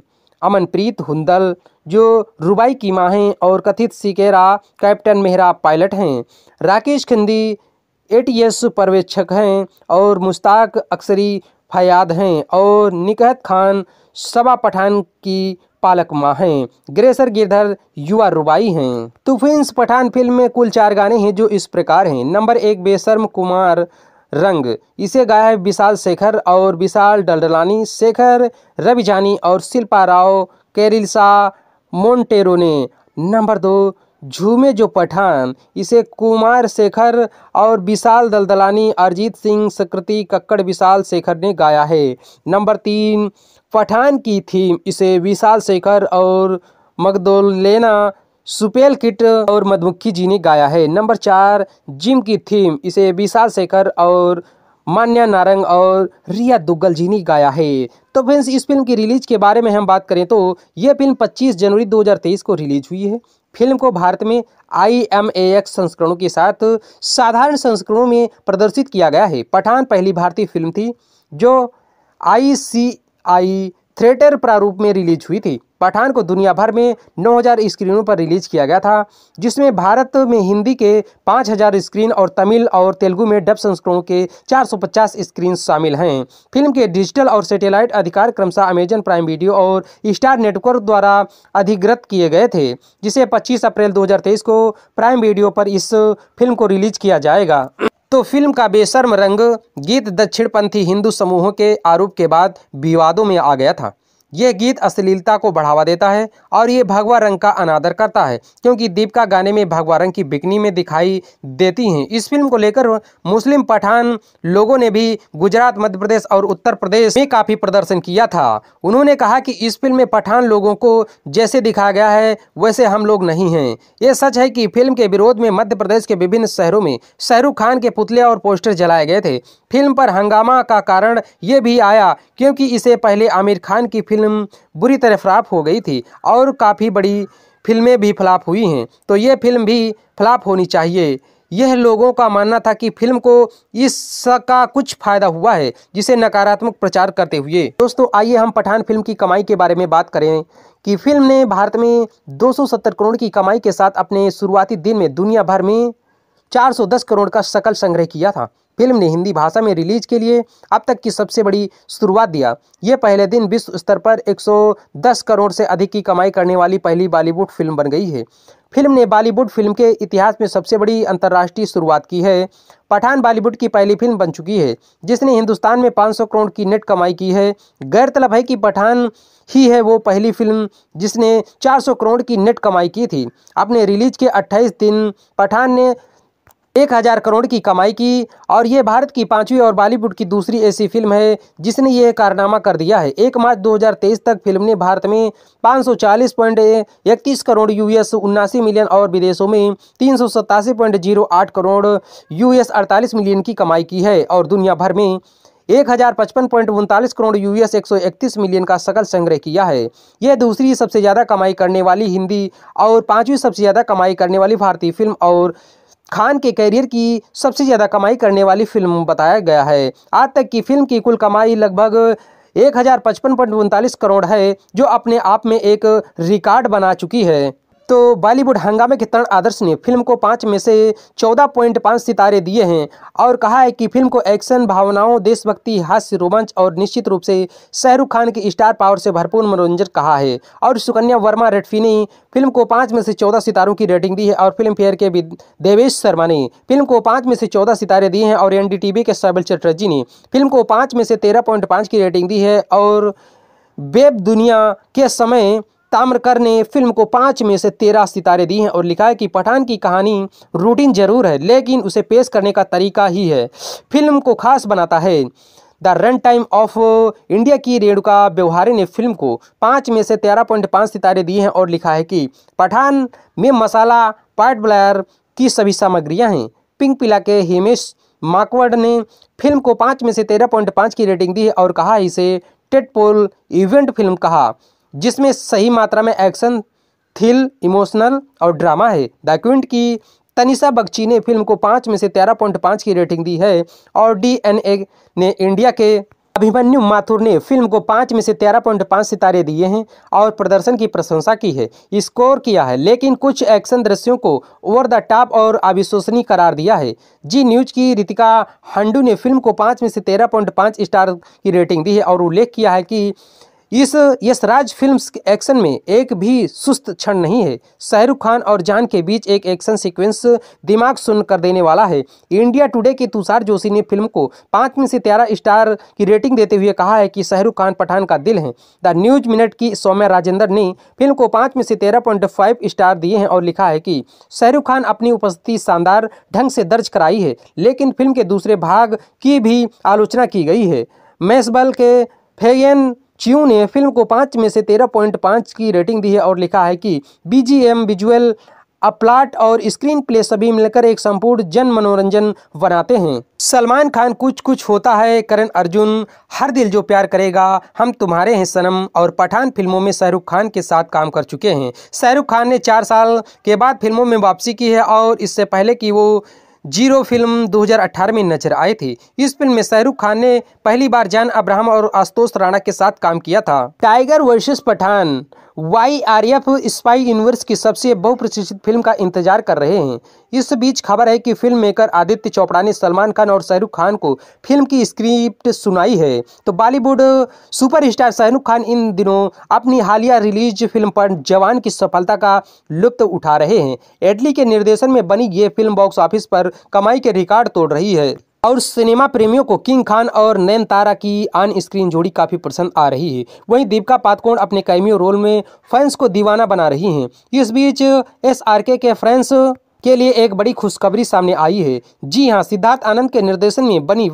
Speaker 1: अमनप्रीत हुंदल जो रुबाई की माँ हैं और कथित सिकेरा कैप्टन मेहरा पायलट हैं राकेश खिंदी ए टी एस पर्यवेक्षक हैं और मुश्ताक अक्सरी फयाद हैं और निकहत खान सबा पठान की पालक माँ हैं ग्रेसर गिरधर युवा रुबाई हैं तुफेंस पठान फिल्म में कुल चार गाने हैं जो इस प्रकार हैं नंबर एक बेशर्म कुमार रंग इसे गाया है विशाल शेखर और विशाल डलडलानी शेखर रविजानी और शिल्पा राव कैरिल्सा मोन्टेरो ने नंबर दो झूमे जो पठान इसे कुमार शेखर और विशाल दलदलानी अरिजीत सिंह सकृति कक्कड़ विशाल शेखर ने गाया है नंबर तीन पठान की थीम इसे विशाल शेखर और मगदोलेना सुपेल किट और मधुमक्खी जी ने गाया है नंबर चार जिम की थीम इसे विशाल शेखर और मान्या नारंग और रिया दुग्गल जी ने गाया है तो फ्रेंड्स इस फिल्म की रिलीज के बारे में हम बात करें तो ये फिल्म 25 जनवरी 2023 को रिलीज हुई है फिल्म को भारत में आई एम ए एक्स संस्करणों के साथ साधारण संस्करणों में प्रदर्शित किया गया है पठान पहली भारतीय फिल्म थी जो आई सी आई थिएटर प्रारूप में रिलीज हुई थी पठान को दुनिया भर में 9000 स्क्रीनों पर रिलीज किया गया था जिसमें भारत में हिंदी के 5000 स्क्रीन और तमिल और तेलुगु में डब संस्करणों के 450 स्क्रीन शामिल हैं फिल्म के डिजिटल और सैटेलाइट अधिकार क्रमशः अमेजन प्राइम वीडियो और स्टार नेटवर्क द्वारा अधिग्रत किए गए थे जिसे पच्चीस अप्रैल दो को प्राइम वीडियो पर इस फिल्म को रिलीज किया जाएगा तो फिल्म का बेशर्म रंग गीत दक्षिणपंथी हिंदू समूहों के आरोप के बाद विवादों में आ गया था यह गीत अश्लीलता को बढ़ावा देता है और ये भगवा रंग का अनादर करता है क्योंकि दीपिका गाने में भगवा रंग की बिकनी में दिखाई देती हैं इस फिल्म को लेकर मुस्लिम पठान लोगों ने भी गुजरात मध्य प्रदेश और उत्तर प्रदेश में काफ़ी प्रदर्शन किया था उन्होंने कहा कि इस फिल्म में पठान लोगों को जैसे दिखाया गया है वैसे हम लोग नहीं हैं ये सच है कि फिल्म के विरोध में मध्य प्रदेश के विभिन्न शहरों में शाहरुख खान के पुतले और पोस्टर जलाए गए थे फिल्म पर हंगामा का कारण ये भी आया क्योंकि इसे पहले आमिर खान की फिल्म फिल्म बुरी तरह फ्लाप हो गई थी और काफ़ी बड़ी फिल्में भी फ्लाप हुई हैं तो ये फिल्म भी फ्लाप होनी चाहिए यह लोगों का मानना था कि फिल्म को इसका कुछ फायदा हुआ है जिसे नकारात्मक प्रचार करते हुए दोस्तों आइए हम पठान फिल्म की कमाई के बारे में बात करें कि फिल्म ने भारत में 270 करोड़ की कमाई के साथ अपने शुरुआती दिन में दुनिया भर में 410 करोड़ का सकल संग्रह किया था फिल्म ने हिंदी भाषा में रिलीज के लिए अब तक की सबसे बड़ी शुरुआत दिया ये पहले दिन विश्व स्तर पर 110 करोड़ से अधिक की कमाई करने वाली पहली बॉलीवुड फिल्म बन गई है फिल्म ने बॉलीवुड फिल्म के इतिहास में सबसे बड़ी अंतर्राष्ट्रीय शुरुआत की है पठान बॉलीवुड की पहली फिल्म बन चुकी है जिसने हिंदुस्तान में 500 करोड़ की नेट कमाई की है गैरतलब है कि पठान ही है वो पहली फिल्म जिसने 400 करोड़ की नेट कमाई की थी अपने रिलीज के 28 दिन पठान ने एक हज़ार करोड़ की कमाई की और ये भारत की पांचवी और बॉलीवुड की दूसरी ऐसी फिल्म है जिसने यह कारनामा कर दिया है एक मार्च 2023 तक फिल्म ने भारत में 540.31 करोड़ यूएस उन्नासी मिलियन और विदेशों में तीन करोड़ यूएस 48 मिलियन की कमाई की है और दुनिया भर में एक हज़ार पचपन पॉइंट उनतालीस करोड़ यूएस एक सौ इकतीस मिलियन का सकल संग्रह किया है यह दूसरी सबसे ज़्यादा कमाई करने वाली हिंदी और पांचवी सबसे ज़्यादा कमाई करने वाली भारतीय फिल्म और खान के करियर की सबसे ज़्यादा कमाई करने वाली फिल्म बताया गया है आज तक की फिल्म की कुल कमाई लगभग एक हज़ार पचपन पॉइंट उनतालीस करोड़ है जो अपने आप में एक रिकॉर्ड बना चुकी है तो बॉलीवुड हंगामे के तरण आदर्श ने फिल्म को पाँच में से चौदह पॉइंट पाँच सितारे दिए हैं और कहा है कि फिल्म को एक्शन भावनाओं देशभक्ति हास्य रोमांच और निश्चित रूप से शाहरुख खान की स्टार पावर से भरपूर मनोरंजन कहा है और सुकन्या वर्मा रेडफी ने फिल्म को पाँच में से चौदह सितारों की रेटिंग दी है और फिल्म फेयर के देवेश शर्मा ने फिल्म को पाँच में से चौदह सितारे दिए हैं और एन के सबल चटर्जी ने फिल्म को पाँच में से तेरह पॉइंट की रेटिंग दी है और वेब दुनिया के समय ताम्रकर ने फिल्म को पाँच में से तेरह सितारे दिए हैं और लिखा है कि पठान की कहानी रूटीन जरूर है लेकिन उसे पेश करने का तरीका ही है फिल्म को खास बनाता है the run time of India की रेणुका व्यवहारे ने फिल्म को पाँच में से तेरह पॉइंट पाँच सितारे दिए हैं और लिखा है कि पठान में मसाला पार्ट ब्लायर की सभी सामग्रियां हैं पिंक पिला के हिमेश माकवर्ड ने फिल्म को पाँच में से तेरह पॉइंट पाँच की रेटिंग दी है और कहा इसे टेट पोल इवेंट फिल्म कहा जिसमें सही मात्रा में एक्शन थ्रिल इमोशनल और ड्रामा है द क्विंट की तनिषा बख्ची ने फिल्म को पाँच में से तेरह पॉइंट पाँच की रेटिंग दी है और डी एन ए ने इंडिया के अभिमन्यु माथुर ने फिल्म को पाँच में से तेरह पॉइंट पाँच सितारे दिए हैं और प्रदर्शन की प्रशंसा की है स्कोर किया है लेकिन कुछ एक्शन दृश्यों को ओवर द टॉप और अविश्वसनीय करार दिया है जी न्यूज की रितिका हंडू ने फिल्म को पाँच में से तेरह पॉइंट पाँच स्टार की रेटिंग दी है और उल्लेख किया है कि इस यशराज फिल्म्स एक्शन में एक भी सुस्त क्षण नहीं है शाहरुख खान और जान के बीच एक एक्शन सीक्वेंस दिमाग सुन कर देने वाला है इंडिया टुडे के तुषार जोशी ने फिल्म को पाँच में से तेरह स्टार की रेटिंग देते हुए कहा है कि शाहरुख खान पठान का दिल है द न्यूज मिनट की सौम्या राजेंद्र ने फिल्म को पाँच में से तेरह पॉइंट फाइव स्टार दिए हैं और लिखा है कि शाहरुख खान अपनी उपस्थिति शानदार ढंग से दर्ज कराई है लेकिन फिल्म के दूसरे भाग की भी आलोचना की गई है मैसबल के फेगेन चियू ने फिल्म को पाँच में से तेरह पॉइंट पाँच की रेटिंग दी है और लिखा है कि बीजीएम विजुअल अपलाट और स्क्रीन प्ले सभी मिलकर एक संपूर्ण जन मनोरंजन बनाते हैं सलमान खान कुछ कुछ होता है करण अर्जुन हर दिल जो प्यार करेगा हम तुम्हारे हैं सनम और पठान फिल्मों में शाहरुख खान के साथ काम कर चुके हैं शाहरुख खान ने चार साल के बाद फिल्मों में वापसी की है और इससे पहले कि वो जीरो फिल्म 2018 में नजर आए थे इस फिल्म में शाहरुख खान ने पहली बार जान अब्राहम और आशुतोष राणा के साथ काम किया था Tiger versus Pathaan Y R F spy universe की सबसे बहुप्रतिष्ठित फिल्म का इंतजार कर रहे हैं इस बीच खबर है कि फिल्म मेकर आदित्य चोपड़ा ने सलमान खान और शाहरुख खान को फिल्म की स्क्रिप्ट सुनाई है तो बॉलीवुड सुपरस्टार शाहरुख खान इन दिनों अपनी हालिया रिलीज फिल्म पर जवान की सफलता का लुप्त उठा रहे हैं एडली के निर्देशन में बनी ये फिल्म बॉक्स ऑफिस पर कमाई के रिकॉर्ड तोड़ रही है और सिनेमा प्रेमियों को किंग खान और नयन तारा की ऑन स्क्रीन जोड़ी काफ़ी पसंद आ रही है वहीं दीपिका पातकोण अपने कैमियो रोल में फैंस को दीवाना बना रही हैं इस बीच एस के फैंस के लिए एक बड़ी खुशखबरी सामने आई है जी हां सिद्धार्थ आनंद के निर्देशन में बनी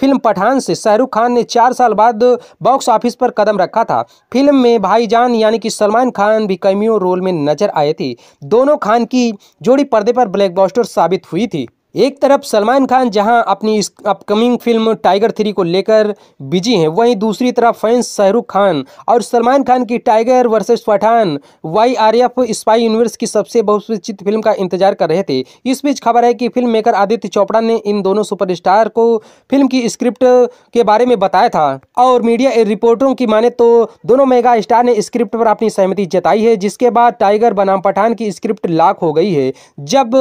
Speaker 1: फिल्म पठान से शाहरुख खान ने चार साल बाद बॉक्स ऑफिस पर कदम रखा था फिल्म में भाईजान यानी कि सलमान खान भी कैमियो रोल में नजर आए थे दोनों खान की जोड़ी पर्दे पर ब्लैकबॉस्टर साबित हुई थी एक तरफ सलमान खान जहां अपनी इस अपकमिंग फिल्म टाइगर थ्री को लेकर बिजी हैं वहीं दूसरी तरफ फैंस शाहरुख खान और सलमान खान की Tiger versus Pathaan Y R F spy universe की सबसे बहुचर्चित फिल्म का इंतजार कर रहे थे इस बीच खबर है कि फिल्म मेकर आदित्य चोपड़ा ने इन दोनों सुपरस्टार को फिल्म की स्क्रिप्ट के बारे में बताया था और मीडिया रिपोर्टरों की माने तो दोनों मेगा स्टार ने स्क्रिप्ट पर अपनी सहमति जताई है जिसके बाद टाइगर बनाम पठान की स्क्रिप्ट लाख हो गई है जब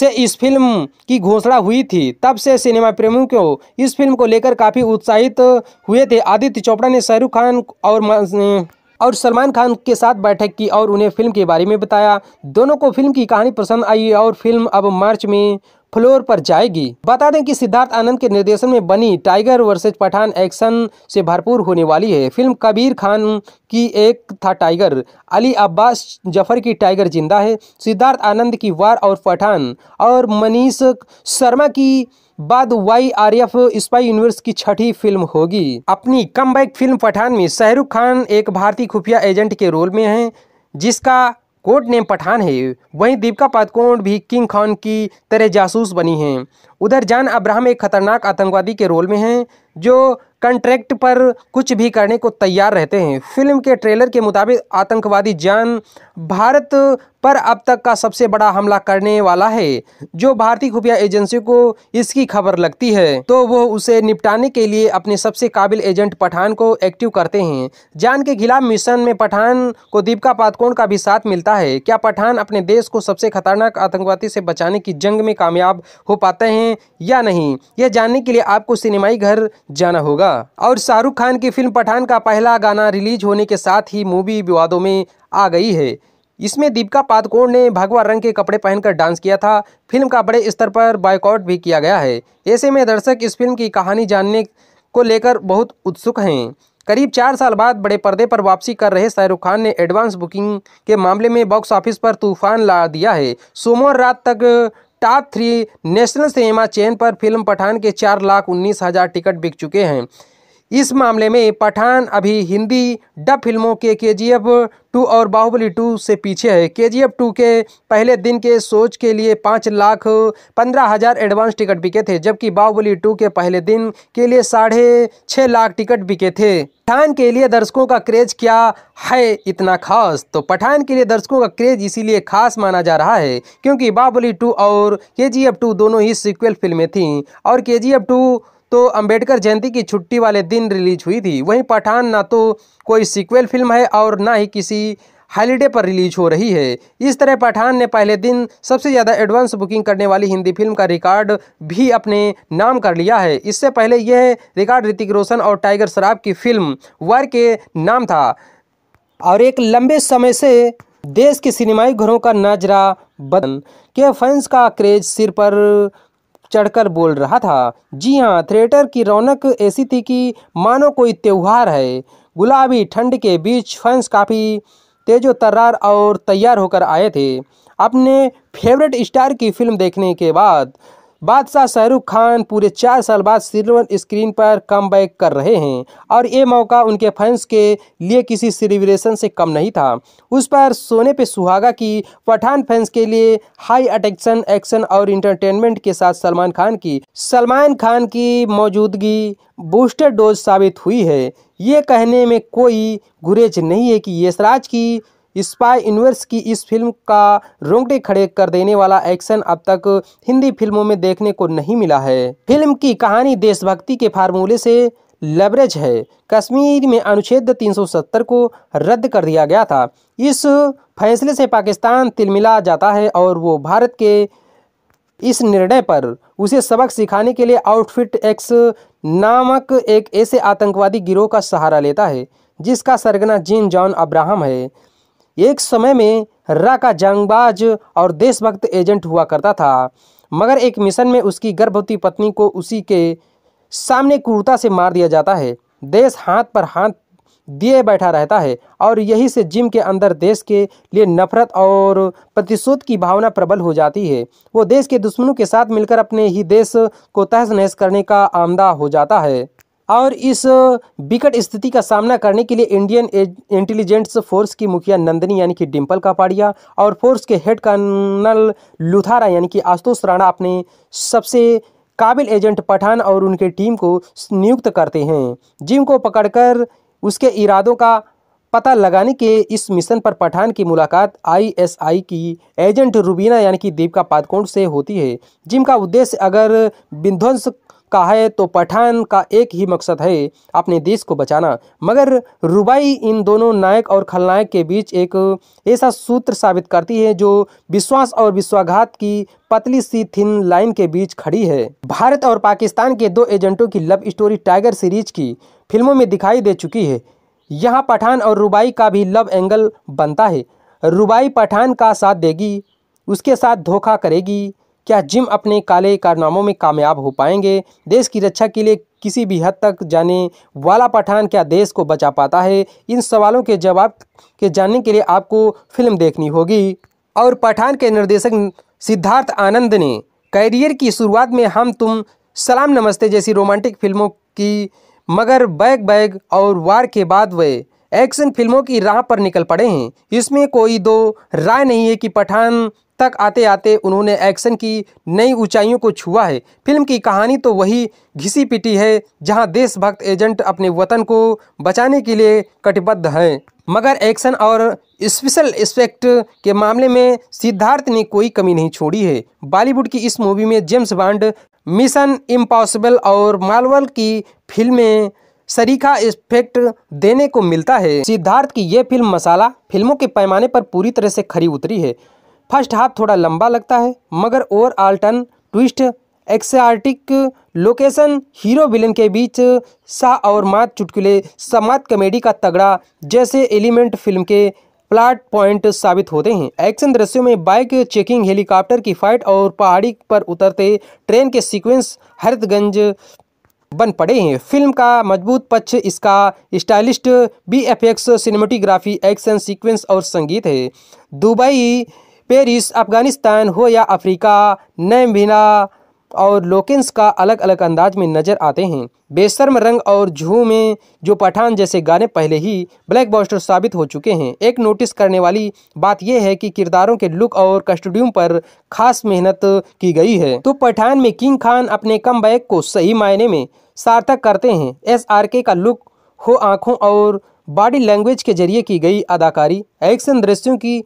Speaker 1: से इस फिल्म की घोषणा हुई थी तब से सिनेमा प्रेमियों को इस फिल्म को लेकर काफ़ी उत्साहित हुए थे आदित्य चोपड़ा ने शाहरुख खान और और सलमान खान के साथ बैठक की और उन्हें फिल्म के बारे में बताया दोनों को फिल्म की कहानी पसंद आई और फिल्म अब मार्च में फ्लोर पर जाएगी बता दें कि सिद्धार्थ आनंद के निर्देशन में बनी टाइगर वर्सेज पठान एक्शन से भरपूर होने वाली है फिल्म कबीर खान की एक था टाइगर अली अब्बास जफर की टाइगर जिंदा है सिद्धार्थ आनंद की वार और पठान और मनीष शर्मा की बाद Y R F spy universe की छठी फिल्म होगी अपनी कम फिल्म पठान में शाहरुख खान एक भारतीय खुफिया एजेंट के रोल में है जिसका कोड नेम पठान है वहीं दीपिका पादुकोण भी किंग खान की तरह जासूस बनी हैं उधर जान अब्राहम एक खतरनाक आतंकवादी के रोल में हैं जो कंट्रैक्ट पर कुछ भी करने को तैयार रहते हैं फिल्म के ट्रेलर के मुताबिक आतंकवादी जान भारत पर अब तक का सबसे बड़ा हमला करने वाला है जो भारतीय खुफिया एजेंसी को इसकी खबर लगती है तो वो उसे निपटाने के लिए अपने सबसे काबिल एजेंट पठान को एक्टिव करते हैं जान के खिलाफ मिशन में पठान को दीपिका पादकोण का भी साथ मिलता है क्या पठान अपने देश को सबसे खतरनाक आतंकवादी से बचाने की जंग में कामयाब हो पाते हैं या नहीं यह जानने के लिए आपको सिनेमाई घर जाना होगा होगा और शाहरुख खान की फिल्म पठान का पहला गाना रिलीज होने के साथ ही मूवी विवादों में आ गई है इसमें दीपिका पादुकोण ने भगवा रंग के कपड़े पहनकर डांस किया था फिल्म का बड़े स्तर पर बायकॉट भी किया गया है ऐसे में दर्शक इस फिल्म की कहानी जानने को लेकर बहुत उत्सुक हैं करीब चार साल बाद बड़े पर्दे पर वापसी कर रहे शाहरुख खान ने एडवांस बुकिंग के मामले में बॉक्स ऑफिस पर तूफान ला दिया है सोमवार रात तक star three national cinema chain पर फिल्म पठान के चार लाख उन्नीस हज़ार टिकट बिक चुके हैं इस मामले में पठान अभी हिंदी डब फिल्मों के के जी एफ टू और बाहुबली टू से पीछे है के जी एफ टू के पहले दिन के सोच के लिए पाँच लाख पंद्रह हज़ार एडवांस टिकट बिके थे जबकि बाहुबली टू के पहले दिन के लिए साढ़े छः लाख टिकट बिके थे पठान के लिए दर्शकों का क्रेज क्या है इतना खास तो पठान के लिए दर्शकों का क्रेज इसीलिए खास माना जा रहा है क्योंकि बाबुली टू और के जी एफ टू दोनों ही सीक्वल फिल्में थीं और के जी एफ टू तो अंबेडकर जयंती की छुट्टी वाले दिन रिलीज हुई थी वहीं पठान ना तो कोई सीक्वल फिल्म है और ना ही किसी हॉलीडे पर रिलीज हो रही है इस तरह पठान ने पहले दिन सबसे ज़्यादा एडवांस बुकिंग करने वाली हिंदी फिल्म का रिकॉर्ड भी अपने नाम कर लिया है इससे पहले यह रिकॉर्ड ऋतिक रोशन और टाइगर शराब की फिल्म वार के नाम था और एक लंबे समय से देश के सिनेमाई घरों का नाजरा बदन के फैंस का क्रेज सिर पर चढ़कर बोल रहा था जी हाँ थिएटर की रौनक ऐसी थी कि मानो कोई त्यौहार है गुलाबी ठंड के बीच फैंस काफ़ी तेजो तर्रार और तैयार होकर आए थे अपने फेवरेट स्टार की फिल्म देखने के बाद बादशाह शाहरुख खान पूरे चार साल बाद सिल्वर स्क्रीन पर कम कर रहे हैं और ये मौका उनके फैंस के लिए किसी सेलिब्रेशन से कम नहीं था उस पर सोने पे सुहागा की पठान फैंस के लिए हाई अटेंशन एक्शन और इंटरटेनमेंट के साथ सलमान खान की सलमान खान की मौजूदगी बूस्टर डोज साबित हुई है ये कहने में कोई गुरेज नहीं है कि यशराज की स्पाई यूनिवर्स की इस फिल्म का रोंगटे खड़े कर देने वाला एक्शन अब तक हिंदी फिल्मों में देखने को नहीं मिला है फिल्म की कहानी देशभक्ति के फार्मूले से लेवरेज है कश्मीर में अनुच्छेद 370 को रद्द कर दिया गया था इस फैसले से पाकिस्तान तिलमिला जाता है और वो भारत के इस निर्णय पर उसे सबक सिखाने के लिए आउटफिट एक्स नामक एक ऐसे आतंकवादी गिरोह का सहारा लेता है जिसका सरगना जिन जॉन अब्राहम है एक समय में रा का जंगबाज और देशभक्त एजेंट हुआ करता था मगर एक मिशन में उसकी गर्भवती पत्नी को उसी के सामने क्रूरता से मार दिया जाता है देश हाथ पर हाथ दिए बैठा रहता है और यही से जिम के अंदर देश के लिए नफरत और प्रतिशोध की भावना प्रबल हो जाती है वो देश के दुश्मनों के साथ मिलकर अपने ही देश को तहस नहस करने का आमदा हो जाता है और इस विकट स्थिति का सामना करने के लिए इंडियन इंटेलिजेंस फोर्स की मुखिया नंदनी यानी कि डिम्पल कापाड़िया और फोर्स के हेड कर्नल लुथारा यानी कि आशुतोष राणा अपने सबसे काबिल एजेंट पठान और उनके टीम को नियुक्त करते हैं जिम को पकड़कर उसके इरादों का पता लगाने के इस मिशन पर पठान की मुलाकात आईएसआई की एजेंट रूबीना यानी कि दीपिका पादकोण से होती है जिम का उद्देश्य अगर विध्वंस का है तो पठान का एक ही मकसद है अपने देश को बचाना मगर रुबाई इन दोनों नायक और खलनायक के बीच एक ऐसा सूत्र साबित करती है जो विश्वास और विश्वाघात की पतली सी थिन लाइन के बीच खड़ी है भारत और पाकिस्तान के दो एजेंटों की लव स्टोरी टाइगर सीरीज की फिल्मों में दिखाई दे चुकी है यहाँ पठान और रुबाई का भी लव एंगल बनता है रुबाई पठान का साथ देगी उसके साथ धोखा करेगी क्या जिम अपने काले कारनामों में कामयाब हो पाएंगे देश की रक्षा के लिए किसी भी हद तक जाने वाला पठान क्या देश को बचा पाता है इन सवालों के जवाब के जानने के लिए आपको फिल्म देखनी होगी और पठान के निर्देशक सिद्धार्थ आनंद ने कैरियर की शुरुआत में हम तुम सलाम नमस्ते जैसी रोमांटिक फिल्मों की मगर बैग बैग और वार के बाद वे एक्शन फिल्मों की राह पर निकल पड़े हैं इसमें कोई दो राय नहीं है कि पठान तक आते आते उन्होंने एक्शन की नई ऊंचाइयों को छुआ है फिल्म की कहानी तो वही घिसी पिटी है जहां देशभक्त एजेंट अपने वतन को बचाने के लिए कटिबद्ध हैं मगर एक्शन और स्पेशल इफेक्ट के मामले में सिद्धार्थ ने कोई कमी नहीं छोड़ी है बॉलीवुड की इस मूवी में जेम्स बॉन्ड मिशन इम्पॉसिबल और मालवल की फिल्में सरीखा इफेक्ट देने को मिलता है सिद्धार्थ की यह फिल्म मसाला फिल्मों के पैमाने पर पूरी तरह से खरी उतरी है फर्स्ट हाफ थोड़ा लंबा लगता है मगर overall turn twist exotic location hero villain के बीच शाह और मात चुटकुले समात कमेडी का तगड़ा जैसे एलिमेंट फिल्म के प्लाट पॉइंट साबित होते हैं एक्शन दृश्यों में बाइक चेकिंग हेलीकॉप्टर की फाइट और पहाड़ी पर उतरते ट्रेन के सीक्वेंस हरितगंज बन पड़े हैं फिल्म का मजबूत पक्ष इसका stylist B F X cinematography action sequence और संगीत है दुबई पेरिस अफगानिस्तान हो या अफ्रीका नैमबिना और लोकेंस का अलग अलग अंदाज में नजर आते हैं बेशर्म रंग और झू में जो पठान जैसे गाने पहले ही ब्लैक बॉस्टर साबित हो चुके हैं एक नोटिस करने वाली बात यह है कि किरदारों के लुक और कस्टड्यूम पर खास मेहनत की गई है तो पठान में किंग खान अपने कम को सही मायने में सार्थक करते हैं एस का लुक हो आँखों और बॉडी लैंग्वेज के जरिए की गई अदाकारी एक्शन दृश्यों की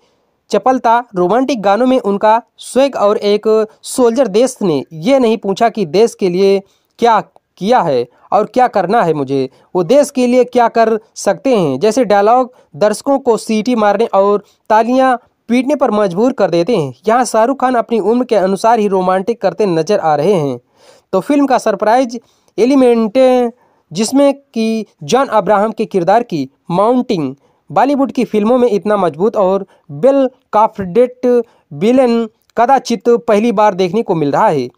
Speaker 1: चपलता रोमांटिक गानों में उनका स्वेग और एक सोल्जर देश ने यह नहीं पूछा कि देश के लिए क्या किया है और क्या करना है मुझे वो देश के लिए क्या कर सकते हैं जैसे डायलॉग दर्शकों को सीटी मारने और तालियां पीटने पर मजबूर कर देते हैं यहाँ शाहरुख खान अपनी उम्र के अनुसार ही रोमांटिक करते नजर आ रहे हैं तो फिल्म का सरप्राइज एलिमेंट जिसमें कि जॉन अब्राहम के किरदार की माउंटिंग बॉलीवुड की फिल्मों में इतना मजबूत और बेल काफ्डेट बिलन कदाचित पहली बार देखने को मिल रहा है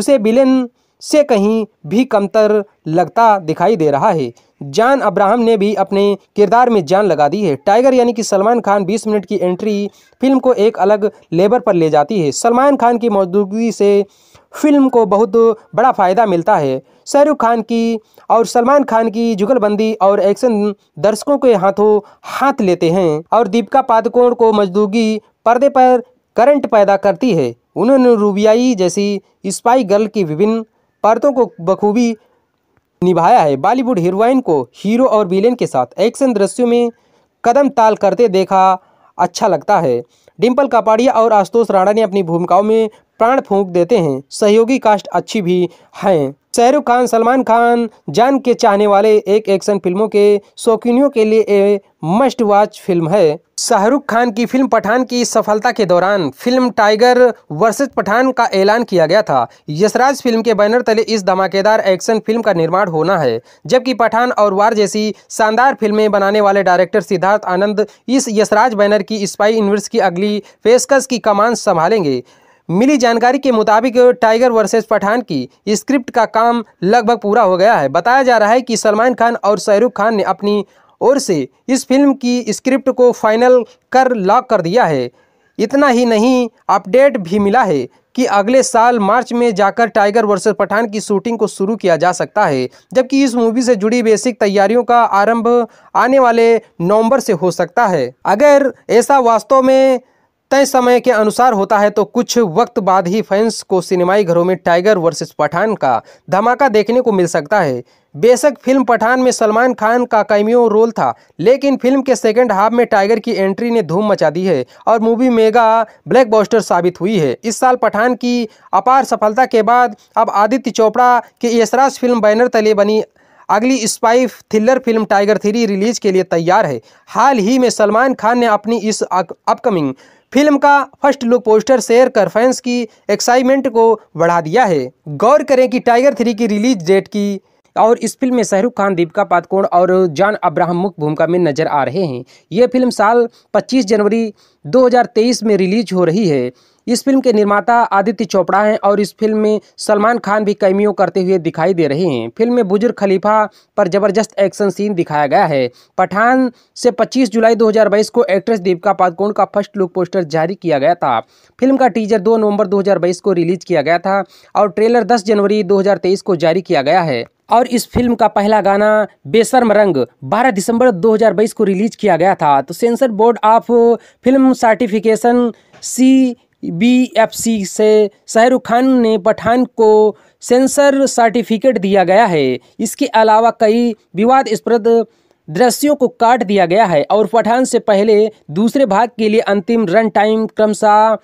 Speaker 1: उसे बिलन से कहीं भी कमतर लगता दिखाई दे रहा है जान अब्राहम ने भी अपने किरदार में जान लगा दी है टाइगर यानी कि सलमान खान 20 मिनट की एंट्री फिल्म को एक अलग लेबर पर ले जाती है सलमान खान की मौजूदगी से फिल्म को बहुत बड़ा फ़ायदा मिलता है शाहरुख खान की और सलमान खान की जुगलबंदी और एक्शन दर्शकों के हाथों हाथ लेते हैं और दीपिका पादुकोण को मजदूगी पर्दे पर करंट पैदा करती है उन्होंने रूबियाई जैसी स्पाई गर्ल की विभिन्न परतों को बखूबी निभाया है बॉलीवुड हीरोइन को हीरो और विलेन के साथ एक्शन दृश्यों में कदम ताल करते देखा अच्छा लगता है डिम्पल कापाड़िया और आशुतोष राणा ने अपनी भूमिकाओं में प्राण फूंक देते हैं सहयोगी कास्ट अच्छी भी है शाहरुख खान सलमान खान जान के चाहने वाले एक एक्शन फिल्मों के शौकीनियों के लिए ए मस्ट वॉच फिल्म है शाहरुख खान की फिल्म पठान की सफलता के दौरान फिल्म टाइगर वर्सेस पठान का ऐलान किया गया था यशराज फिल्म के बैनर तले इस धमाकेदार एक्शन फिल्म का निर्माण होना है जबकि पठान और वार जैसी शानदार फिल्में बनाने वाले डायरेक्टर सिद्धार्थ आनंद इस यशराज बैनर की स्पाई यूनिवर्स की अगली पेशकश की कमान संभालेंगे मिली जानकारी के मुताबिक टाइगर वर्सेस पठान की स्क्रिप्ट का काम लगभग पूरा हो गया है बताया जा रहा है कि सलमान खान और शाहरुख खान ने अपनी ओर से इस फिल्म की स्क्रिप्ट को फाइनल कर लॉक कर दिया है इतना ही नहीं अपडेट भी मिला है कि अगले साल मार्च में जाकर टाइगर वर्सेस पठान की शूटिंग को शुरू किया जा सकता है जबकि इस मूवी से जुड़ी बेसिक तैयारियों का आरंभ आने वाले नवंबर से हो सकता है अगर ऐसा वास्तव में तय समय के अनुसार होता है तो कुछ वक्त बाद ही फैंस को सिनेमाई घरों में टाइगर वर्सेस पठान का धमाका देखने को मिल सकता है बेशक फिल्म पठान में सलमान खान का कैमियो रोल था लेकिन फिल्म के सेकेंड हाफ में टाइगर की एंट्री ने धूम मचा दी है और मूवी मेगा ब्लैकबस्टर साबित हुई है इस साल पठान की अपार सफलता के बाद अब आदित्य चोपड़ा के यशराज फिल्म बैनर तले बनी अगली spy thriller film Tiger three release के लिए तैयार है हाल ही में सलमान खान ने अपनी इस अपकमिंग फिल्म का फर्स्ट लुक पोस्टर शेयर कर फैंस की एक्साइटमेंट को बढ़ा दिया है गौर करें कि टाइगर थ्री की रिलीज डेट की और इस फिल्म में शाहरुख खान दीपिका पादुकोण और जॉन अब्राहम मुख्य भूमिका में नजर आ रहे हैं ये फिल्म साल 25 जनवरी 2023 में रिलीज हो रही है इस फिल्म के निर्माता आदित्य चोपड़ा हैं और इस फिल्म में सलमान खान भी कैमियों करते हुए दिखाई दे रहे हैं फिल्म में बुजुर्ग खलीफा पर जबरदस्त एक्शन सीन दिखाया गया है पठान से 25 जुलाई 2022 को एक्ट्रेस दीपिका पादुकोण का फर्स्ट लुक पोस्टर जारी किया गया था फिल्म का टीजर दो नवम्बर दो को रिलीज किया गया था और ट्रेलर दस जनवरी दो को जारी किया गया है और इस फिल्म का पहला गाना बेसरम रंग 12 दिसंबर 2022 को रिलीज किया गया था तो censor board of film certification C BFC से शाहरुख खान ने पठान को सेंसर सर्टिफिकेट दिया गया है इसके अलावा कई विवादस्पद दृश्यों को काट दिया गया है और पठान से पहले दूसरे भाग के लिए अंतिम रन टाइम क्रमशः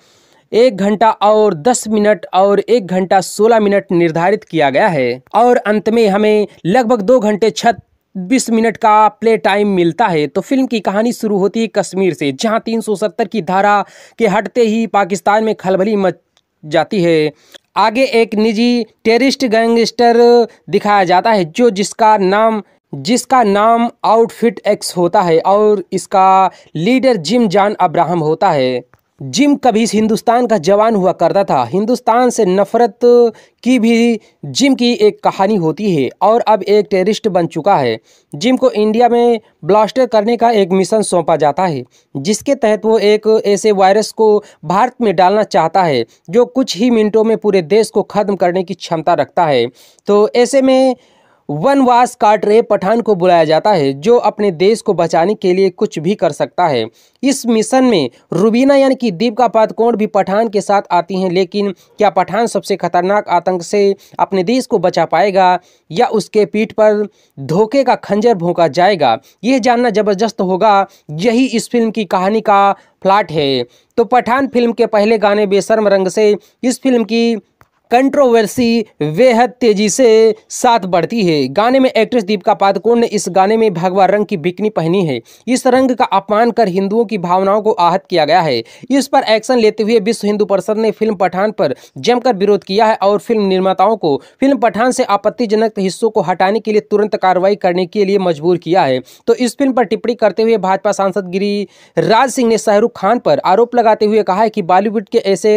Speaker 1: एक घंटा और दस मिनट और एक घंटा सोलह मिनट निर्धारित किया गया है और अंत में हमें लगभग दो घंटे छत बीस मिनट का प्ले टाइम मिलता है तो फिल्म की कहानी शुरू होती है कश्मीर से जहां 370 की धारा के हटते ही पाकिस्तान में खलबली मच जाती है आगे एक निजी टेरिस्ट गैंगस्टर दिखाया जाता है जो जिसका नाम जिसका नाम आउटफिट एक्स होता है और इसका लीडर जिम जान अब्राहम होता है जिम कभी हिंदुस्तान का जवान हुआ करता था हिंदुस्तान से नफरत की भी जिम की एक कहानी होती है और अब एक टेररिस्ट बन चुका है जिम को इंडिया में ब्लास्टर करने का एक मिशन सौंपा जाता है जिसके तहत वो एक ऐसे वायरस को भारत में डालना चाहता है जो कुछ ही मिनटों में पूरे देश को ख़त्म करने की क्षमता रखता है तो ऐसे में वनवास काट रहे पठान को बुलाया जाता है जो अपने देश को बचाने के लिए कुछ भी कर सकता है इस मिशन में रूबीना यानी कि दीपका पादकोण भी पठान के साथ आती हैं लेकिन क्या पठान सबसे खतरनाक आतंक से अपने देश को बचा पाएगा या उसके पीठ पर धोखे का खंजर भोंका जाएगा यह जानना जबरदस्त होगा यही इस फिल्म की कहानी का प्लाट है तो पठान फिल्म के पहले गाने बेसर्म रंग से इस फिल्म की कंट्रोवर्सी बेहद तेजी से साथ बढ़ती है गाने में एक्ट्रेस दीपिका पादुकोण ने इस गाने में भगवा रंग की बिकनी पहनी है इस रंग का अपमान कर हिंदुओं की भावनाओं को आहत किया गया है इस पर एक्शन लेते हुए विश्व हिंदू परिषद ने फिल्म पठान पर जमकर विरोध किया है और फिल्म निर्माताओं को फिल्म पठान से आपत्तिजनक हिस्सों को हटाने के लिए तुरंत कार्रवाई करने के लिए मजबूर किया है तो इस फिल्म पर टिप्पणी करते हुए भाजपा सांसद गिरिराज सिंह ने शाहरुख खान पर आरोप लगाते हुए कहा है कि बॉलीवुड के ऐसे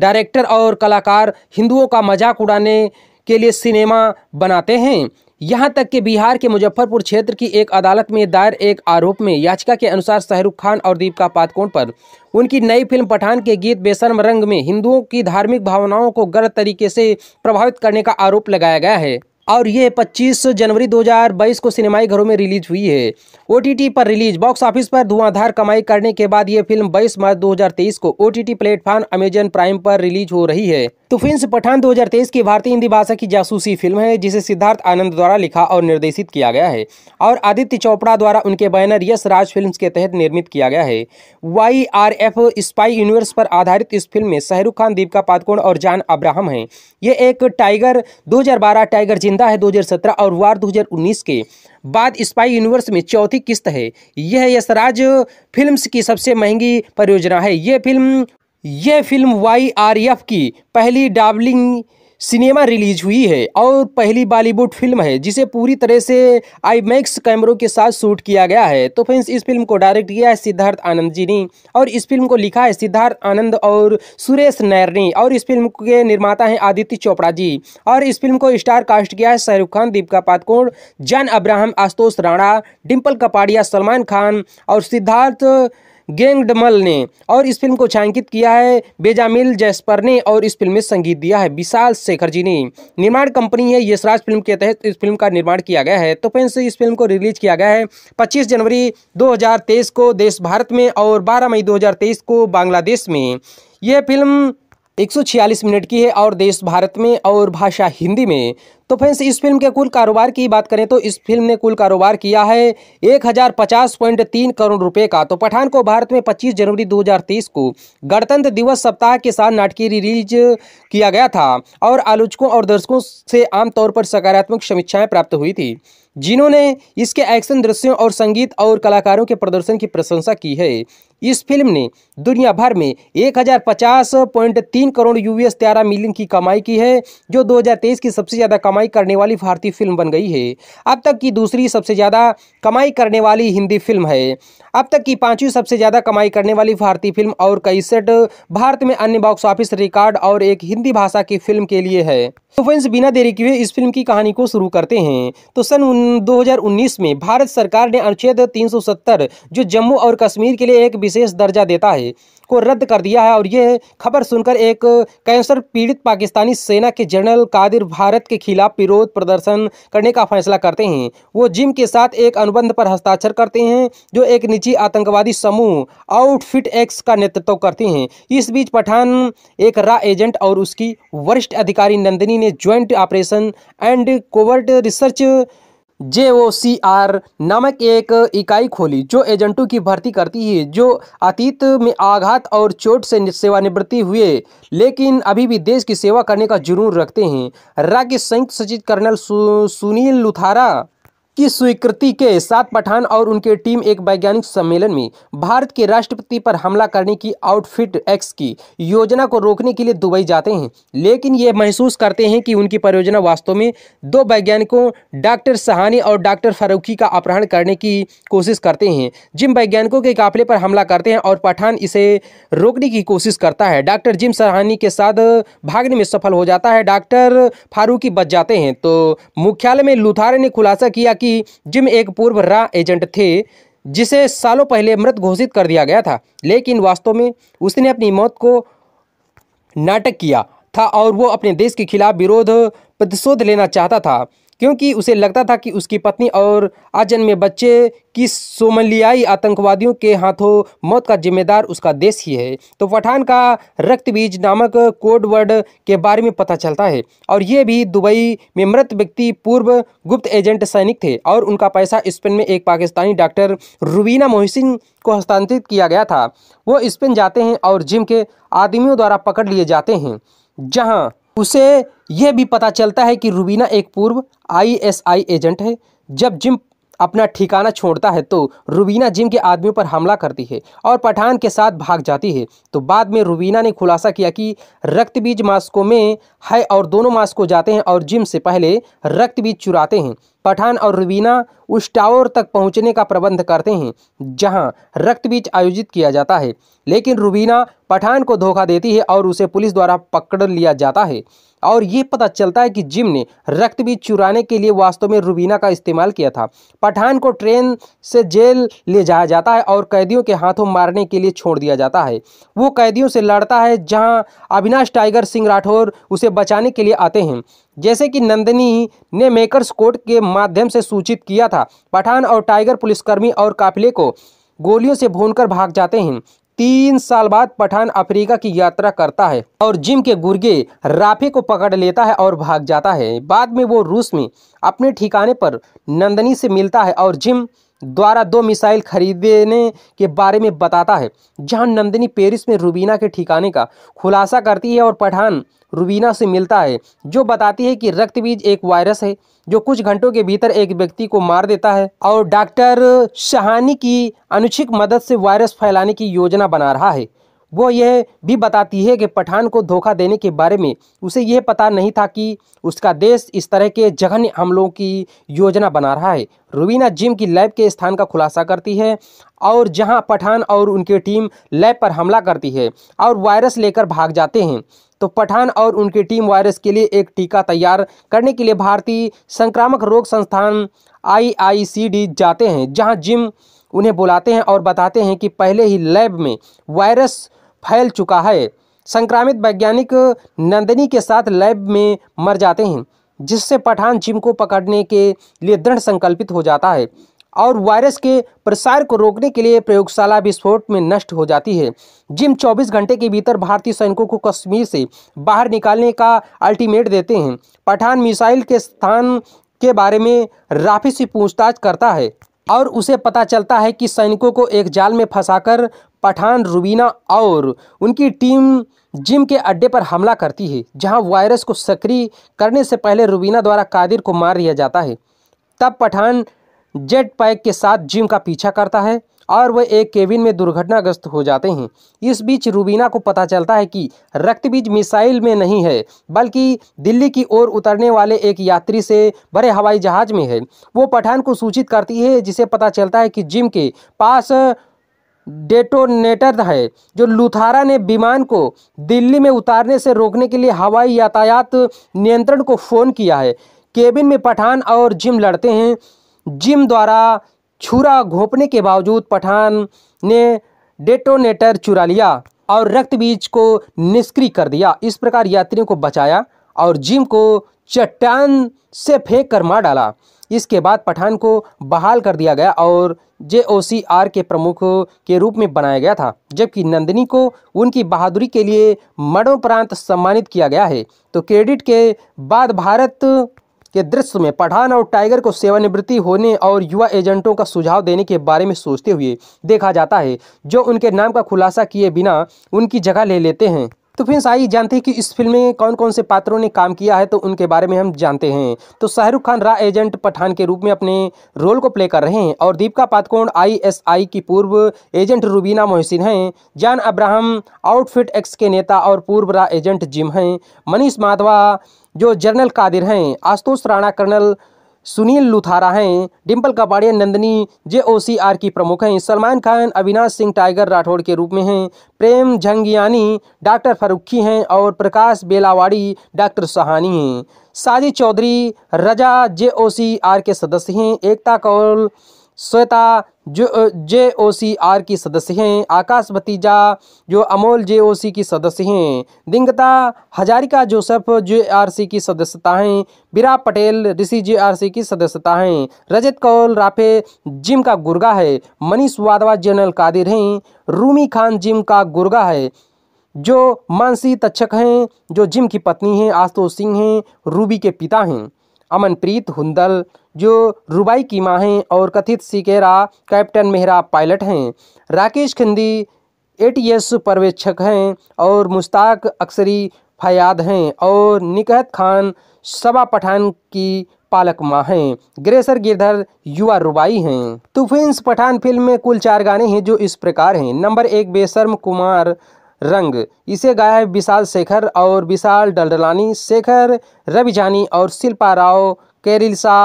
Speaker 1: डायरेक्टर और कलाकार हिंदुओं का मजाक उड़ाने के लिए सिनेमा बनाते हैं यहाँ तक कि बिहार के मुजफ्फरपुर क्षेत्र की एक अदालत में दायर एक आरोप में याचिका के अनुसार शाहरुख खान और दीपिका पादकोण पर उनकी नई फिल्म पठान के गीत बेसरम रंग में हिंदुओं की धार्मिक भावनाओं को गलत तरीके से प्रभावित करने का आरोप लगाया गया है और ये 25 जनवरी 2022 को सिनेमाई घरों में रिलीज हुई है ओटीटी पर रिलीज बॉक्स ऑफिस पर धुआंधार कमाई करने के बाद ये फिल्म 22 मार्च 2023 को ओटीटी प्लेटफॉर्म अमेजन प्राइम पर रिलीज हो रही है तो फिल्म पठान 2023 की भारतीय हिंदी भाषा की जासूसी फिल्म है जिसे सिद्धार्थ आनंद द्वारा लिखा और निर्देशित किया गया है और आदित्य चोपड़ा द्वारा उनके बैनर यश राज फिल्म के तहत निर्मित किया गया है Y R F spy universe पर आधारित इस फिल्म में शाहरुख खान दीपिका पादुकोण और जान अब्राहम हैं ये एक टाइगर दो टाइगर जिंदा है दो और वार दो के बाद स्पाई यूनिवर्स में चौथी किस्त है यह यशराज फिल्म्स की सबसे महंगी परियोजना है यह फिल्म यह फिल्म वाई आर एफ की पहली डाबलिंग सिनेमा रिलीज हुई है और पहली बॉलीवुड फिल्म है जिसे पूरी तरह से आईमैक्स कैमरों के साथ शूट किया गया है तो फ्रेंड्स इस फिल्म को डायरेक्ट किया है सिद्धार्थ आनंद जी ने और इस फिल्म को लिखा है सिद्धार्थ आनंद और सुरेश नायर ने और इस फिल्म के निर्माता हैं आदित्य चोपड़ा जी और इस फिल्म को स्टार कास्ट किया है शाहरुख खान दीपिका पातकोण जैन अब्राहम आशुतोष राणा डिम्पल कपाड़िया सलमान खान और सिद्धार्थ गेंगडमल ने और इस फिल्म को छायांकित किया है बेजामिल जैसपर ने और इस फिल्म में संगीत दिया है विशाल शेखर जी ने निर्माण कंपनी है यशराज फिल्म के तहत इस फिल्म का निर्माण किया गया है तो फ्रेंड्स इस फिल्म को रिलीज किया गया है पच्चीस जनवरी दो को देश भारत में और बारह मई दो को बांग्लादेश में यह फिल्म 146 मिनट की है और देश भारत में और भाषा हिंदी में तो फ्रेंड्स इस फिल्म के कुल कारोबार की बात करें तो इस फिल्म ने कुल कारोबार किया है एक हजार पचास पॉइंट तीन करोड़ रुपए का तो पठान को भारत में 25 जनवरी 2023 को गणतंत्र दिवस सप्ताह के साथ नाटकीय रिलीज किया गया था और आलोचकों और दर्शकों से आमतौर पर सकारात्मक समीक्षाएं प्राप्त हुई थी जिन्होंने इसके एक्शन दृश्यों और संगीत और कलाकारों के प्रदर्शन की प्रशंसा की है इस फिल्म ने दुनिया भर में एक करोड़ यूएस तेरह मिलियन की कमाई की है जो 2023 की सबसे ज़्यादा कमाई करने वाली भारतीय फिल्म बन गई है अब तक की दूसरी सबसे ज़्यादा कमाई करने वाली हिंदी फिल्म है अब तक की पांचवी सबसे ज्यादा कमाई करने वाली भारतीय फिल्म और सेट भारत में अन्य बॉक्स ऑफिस रिकॉर्ड और एक हिंदी भाषा की फिल्म के लिए है तो फ्रेंड्स बिना देरी किए इस फिल्म की कहानी को शुरू करते हैं तो सन 2019 में भारत सरकार ने अनुच्छेद 370 जो जम्मू और कश्मीर के लिए एक विशेष दर्जा देता है को रद्द कर दिया है और यह खबर सुनकर एक कैंसर पीड़ित पाकिस्तानी सेना के जनरल कादिर भारत के खिलाफ विरोध प्रदर्शन करने का फैसला करते हैं वो जिम के साथ एक अनुबंध पर हस्ताक्षर करते हैं जो एक निजी आतंकवादी समूह आउटफिट एक्स का नेतृत्व करते हैं इस बीच पठान एक रा एजेंट और उसकी वरिष्ठ अधिकारी नंदिनी ने joint operation and covert research J O C R नामक एक इकाई खोली जो एजेंटों की भर्ती करती है जो अतीत में आघात और चोट से सेवानिवृत्ति हुए लेकिन अभी भी देश की सेवा करने का जुनून रखते हैं राज्य संयुक्त सचिव कर्नल सु, सुनील लुथारा की स्वीकृति के साथ पठान और उनकी टीम एक वैज्ञानिक सम्मेलन में भारत के राष्ट्रपति पर हमला करने की आउटफिट एक्स की योजना को रोकने के लिए दुबई जाते हैं लेकिन ये महसूस करते हैं कि उनकी परियोजना वास्तव में दो वैज्ञानिकों डॉक्टर सहानी और डॉक्टर फारूखी का अपहरण करने की कोशिश करते हैं जिम वैज्ञानिकों के काफिले पर हमला करते हैं और पठान इसे रोकने की कोशिश करता है डॉक्टर जिम सहानी के साथ भागने में सफल हो जाता है डॉक्टर फारूकी बच जाते हैं तो मुख्यालय में लुथारे ने खुलासा किया कि कि जिम एक पूर्व रा एजेंट थे जिसे सालों पहले मृत घोषित कर दिया गया था लेकिन वास्तव में उसने अपनी मौत को नाटक किया था और वो अपने देश के खिलाफ विरोध प्रतिशोध लेना चाहता था क्योंकि उसे लगता था कि उसकी पत्नी और अजन्मे बच्चे की सोमलियाई आतंकवादियों के हाथों मौत का जिम्मेदार उसका देश ही है तो पठान का रक्त बीज नामक कोडवर्ड के बारे में पता चलता है और ये भी दुबई में मृत व्यक्ति पूर्व गुप्त एजेंट सैनिक थे और उनका पैसा स्पेन में एक पाकिस्तानी डॉक्टर रुबीना मोहसिन को हस्तांतरित किया गया था वो स्पेन जाते हैं और जिम के आदमियों द्वारा पकड़ लिए जाते हैं जहाँ उसे यह भी पता चलता है कि रूबीना एक पूर्व आईएसआई एजेंट है जब जिम अपना ठिकाना छोड़ता है तो रूबीना जिम के आदमियों पर हमला करती है और पठान के साथ भाग जाती है तो बाद में रूबीना ने खुलासा किया कि रक्त बीज मास्को में है और दोनों मास्को जाते हैं और जिम से पहले रक्त बीज चुराते हैं पठान और रूबीना उस टावर तक पहुंचने का प्रबंध करते हैं जहां रक्त बीज आयोजित किया जाता है लेकिन रूबीना पठान को धोखा देती है और उसे पुलिस द्वारा पकड़ लिया जाता है और ये पता चलता है कि जिम ने रक्त भी चुराने के लिए वास्तव में रूबीना का इस्तेमाल किया था पठान को ट्रेन से जेल ले जाया जाता है और कैदियों के हाथों मारने के लिए छोड़ दिया जाता है वो कैदियों से लड़ता है जहाँ अविनाश टाइगर सिंह राठौर उसे बचाने के लिए आते हैं जैसे कि नंदिनी ने मेकर्स कोर्ट के माध्यम से सूचित किया था पठान और टाइगर पुलिसकर्मी और काफिले को गोलियों से भूनकर भाग जाते हैं तीन साल बाद पठान अफ्रीका की यात्रा करता है और जिम के गुर्गे राफे को पकड़ लेता है और भाग जाता है बाद में वो रूस में अपने ठिकाने पर नंदनी से मिलता है और जिम द्वारा दो मिसाइल खरीदने के बारे में बताता है जहां नंदिनी पेरिस में रूबीना के ठिकाने का खुलासा करती है और पठान रूबीना से मिलता है जो बताती है कि रक्तबीज एक वायरस है जो कुछ घंटों के भीतर एक व्यक्ति को मार देता है और डॉक्टर शहानी की अनुचित मदद से वायरस फैलाने की योजना बना रहा है वो यह भी बताती है कि पठान को धोखा देने के बारे में उसे यह पता नहीं था कि उसका देश इस तरह के जघन्य हमलों की योजना बना रहा है रुबीना जिम की लैब के स्थान का खुलासा करती है और जहां पठान और उनकी टीम लैब पर हमला करती है और वायरस लेकर भाग जाते हैं तो पठान और उनकी टीम वायरस के लिए एक टीका तैयार करने के लिए भारतीय संक्रामक रोग संस्थान आईआईसीडी जाते हैं जहां जिम उन्हें बुलाते हैं और बताते हैं कि पहले ही लैब में वायरस फैल चुका है संक्रामित वैज्ञानिक नंदिनी के साथ लैब में मर जाते हैं जिससे पठान जिम को पकड़ने के लिए दृढ़ संकल्पित हो जाता है और वायरस के प्रसार को रोकने के लिए प्रयोगशाला विस्फोट में नष्ट हो जाती है जिम 24 घंटे के भीतर भारतीय सैनिकों को कश्मीर से बाहर निकालने का अल्टीमेट देते हैं पठान मिसाइल के स्थान के बारे में राफी से पूछताछ करता है और उसे पता चलता है कि सैनिकों को एक जाल में फंसाकर पठान रुबीना और उनकी टीम जिम के अड्डे पर हमला करती है जहां वायरस को सक्रिय करने से पहले रुबीना द्वारा कादिर को मार दिया जाता है तब पठान जेट पैक के साथ जिम का पीछा करता है और वह एक केबिन में दुर्घटनाग्रस्त हो जाते हैं इस बीच रूबीना को पता चलता है कि रक्तबीज मिसाइल में नहीं है बल्कि दिल्ली की ओर उतरने वाले एक यात्री से भरे हवाई जहाज में है वो पठान को सूचित करती है जिसे पता चलता है कि जिम के पास डेटोनेटर है जो लुथारा ने विमान को दिल्ली में उतारने से रोकने के लिए हवाई यातायात नियंत्रण को फ़ोन किया है केबिन में पठान और जिम लड़ते हैं जिम द्वारा छुरा घोपने के बावजूद पठान ने डेटोनेटर चुरा लिया और रक्त बीज को निष्क्रिय कर दिया इस प्रकार यात्रियों को बचाया और जिम को चट्टान से फेंक कर मार डाला इसके बाद पठान को बहाल कर दिया गया और जे के प्रमुख के रूप में बनाया गया था जबकि नंदिनी को उनकी बहादुरी के लिए मरणोपरांत सम्मानित किया गया है तो क्रेडिट के बाद भारत के दृश्य में पठान और टाइगर को सेवानिवृत्ति होने और युवा एजेंटों का सुझाव देने के बारे में सोचते हुए देखा जाता है जो उनके नाम का खुलासा किए बिना उनकी जगह ले लेते हैं तो फिर आइए जानते हैं कि इस फिल्म में कौन कौन से पात्रों ने काम किया है तो उनके बारे में हम जानते हैं तो शाहरुख खान रा एजेंट पठान के रूप में अपने रोल को प्ले कर रहे हैं और दीपिका पातकोण आईएसआई की पूर्व एजेंट रूबीना मोहसिन हैं जान अब्राहम आउटफिट एक्स के नेता और पूर्व रा एजेंट जिम हैं मनीष माधवा जो जनरल कादिर हैं आशुतोष राणा कर्नल सुनील लुथारा हैं Dimple Kapadia Nandini J O C R की प्रमुख हैं सलमान खान अविनाश सिंह टाइगर राठौड़ के रूप में हैं प्रेम झंगियानी डॉक्टर फरुखी हैं और प्रकाश बेलावाड़ी डॉक्टर सहानी हैं Sajid Chaudhary Raza J O C R के सदस्य हैं एकता कौल श्वेता जो जे ओ सी आर की सदस्य हैं आकाश भतीजा जो अमोल जे ओ सी की सदस्य हैं दिंगता Hazarika Joseph J R C की सदस्यता हैं बिरा पटेल ऋषि जे आर सी की सदस्यता हैं रजत कौल राफे जिम का गुर्गा है मनीष वाधवा जनरल कादिर हैं रूमी खान जिम का गुर्गा है जो मानसी तक्षक हैं जो जिम की पत्नी हैं आशुतोष सिंह हैं रूबी के पिता हैं अमनप्रीत हुंदल जो रुबाई की माँ हैं और कथित सिकेरा कैप्टन मेहरा पायलट हैं राकेश खिंदी एटीएस पर्यवेक्षक हैं और मुश्ताक अक्सरी फयाद हैं और निकहत खान सबा पठान की पालक माँ हैं ग्रेसर गिरधर युवा रुबाई हैं तूफेंस पठान फिल्म में कुल चार गाने हैं जो इस प्रकार हैं नंबर एक बेसर्म कुमार रंग इसे गाया है विशाल शेखर और विशाल डलडलानी शेखर रविजानी और शिल्पा राव कैरिलसा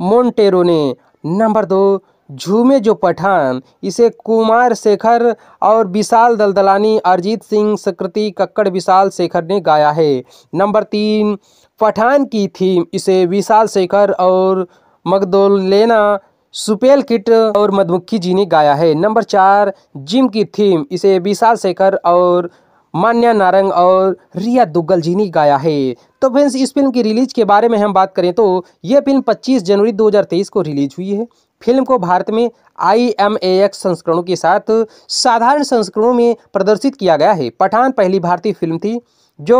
Speaker 1: मोन्टेरो ने नंबर दो झूमे जो पठान इसे कुमार शेखर और विशाल दलदलानी अरिजीत सिंह सकृति कक्कड़ विशाल शेखर ने गाया है नंबर तीन पठान की थीम इसे विशाल शेखर और मगदोलेना सुपेल किट और मधुमुखी जी ने गाया है नंबर चार जिम की थीम इसे विशाल शेखर और मान्या नारंग और रिया दुग्गल जी ने गाया है तो फ्रेंड्स इस फिल्म की रिलीज़ के बारे में हम बात करें तो ये फिल्म 25 जनवरी 2023 को रिलीज हुई है फिल्म को भारत में आई एम ए एक्स संस्करणों के साथ साधारण संस्करणों में प्रदर्शित किया गया है पठान पहली भारतीय फिल्म थी जो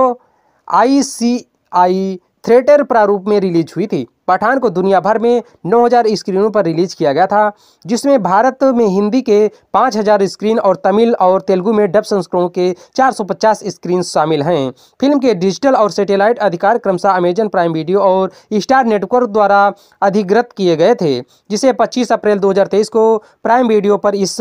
Speaker 1: आई सी आई थिएटर प्रारूप में रिलीज हुई थी पठान को दुनिया भर में 9000 स्क्रीनों पर रिलीज किया गया था जिसमें भारत में हिंदी के 5000 स्क्रीन और तमिल और तेलुगु में डब संस्करणों के 450 स्क्रीन शामिल हैं फिल्म के डिजिटल और सैटेलाइट अधिकार क्रमशः अमेजन प्राइम वीडियो और स्टार नेटवर्क द्वारा अधिग्रत किए गए थे जिसे पच्चीस अप्रैल दो को प्राइम वीडियो पर इस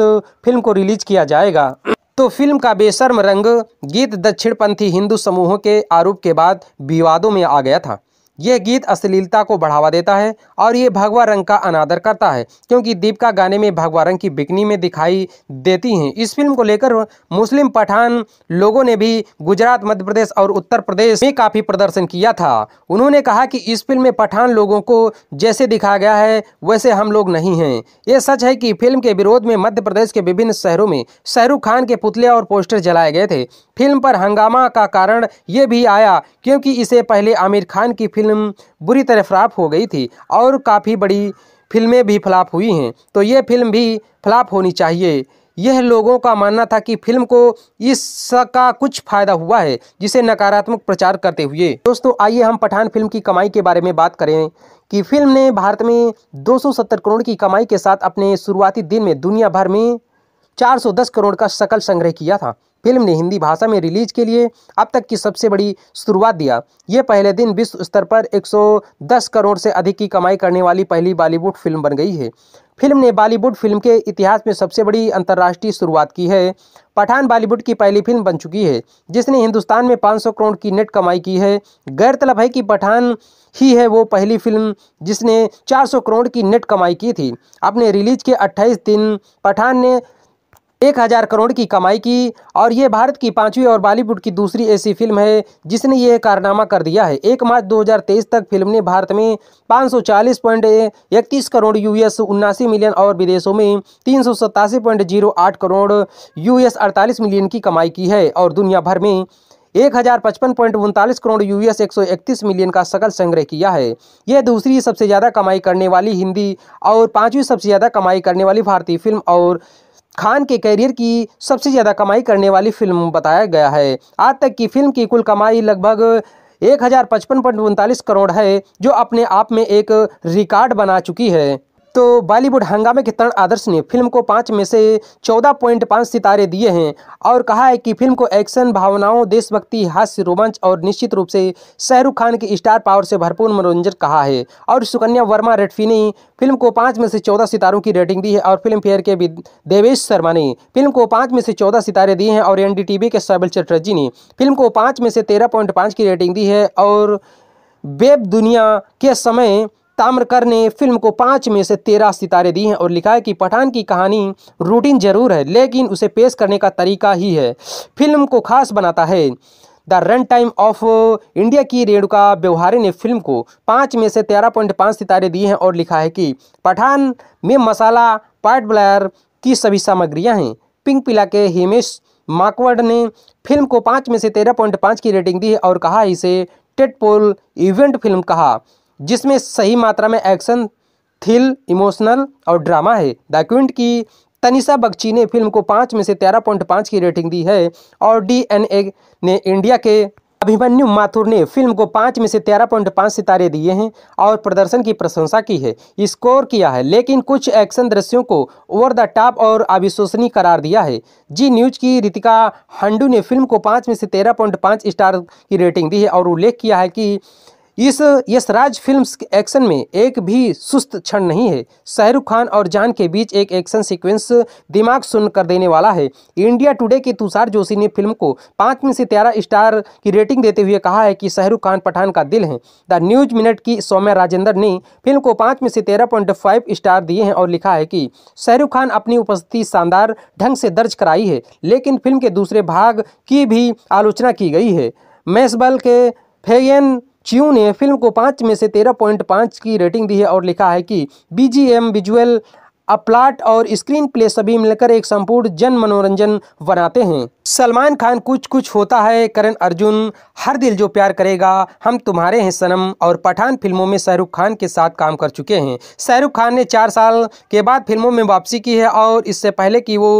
Speaker 1: फिल्म को रिलीज किया जाएगा तो फिल्म का बेशर्म रंग गीत दक्षिणपंथी हिंदू समूहों के आरोप के बाद विवादों में आ गया था यह गीत अश्लीलता को बढ़ावा देता है और ये भगवा रंग का अनादर करता है क्योंकि दीपिका गाने में भगवा रंग की बिकनी में दिखाई देती हैं इस फिल्म को लेकर मुस्लिम पठान लोगों ने भी गुजरात मध्य प्रदेश और उत्तर प्रदेश में काफ़ी प्रदर्शन किया था उन्होंने कहा कि इस फिल्म में पठान लोगों को जैसे दिखाया गया है वैसे हम लोग नहीं हैं ये सच है कि फिल्म के विरोध में मध्य प्रदेश के विभिन्न शहरों में शाहरुख खान के पुतले और पोस्टर जलाए गए थे फिल्म पर हंगामा का कारण ये भी आया क्योंकि इसे पहले आमिर खान की फिल्म फिल्म बुरी तरह फ्लाप हो गई थी और काफ़ी बड़ी फिल्में भी फ्लाप हुई हैं तो ये फिल्म भी फ्लाप होनी चाहिए यह लोगों का मानना था कि फिल्म को इसका कुछ फायदा हुआ है जिसे नकारात्मक प्रचार करते हुए दोस्तों आइए हम पठान फिल्म की कमाई के बारे में बात करें कि फिल्म ने भारत में 270 करोड़ की कमाई के साथ अपने शुरुआती दिन में दुनिया भर में 410 करोड़ का सकल संग्रह किया था फिल्म ने हिंदी भाषा में रिलीज के लिए अब तक की सबसे बड़ी शुरुआत दिया ये पहले दिन विश्व स्तर पर 110 करोड़ से अधिक की कमाई करने वाली पहली बॉलीवुड फिल्म बन गई है फिल्म ने बॉलीवुड फिल्म के इतिहास में सबसे बड़ी अंतर्राष्ट्रीय शुरुआत की है पठान बॉलीवुड की पहली फिल्म बन चुकी है जिसने हिंदुस्तान में 500 करोड़ की नेट कमाई की है गैरतलब है कि पठान ही है वो पहली फिल्म जिसने 400 करोड़ की नेट कमाई की थी अपने रिलीज के 28 दिन पठान ने एक हज़ार करोड़ की कमाई की और ये भारत की पांचवी और बॉलीवुड की दूसरी ऐसी फिल्म है जिसने ये कारनामा कर दिया है एक मार्च 2023 तक फिल्म ने भारत में 540.31 करोड़ यूएस उन्नासी मिलियन और विदेशों में तीन करोड़ यूएस 48 मिलियन की कमाई की है और दुनिया भर में एक हज़ार पचपन पॉइंट उनतालीस करोड़ यूएस एक सौ इकतीस मिलियन का सकल संग्रह किया है यह दूसरी सबसे ज़्यादा कमाई करने वाली हिंदी और पांचवी सबसे ज़्यादा कमाई करने वाली भारतीय फिल्म और खान के करियर की सबसे ज़्यादा कमाई करने वाली फिल्म बताया गया है आज तक की फिल्म की कुल कमाई लगभग एक हज़ार पचपन पॉइंट उनतालीस करोड़ है जो अपने आप में एक रिकॉर्ड बना चुकी है तो बॉलीवुड हंगामे के तरण आदर्श ने फिल्म को पाँच में से चौदह पॉइंट पाँच सितारे दिए हैं और कहा है कि फिल्म को एक्शन भावनाओं देशभक्ति हास्य रोमांच और निश्चित रूप से शाहरुख खान की स्टार पावर से भरपूर मनोरंजन कहा है और सुकन्या वर्मा रेडफी ने फिल्म को पाँच में से चौदह सितारों की रेटिंग दी है और फिल्म फेयर के देवेश शर्मा ने फिल्म को पाँच में से चौदह सितारे दिए हैं और एन के सबल चटर्जी ने फिल्म को पाँच में से तेरह की रेटिंग दी है और वेब दुनिया के समय ताम्रकर ने फिल्म को पाँच में से तेरह सितारे दिए हैं और लिखा है कि पठान की कहानी रूटीन जरूर है लेकिन उसे पेश करने का तरीका ही है फिल्म को खास बनाता है the run time of India की रेणुका व्यवहारे ने फिल्म को पाँच में से तेरह पॉइंट पाँच सितारे दिए हैं और लिखा है कि पठान में मसाला पार्ट ब्लायर की सभी सामग्रियाँ हैं पिंक पिला के हेमेश माकवर्ड ने फिल्म को पाँच में से तेरह पॉइंट पाँच की रेटिंग दी है और कहा इसे टेटपोल इवेंट फिल्म कहा जिसमें सही मात्रा में एक्शन थ्रिल इमोशनल और ड्रामा है द क्विंट की तनिषा बख्ची ने फिल्म को पाँच में से तेरह पॉइंट पाँच की रेटिंग दी है और डी एन ए ने इंडिया के अभिमन्यु माथुर ने फिल्म को पाँच में से तेरह पॉइंट पाँच सितारे दिए हैं और प्रदर्शन की प्रशंसा की है स्कोर किया है लेकिन कुछ एक्शन दृश्यों को ओवर द टॉप और अविश्वसनीय करार दिया है जी न्यूज की रितिका हंडू ने फिल्म को पाँच में से तेरह पॉइंट पाँच स्टार की रेटिंग दी है और उल्लेख किया है कि इस यशराज फिल्म्स एक्शन में एक भी सुस्त क्षण नहीं है शाहरुख खान और जान के बीच एक एक्शन सीक्वेंस दिमाग सुन कर देने वाला है इंडिया टुडे के तुषार जोशी ने फिल्म को पाँच में से तेरह स्टार की रेटिंग देते हुए कहा है कि शाहरुख खान पठान का दिल है द न्यूज मिनट की सौम्या राजेंद्र ने फिल्म को पाँच में से तेरह पॉइंट फाइव स्टार दिए हैं और लिखा है कि शाहरुख खान अपनी उपस्थिति शानदार ढंग से दर्ज कराई है लेकिन फिल्म के दूसरे भाग की भी आलोचना की गई है मैसबल के फेयन चियू ने फिल्म को पाँच में से तेरह पॉइंट पाँच की रेटिंग दी है और लिखा है कि बीजीएम विजुअल अपलाट और स्क्रीन प्ले सभी मिलकर एक संपूर्ण जन मनोरंजन बनाते हैं सलमान खान कुछ कुछ होता है करण अर्जुन हर दिल जो प्यार करेगा हम तुम्हारे हैं सनम और पठान फिल्मों में शाहरुख खान के साथ काम कर चुके हैं शाहरुख खान ने चार साल के बाद फिल्मों में वापसी की है और इससे पहले कि वो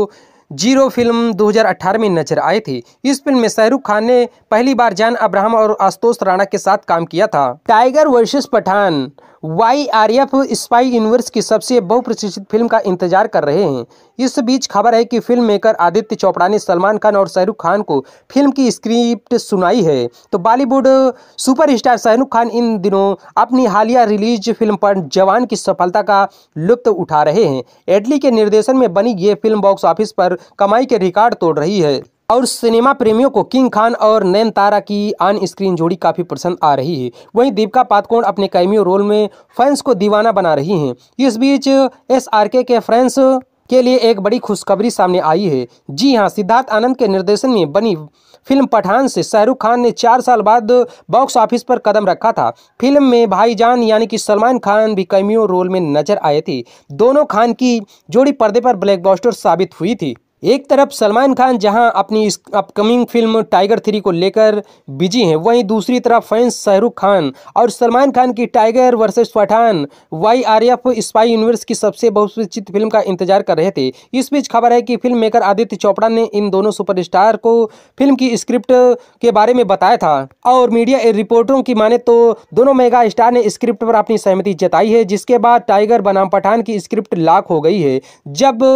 Speaker 1: जीरो फिल्म 2018 में नजर आए थे इस फिल्म में शाहरुख खान ने पहली बार जान अब्राहम और आशुतोष राणा के साथ काम किया था Tiger versus Pathaan Y R F spy universe की सबसे बहुप्रतिष्ठित फिल्म का इंतजार कर रहे हैं इस बीच खबर है कि फिल्म मेकर आदित्य चोपड़ा ने सलमान खान और शाहरुख खान को फिल्म की स्क्रिप्ट सुनाई है तो बॉलीवुड सुपरस्टार शाहरुख खान इन दिनों अपनी हालिया रिलीज फिल्म पर जवान की सफलता का लुप्त उठा रहे हैं एडली के निर्देशन में बनी ये फिल्म बॉक्स ऑफिस पर कमाई के रिकॉर्ड तोड़ रही है और सिनेमा प्रेमियों को किंग खान और नयन तारा की ऑन स्क्रीन जोड़ी काफ़ी पसंद आ रही है वहीं दीपिका पातकोण अपने कैमियो रोल में फैंस को दीवाना बना रही हैं इस बीच एस आर के के फैंस के लिए एक बड़ी खुशखबरी सामने आई है जी हाँ सिद्धार्थ आनंद के निर्देशन में बनी फिल्म पठान से शाहरुख खान ने चार साल बाद बॉक्स ऑफिस पर कदम रखा था फिल्म में भाईजान यानी कि सलमान खान भी कैमियो रोल में नजर आए थे दोनों खान की जोड़ी पर्दे पर ब्लैकबस्टर साबित हुई थी एक तरफ सलमान खान जहां अपनी इस अपकमिंग फिल्म टाइगर थ्री को लेकर बिजी हैं वहीं दूसरी तरफ फैंस शाहरुख खान और सलमान खान की Tiger versus Pathaan Y R F spy universe की सबसे बहुचित फिल्म का इंतजार कर रहे थे इस बीच खबर है कि फिल्म मेकर आदित्य चोपड़ा ने इन दोनों सुपरस्टार को फिल्म की स्क्रिप्ट के बारे में बताया था और मीडिया रिपोर्टरों की माने तो दोनों मेगा स्टार ने स्क्रिप्ट पर अपनी सहमति जताई है जिसके बाद टाइगर बनाम पठान की स्क्रिप्ट लाख हो गई है जब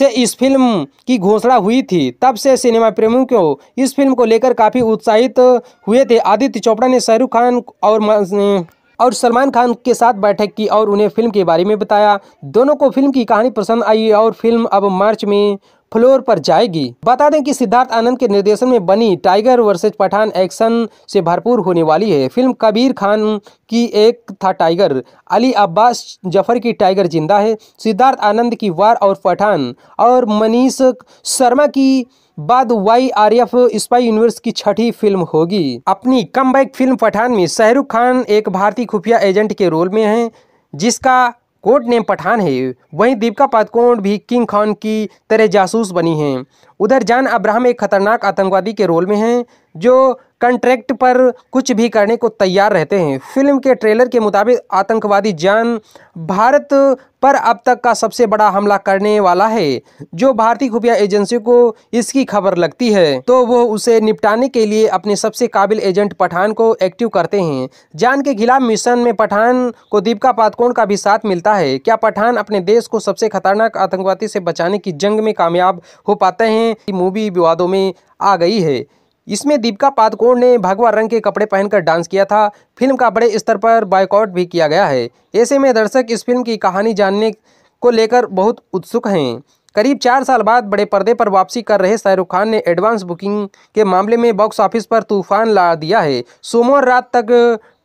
Speaker 1: से इस फिल्म की घोषणा हुई थी तब से सिनेमा प्रेमियों को इस फिल्म को लेकर काफ़ी उत्साहित हुए थे आदित्य चोपड़ा ने शाहरुख खान और और सलमान खान के साथ बैठक की और उन्हें फिल्म के बारे में बताया दोनों को फिल्म की कहानी पसंद आई और फिल्म अब मार्च में फ्लोर पर जाएगी बता दें कि सिद्धार्थ आनंद के निर्देशन में बनी टाइगर वर्सेज पठान एक्शन से भरपूर होने वाली है फिल्म कबीर खान की एक था टाइगर अली अब्बास जफर की टाइगर जिंदा है सिद्धार्थ आनंद की वार और पठान और मनीष शर्मा की बाद Y R F spy universe की छठी फिल्म होगी अपनी कम फिल्म पठान में शाहरुख खान एक भारतीय खुफिया एजेंट के रोल में हैं जिसका कोड नेम पठान है वहीं दीपिका पादुकोण भी किंग खान की तरह जासूस बनी हैं उधर जान अब्राहम एक खतरनाक आतंकवादी के रोल में हैं जो कंट्रैक्ट पर कुछ भी करने को तैयार रहते हैं फिल्म के ट्रेलर के मुताबिक आतंकवादी जान भारत पर अब तक का सबसे बड़ा हमला करने वाला है जो भारतीय खुफिया एजेंसी को इसकी खबर लगती है तो वो उसे निपटाने के लिए अपने सबसे काबिल एजेंट पठान को एक्टिव करते हैं जान के खिलाफ मिशन में पठान को दीपिका पादकोण का भी साथ मिलता है क्या पठान अपने देश को सबसे खतरनाक आतंकवादी से बचाने की जंग में कामयाब हो पाते हैं मूवी विवादों में आ गई है इसमें दीपिका पादुकोण ने भगवा रंग के कपड़े पहनकर डांस किया था फिल्म का बड़े स्तर पर बायकॉट भी किया गया है ऐसे में दर्शक इस फिल्म की कहानी जानने को लेकर बहुत उत्सुक हैं करीब चार साल बाद बड़े पर्दे पर वापसी कर रहे शाहरुख खान ने एडवांस बुकिंग के मामले में बॉक्स ऑफिस पर तूफान ला दिया है सोमवार रात तक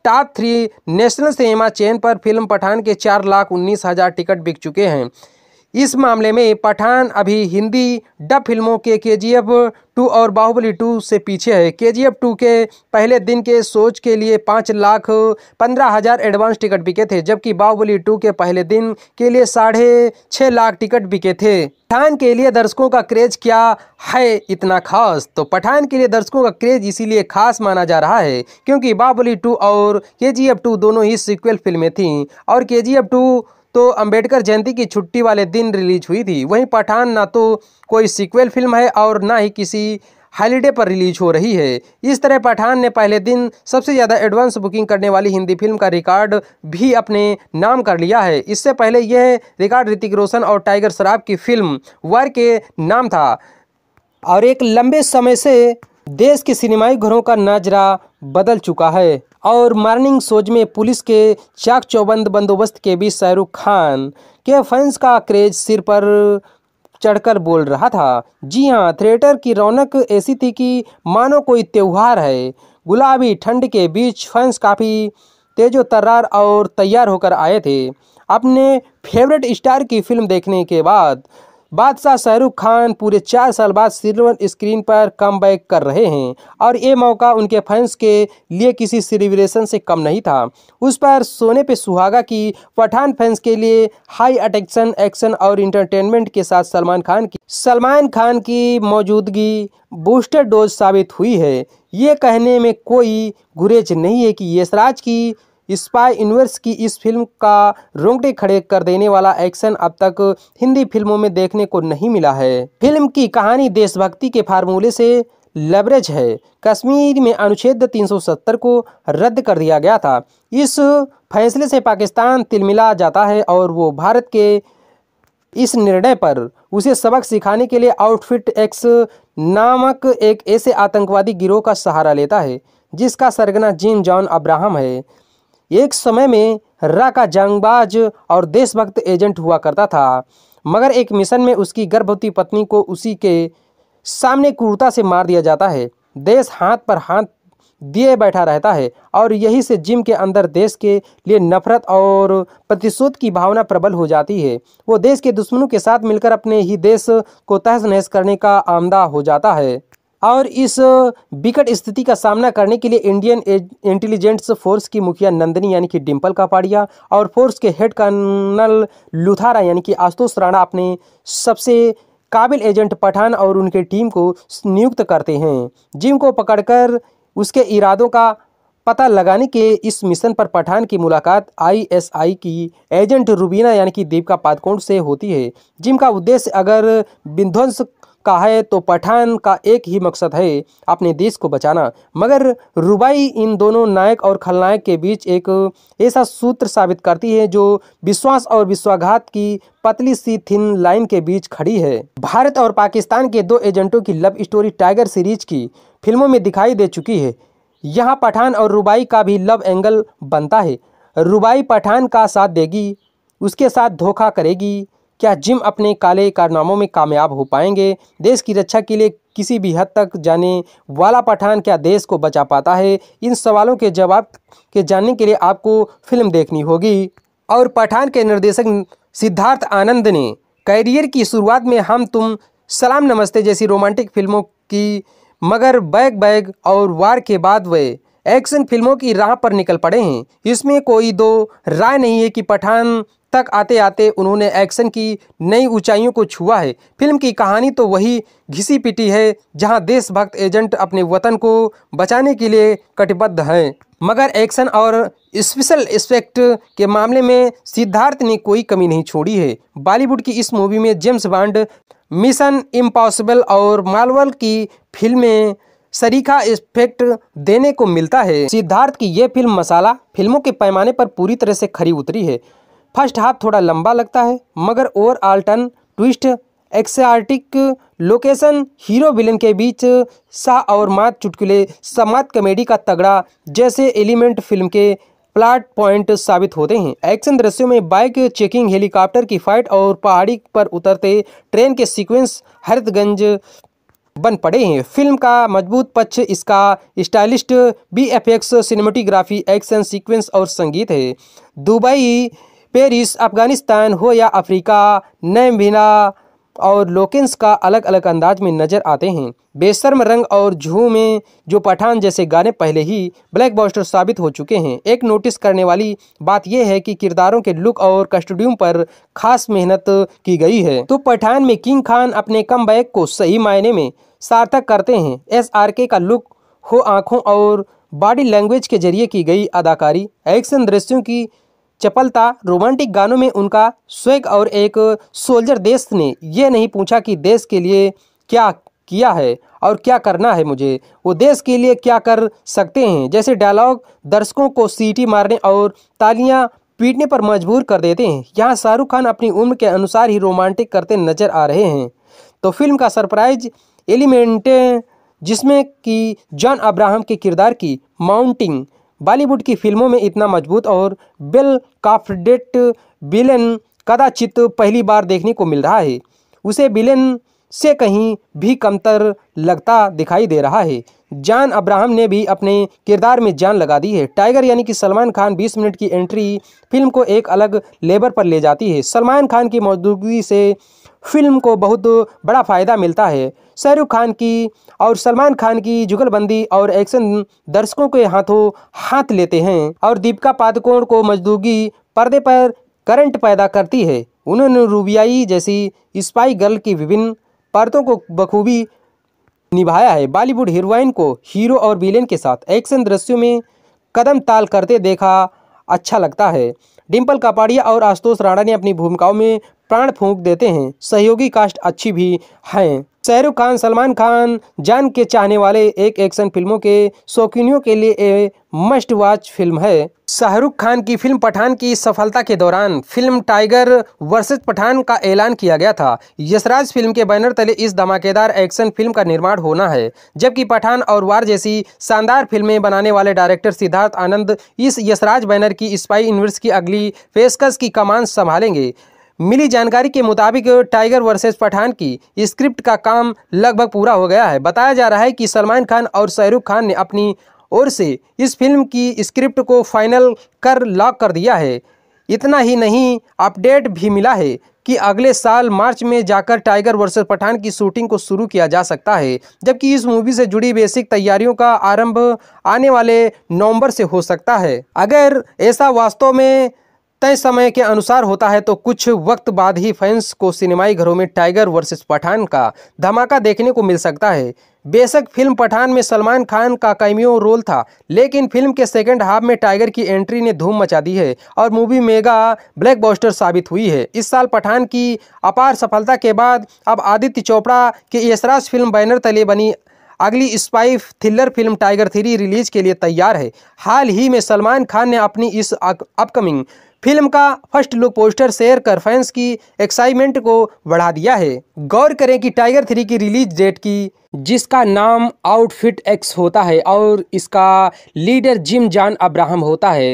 Speaker 1: top three national cinema chain पर फिल्म पठान के चार लाख उन्नीस हज़ार टिकट बिक चुके हैं इस मामले में पठान अभी हिंदी डब फिल्मों के के जी एफ टू और बाहुबली टू से पीछे है के जी एफ टू के पहले दिन के सोच के लिए पाँच लाख पंद्रह हज़ार एडवांस टिकट बिके थे जबकि बाहुबली टू के पहले दिन के लिए साढ़े छः लाख टिकट बिके थे पठान के लिए दर्शकों का क्रेज क्या है इतना खास तो पठान के लिए दर्शकों का क्रेज इसीलिए खास माना जा रहा है क्योंकि बाहुबली टू और के जी एफ टू दोनों ही सिक्वल फिल्में थीं और के जी एफ टू तो अंबेडकर जयंती की छुट्टी वाले दिन रिलीज हुई थी वहीं पठान ना तो कोई सीक्वल फिल्म है और ना ही किसी हॉलीडे पर रिलीज हो रही है इस तरह पठान ने पहले दिन सबसे ज़्यादा एडवांस बुकिंग करने वाली हिंदी फिल्म का रिकॉर्ड भी अपने नाम कर लिया है इससे पहले यह रिकॉर्ड ऋतिक रोशन और टाइगर शराब की फिल्म वार के नाम था और एक लंबे समय से देश के सिनेमाई घरों का नाजरा बदल चुका है और मॉर्निंग शोज में पुलिस के चाक चौबंद बंदोबस्त के बीच शाहरुख खान के फैंस का क्रेज सिर पर चढ़कर बोल रहा था जी हाँ थिएटर की रौनक ऐसी थी कि मानो कोई त्यौहार है गुलाबी ठंड के बीच फैंस काफ़ी तेजो तर्रार और तैयार होकर आए थे अपने फेवरेट स्टार की फिल्म देखने के बाद बादशाह शाहरुख खान पूरे चार साल बाद सिल्वर स्क्रीन पर कम कर रहे हैं और ये मौका उनके फैंस के लिए किसी सेलिब्रेशन से कम नहीं था उस पर सोने पे सुहागा की पठान फैंस के लिए हाई अटेक्शन एक्शन और इंटरटेनमेंट के साथ सलमान खान की सलमान खान की मौजूदगी बूस्टर डोज साबित हुई है ये कहने में कोई गुरेज नहीं है कि यशराज की स्पाई यूनिवर्स की इस फिल्म का रोंगटे खड़े कर देने वाला एक्शन अब तक हिंदी फिल्मों में देखने को नहीं मिला है फिल्म की कहानी देशभक्ति के फार्मूले से लेवरेज है कश्मीर में अनुच्छेद 370 को रद्द कर दिया गया था इस फैसले से पाकिस्तान तिलमिला जाता है और वो भारत के इस निर्णय पर उसे सबक सिखाने के लिए आउटफिट एक्स नामक एक ऐसे आतंकवादी गिरोह का सहारा लेता है जिसका सरगना जिम जॉन अब्राहम है एक समय में रा का जंगबाज और देशभक्त एजेंट हुआ करता था मगर एक मिशन में उसकी गर्भवती पत्नी को उसी के सामने क्रूरता से मार दिया जाता है देश हाथ पर हाथ दिए बैठा रहता है और यही से जिम के अंदर देश के लिए नफरत और प्रतिशोध की भावना प्रबल हो जाती है वो देश के दुश्मनों के साथ मिलकर अपने ही देश को तहस नहस करने का आमदा हो जाता है और इस विकट स्थिति का सामना करने के लिए इंडियन इंटेलिजेंस फोर्स की मुखिया नंदनी यानी कि डिम्पल कापाड़िया और फोर्स के हेड कर्नल लुथारा यानी कि आशुतोष राणा अपने सबसे काबिल एजेंट पठान और उनके टीम को नियुक्त करते हैं जिम को पकड़कर उसके इरादों का पता लगाने के इस मिशन पर पठान की मुलाकात आईएसआई की एजेंट रूबीना यानी कि दीपिका पादकोण से होती है जिम का उद्देश्य अगर विध्वंस का है तो पठान का एक ही मकसद है अपने देश को बचाना मगर रुबाई इन दोनों नायक और खलनायक के बीच एक ऐसा सूत्र साबित करती है जो विश्वास और विश्वाघात की पतली सी थिन लाइन के बीच खड़ी है भारत और पाकिस्तान के दो एजेंटों की लव स्टोरी टाइगर सीरीज की फिल्मों में दिखाई दे चुकी है यहाँ पठान और रुबाई का भी लव एंगल बनता है रुबाई पठान का साथ देगी उसके साथ धोखा करेगी क्या जिम अपने काले कारनामों में कामयाब हो पाएंगे देश की रक्षा के लिए किसी भी हद तक जाने वाला पठान क्या देश को बचा पाता है इन सवालों के जवाब के जानने के लिए आपको फिल्म देखनी होगी और पठान के निर्देशक सिद्धार्थ आनंद ने कैरियर की शुरुआत में हम तुम सलाम नमस्ते जैसी रोमांटिक फिल्मों की मगर बैग बैग और वार के बाद वे एक्शन फिल्मों की राह पर निकल पड़े हैं इसमें कोई दो राय नहीं है कि पठान तक आते आते उन्होंने एक्शन की नई ऊंचाइयों को छुआ है फिल्म की कहानी तो वही घिसी पिटी है जहां देशभक्त एजेंट अपने वतन को बचाने के लिए कटिबद्ध हैं मगर एक्शन और स्पेशल इफेक्ट के मामले में सिद्धार्थ ने कोई कमी नहीं छोड़ी है बॉलीवुड की इस मूवी में जेम्स बॉन्ड मिशन इम्पॉसिबल और मालवल की फिल्में सरीखा इफेक्ट देने को मिलता है सिद्धार्थ की यह फिल्म मसाला फिल्मों के पैमाने पर पूरी तरह से खरी उतरी है फर्स्ट हाफ थोड़ा लंबा लगता है मगर overall turn twist exotic location hero villain के बीच सा और मात चुटकुले समात कॉमेडी का तगड़ा जैसे एलिमेंट फिल्म के प्लाट पॉइंट साबित होते हैं एक्शन दृश्यों में बाइक चेकिंग हेलीकॉप्टर की फाइट और पहाड़ी पर उतरते ट्रेन के सीक्वेंस हरितगंज बन पड़े हैं फिल्म का मजबूत पक्ष इसका stylist B F X cinematography action sequence और संगीत है दुबई पेरिस अफगानिस्तान हो या अफ्रीका नैमबिना और लोकेंस का अलग अलग अंदाज में नजर आते हैं बेशर्म रंग और झूमे जो पठान जैसे गाने पहले ही ब्लैक बॉस्टर साबित हो चुके हैं एक नोटिस करने वाली बात यह है कि किरदारों के लुक और कस्टड्यूम पर खास मेहनत की गई है तो पठान में किंग खान अपने कम को सही मायने में सार्थक करते हैं एस का लुक हो आँखों और बॉडी लैंग्वेज के जरिए की गई अदाकारी एक्शन दृश्यों की चपलता रोमांटिक गानों में उनका स्वेग और एक सोल्जर देश ने यह नहीं पूछा कि देश के लिए क्या किया है और क्या करना है मुझे वो देश के लिए क्या कर सकते हैं जैसे डायलॉग दर्शकों को सीटी मारने और तालियां पीटने पर मजबूर कर देते हैं यहाँ शाहरुख खान अपनी उम्र के अनुसार ही रोमांटिक करते नजर आ रहे हैं तो फिल्म का सरप्राइज एलिमेंटें जिसमें कि जॉन अब्राहम के किरदार की माउंटिंग बॉलीवुड की फिल्मों में इतना मजबूत और बेल काफ्डेट बिलन कदाचित पहली बार देखने को मिल रहा है उसे बिलन से कहीं भी कमतर लगता दिखाई दे रहा है जान अब्राहम ने भी अपने किरदार में जान लगा दी है टाइगर यानी कि सलमान खान 20 मिनट की एंट्री फिल्म को एक अलग लेबर पर ले जाती है सलमान खान की मौजूदगी से फिल्म को बहुत बड़ा फ़ायदा मिलता है शाहरुख खान की और सलमान खान की जुगलबंदी और एक्शन दर्शकों के हाथों हाथ लेते हैं और दीपिका पादुकोण को मजदूगी पर्दे पर करंट पैदा करती है उन्होंने रूबियाई जैसी स्पाई गर्ल की विभिन्न परतों को बखूबी निभाया है बॉलीवुड हीरोइन को हीरो और विलेन के साथ एक्शन दृश्यों में कदम ताल करते देखा अच्छा लगता है डिम्पल कापाड़िया और आशुतोष राणा ने अपनी भूमिकाओं में प्राण फूंक देते हैं सहयोगी कास्ट अच्छी भी हैं शाहरुख खान सलमान खान जान के चाहने वाले एक एक्शन फिल्मों के शौकीनियों के लिए ए मस्ट वॉच फिल्म है शाहरुख खान की फिल्म पठान की सफलता के दौरान फिल्म टाइगर वर्सेस पठान का ऐलान किया गया था यशराज फिल्म के बैनर तले इस धमाकेदार एक्शन फिल्म का निर्माण होना है जबकि पठान और वार जैसी शानदार फिल्में बनाने वाले डायरेक्टर सिद्धार्थ आनंद इस यशराज बैनर की स्पाई यूनिवर्स की अगली पेशकश की कमान संभालेंगे मिली जानकारी के मुताबिक टाइगर वर्सेस पठान की स्क्रिप्ट का काम लगभग पूरा हो गया है बताया जा रहा है कि सलमान खान और शाहरुख खान ने अपनी ओर से इस फिल्म की स्क्रिप्ट को फाइनल कर लॉक कर दिया है इतना ही नहीं अपडेट भी मिला है कि अगले साल मार्च में जाकर टाइगर वर्सेस पठान की शूटिंग को शुरू किया जा सकता है जबकि इस मूवी से जुड़ी बेसिक तैयारियों का आरंभ आने वाले नवंबर से हो सकता है अगर ऐसा वास्तव में तय समय के अनुसार होता है तो कुछ वक्त बाद ही फैंस को सिनेमाई घरों में टाइगर वर्सेस पठान का धमाका देखने को मिल सकता है बेशक फिल्म पठान में सलमान खान का कैमियो रोल था लेकिन फिल्म के सेकंड हाफ में टाइगर की एंट्री ने धूम मचा दी है और मूवी मेगा ब्लैकबस्टर साबित हुई है इस साल पठान की अपार सफलता के बाद अब आदित्य चोपड़ा की यशराज फिल्म बैनर तले बनी अगली spy thriller film Tiger three release के लिए तैयार है हाल ही में सलमान खान ने अपनी इस अपकमिंग फिल्म का फर्स्ट लुक पोस्टर शेयर कर फैंस की एक्साइटमेंट को बढ़ा दिया है गौर करें कि टाइगर थ्री की रिलीज डेट की जिसका नाम आउटफिट एक्स होता है और इसका लीडर जिम जान अब्राहम होता है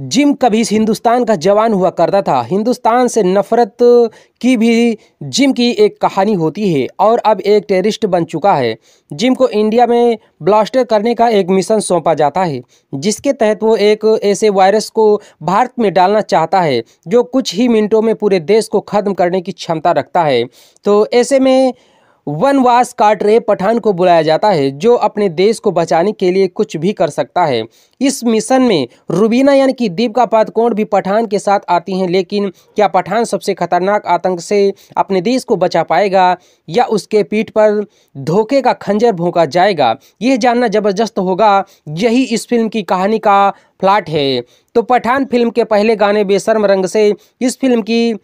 Speaker 1: जिम कभी हिंदुस्तान का जवान हुआ करता था हिंदुस्तान से नफरत की भी जिम की एक कहानी होती है और अब एक टेररिस्ट बन चुका है जिम को इंडिया में ब्लास्टर करने का एक मिशन सौंपा जाता है जिसके तहत वो एक ऐसे वायरस को भारत में डालना चाहता है जो कुछ ही मिनटों में पूरे देश को ख़त्म करने की क्षमता रखता है तो ऐसे में वनवास काट रहे पठान को बुलाया जाता है जो अपने देश को बचाने के लिए कुछ भी कर सकता है इस मिशन में रूबीना यानी कि दीपिका पादकोण भी पठान के साथ आती हैं लेकिन क्या पठान सबसे खतरनाक आतंक से अपने देश को बचा पाएगा या उसके पीठ पर धोखे का खंजर भोंका जाएगा यह जानना ज़बरदस्त होगा यही इस फिल्म की कहानी का प्लाट है तो पठान फिल्म के पहले गाने बेसर्म रंग से इस फिल्म की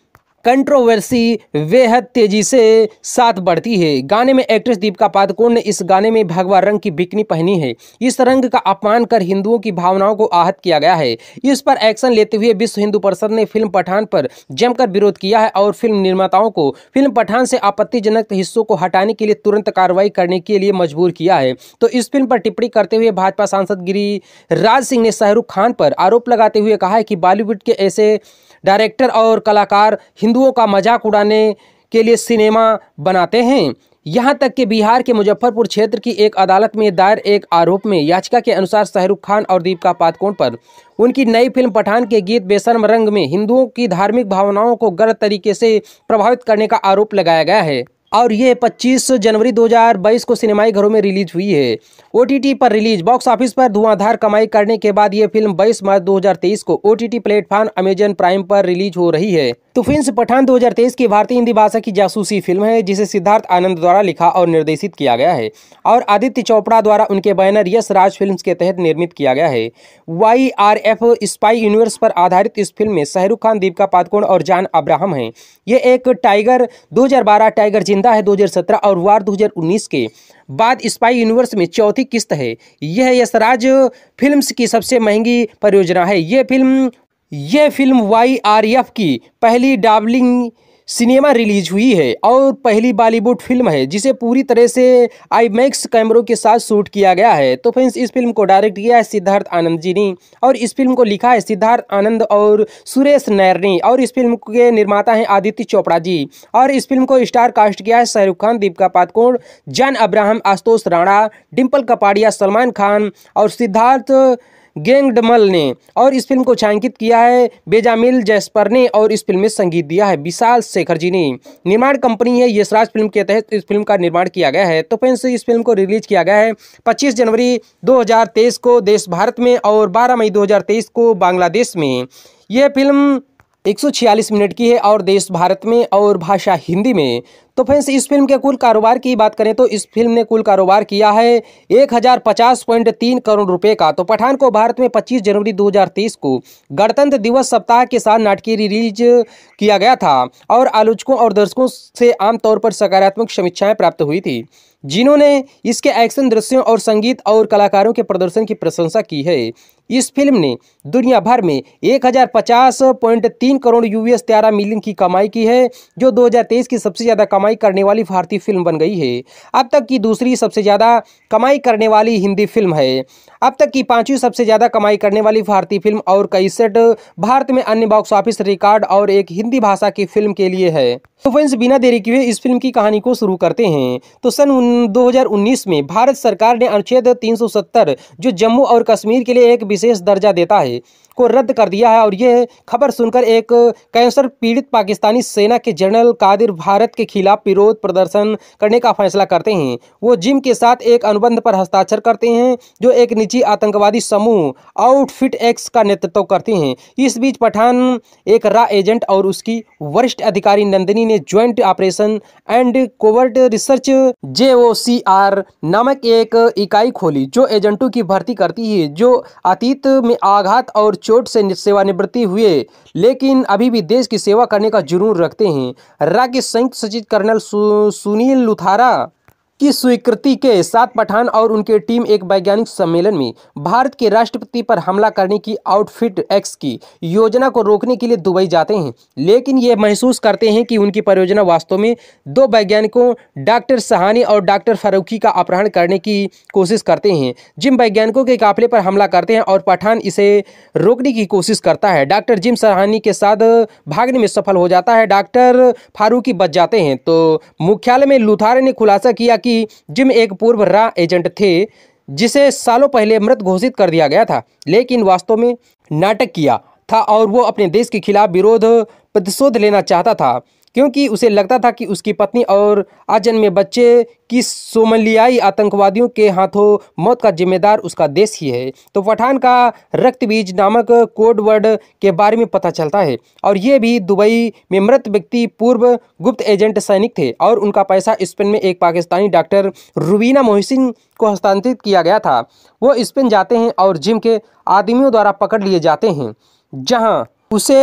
Speaker 1: कंट्रोवर्सी बेहद तेजी से साथ बढ़ती है गाने में एक्ट्रेस दीपिका पादुकोण ने इस गाने में भगवा रंग की बिकनी पहनी है इस रंग का अपमान कर हिंदुओं की भावनाओं को आहत किया गया है इस पर एक्शन लेते हुए विश्व हिंदू परिषद ने फिल्म पठान पर जमकर विरोध किया है और फिल्म निर्माताओं को फिल्म पठान से आपत्तिजनक हिस्सों को हटाने के लिए तुरंत कार्रवाई करने के लिए मजबूर किया है तो इस फिल्म पर टिप्पणी करते हुए भाजपा सांसद गिरिराज सिंह ने शाहरुख खान पर आरोप लगाते हुए कहा है कि बॉलीवुड के ऐसे डायरेक्टर और कलाकार हिंदुओं का मजाक उड़ाने के लिए सिनेमा बनाते हैं यहाँ तक कि बिहार के मुजफ्फरपुर क्षेत्र की एक अदालत में दायर एक आरोप में याचिका के अनुसार शाहरुख खान और दीपिका पादकोण पर उनकी नई फिल्म पठान के गीत बेसरम रंग में हिंदुओं की धार्मिक भावनाओं को गलत तरीके से प्रभावित करने का आरोप लगाया गया है और ये 25 जनवरी 2022 को सिनेमाई घरों में रिलीज हुई है ओ पर रिलीज बॉक्स ऑफिस पर धुआंधार कमाई करने के बाद ये फिल्म 22 मार्च 2023 को O T platform Amazon Prime पर रिलीज हो रही है तो फिल्म पठान 2023 की भारतीय हिंदी भाषा की जासूसी फिल्म है जिसे सिद्धार्थ आनंद द्वारा लिखा और निर्देशित किया गया है और आदित्य चोपड़ा द्वारा उनके बैनर यश राज फिल्म के तहत निर्मित किया गया है Y R F spy universe पर आधारित इस फिल्म में शाहरुख खान दीपिका पादकोण और जान अब्राहम हैं ये एक टाइगर दो टाइगर जिंदा है दो और वार दो के बाद स्पाई यूनिवर्स में चौथी किस्त है यह यशराज फिल्म्स की सबसे महंगी परियोजना है यह फिल्म यह फिल्म वाई आर एफ की पहली डाबलिंग सिनेमा रिलीज हुई है और पहली बॉलीवुड फिल्म है जिसे पूरी तरह से आईमैक्स कैमरों के साथ शूट किया गया है तो फ्रेंड्स इस फिल्म को डायरेक्ट किया है सिद्धार्थ आनंद जी ने और इस फिल्म को लिखा है सिद्धार्थ आनंद और सुरेश नैर ने और इस फिल्म के निर्माता हैं आदित्य चोपड़ा जी और इस फिल्म को स्टार कास्ट किया है शाहरुख खान दीपिका पातकोण जैन अब्राहम आशुतोष राणा डिम्पल कपाड़िया सलमान खान और सिद्धार्थ गेंगडमल ने और इस फिल्म को छायांकित किया है बेजामिल जैसपर ने और इस फिल्म में संगीत दिया है विशाल शेखर जी ने निर्माण कंपनी है यशराज फिल्म के तहत इस फिल्म का निर्माण किया गया है तो फ्रेंड्स इस फिल्म को रिलीज किया गया है पच्चीस जनवरी 2023 को देश भारत में और 12 मई 2023 को बांग्लादेश में यह फिल्म 146 मिनट की है और देश भारत में और भाषा हिंदी में तो फ्रेंड्स इस फिल्म के कुल कारोबार की बात करें तो इस फिल्म ने कुल कारोबार किया है 1050.3 करोड़ रुपए का तो पठान को भारत में 25 जनवरी 2023 को गणतंत्र दिवस सप्ताह के साथ नाटकीय रिलीज किया गया था और आलोचकों और दर्शकों से आमतौर पर सकारात्मक समीक्षाएं प्राप्त हुई थी जिन्होंने इसके एक्शन दृश्यों और संगीत और कलाकारों के प्रदर्शन की प्रशंसा की है इस फिल्म ने दुनिया भर में एक करोड़ यूएस तेरह मिलियन की कमाई की है जो 2023 की सबसे ज़्यादा कमाई करने वाली भारतीय फिल्म बन गई है अब तक की दूसरी सबसे ज़्यादा कमाई करने वाली हिंदी फिल्म है अब तक की पांचवी सबसे ज़्यादा कमाई करने वाली भारतीय फिल्म और कैसेट भारत में अन्य बॉक्स ऑफिस रिकॉर्ड और एक हिंदी भाषा की फिल्म के लिए है तो फ्रेंड्स बिना देरी के इस फिल्म की कहानी को शुरू करते हैं तो सन 2019 में भारत सरकार ने अनुच्छेद 370 जो जम्मू और कश्मीर के लिए एक विशेष दर्जा देता है को रद्द कर दिया है और यह खबर सुनकर एक कैंसर पीड़ित पाकिस्तानी सेना के जनरल कादिर भारत के खिलाफ विरोध प्रदर्शन करने का फैसला करते हैं वो जिम के साथ एक अनुबंध पर हस्ताक्षर करते हैं जो एक निजी आतंकवादी समूह आउटफिट एक्स का नेतृत्व करते हैं इस बीच पठान एक रा एजेंट और उसकी वरिष्ठ अधिकारी नंदिनी ने joint operation and covert research J नामक एक इकाई खोली जो एजेंटों की भर्ती करती है जो अतीत में आघात और चोट से सेवानिवृत्ति हुए लेकिन अभी भी देश की सेवा करने का जुनून रखते हैं राज्य संयुक्त सचिव कर्नल सु, सुनील लुथारा की स्वीकृति के साथ पठान और उनकी टीम एक वैज्ञानिक सम्मेलन में भारत के राष्ट्रपति पर हमला करने की आउटफिट एक्स की योजना को रोकने के लिए दुबई जाते हैं लेकिन ये महसूस करते हैं कि उनकी परियोजना वास्तव में दो वैज्ञानिकों डॉक्टर सहानी और डॉक्टर फारूखी का अपहरण करने की कोशिश करते हैं जिम वैज्ञानिकों के काफिले पर हमला करते हैं और पठान इसे रोकने की कोशिश करता है डॉक्टर जिम सहानी के साथ भागने में सफल हो जाता है डॉक्टर फारूकी बच जाते हैं तो मुख्यालय में लुथारे ने खुलासा किया कि कि जिम एक पूर्व रा एजेंट थे जिसे सालों पहले मृत घोषित कर दिया गया था लेकिन वास्तव में नाटक किया था और वो अपने देश के खिलाफ विरोध प्रतिशोध लेना चाहता था क्योंकि उसे लगता था कि उसकी पत्नी और अजन्मे बच्चे की सोमलियाई आतंकवादियों के हाथों मौत का जिम्मेदार उसका देश ही है तो पठान का रक्तबीज नामक कोड वर्ड के बारे में पता चलता है और ये भी दुबई में मृत व्यक्ति पूर्व गुप्त एजेंट सैनिक थे और उनका पैसा स्पेन में एक पाकिस्तानी डॉक्टर रुबीना मोहसिन को हस्तांतरित किया गया था वो स्पेन जाते हैं और जिम के आदमियों द्वारा पकड़ लिए जाते हैं जहाँ उसे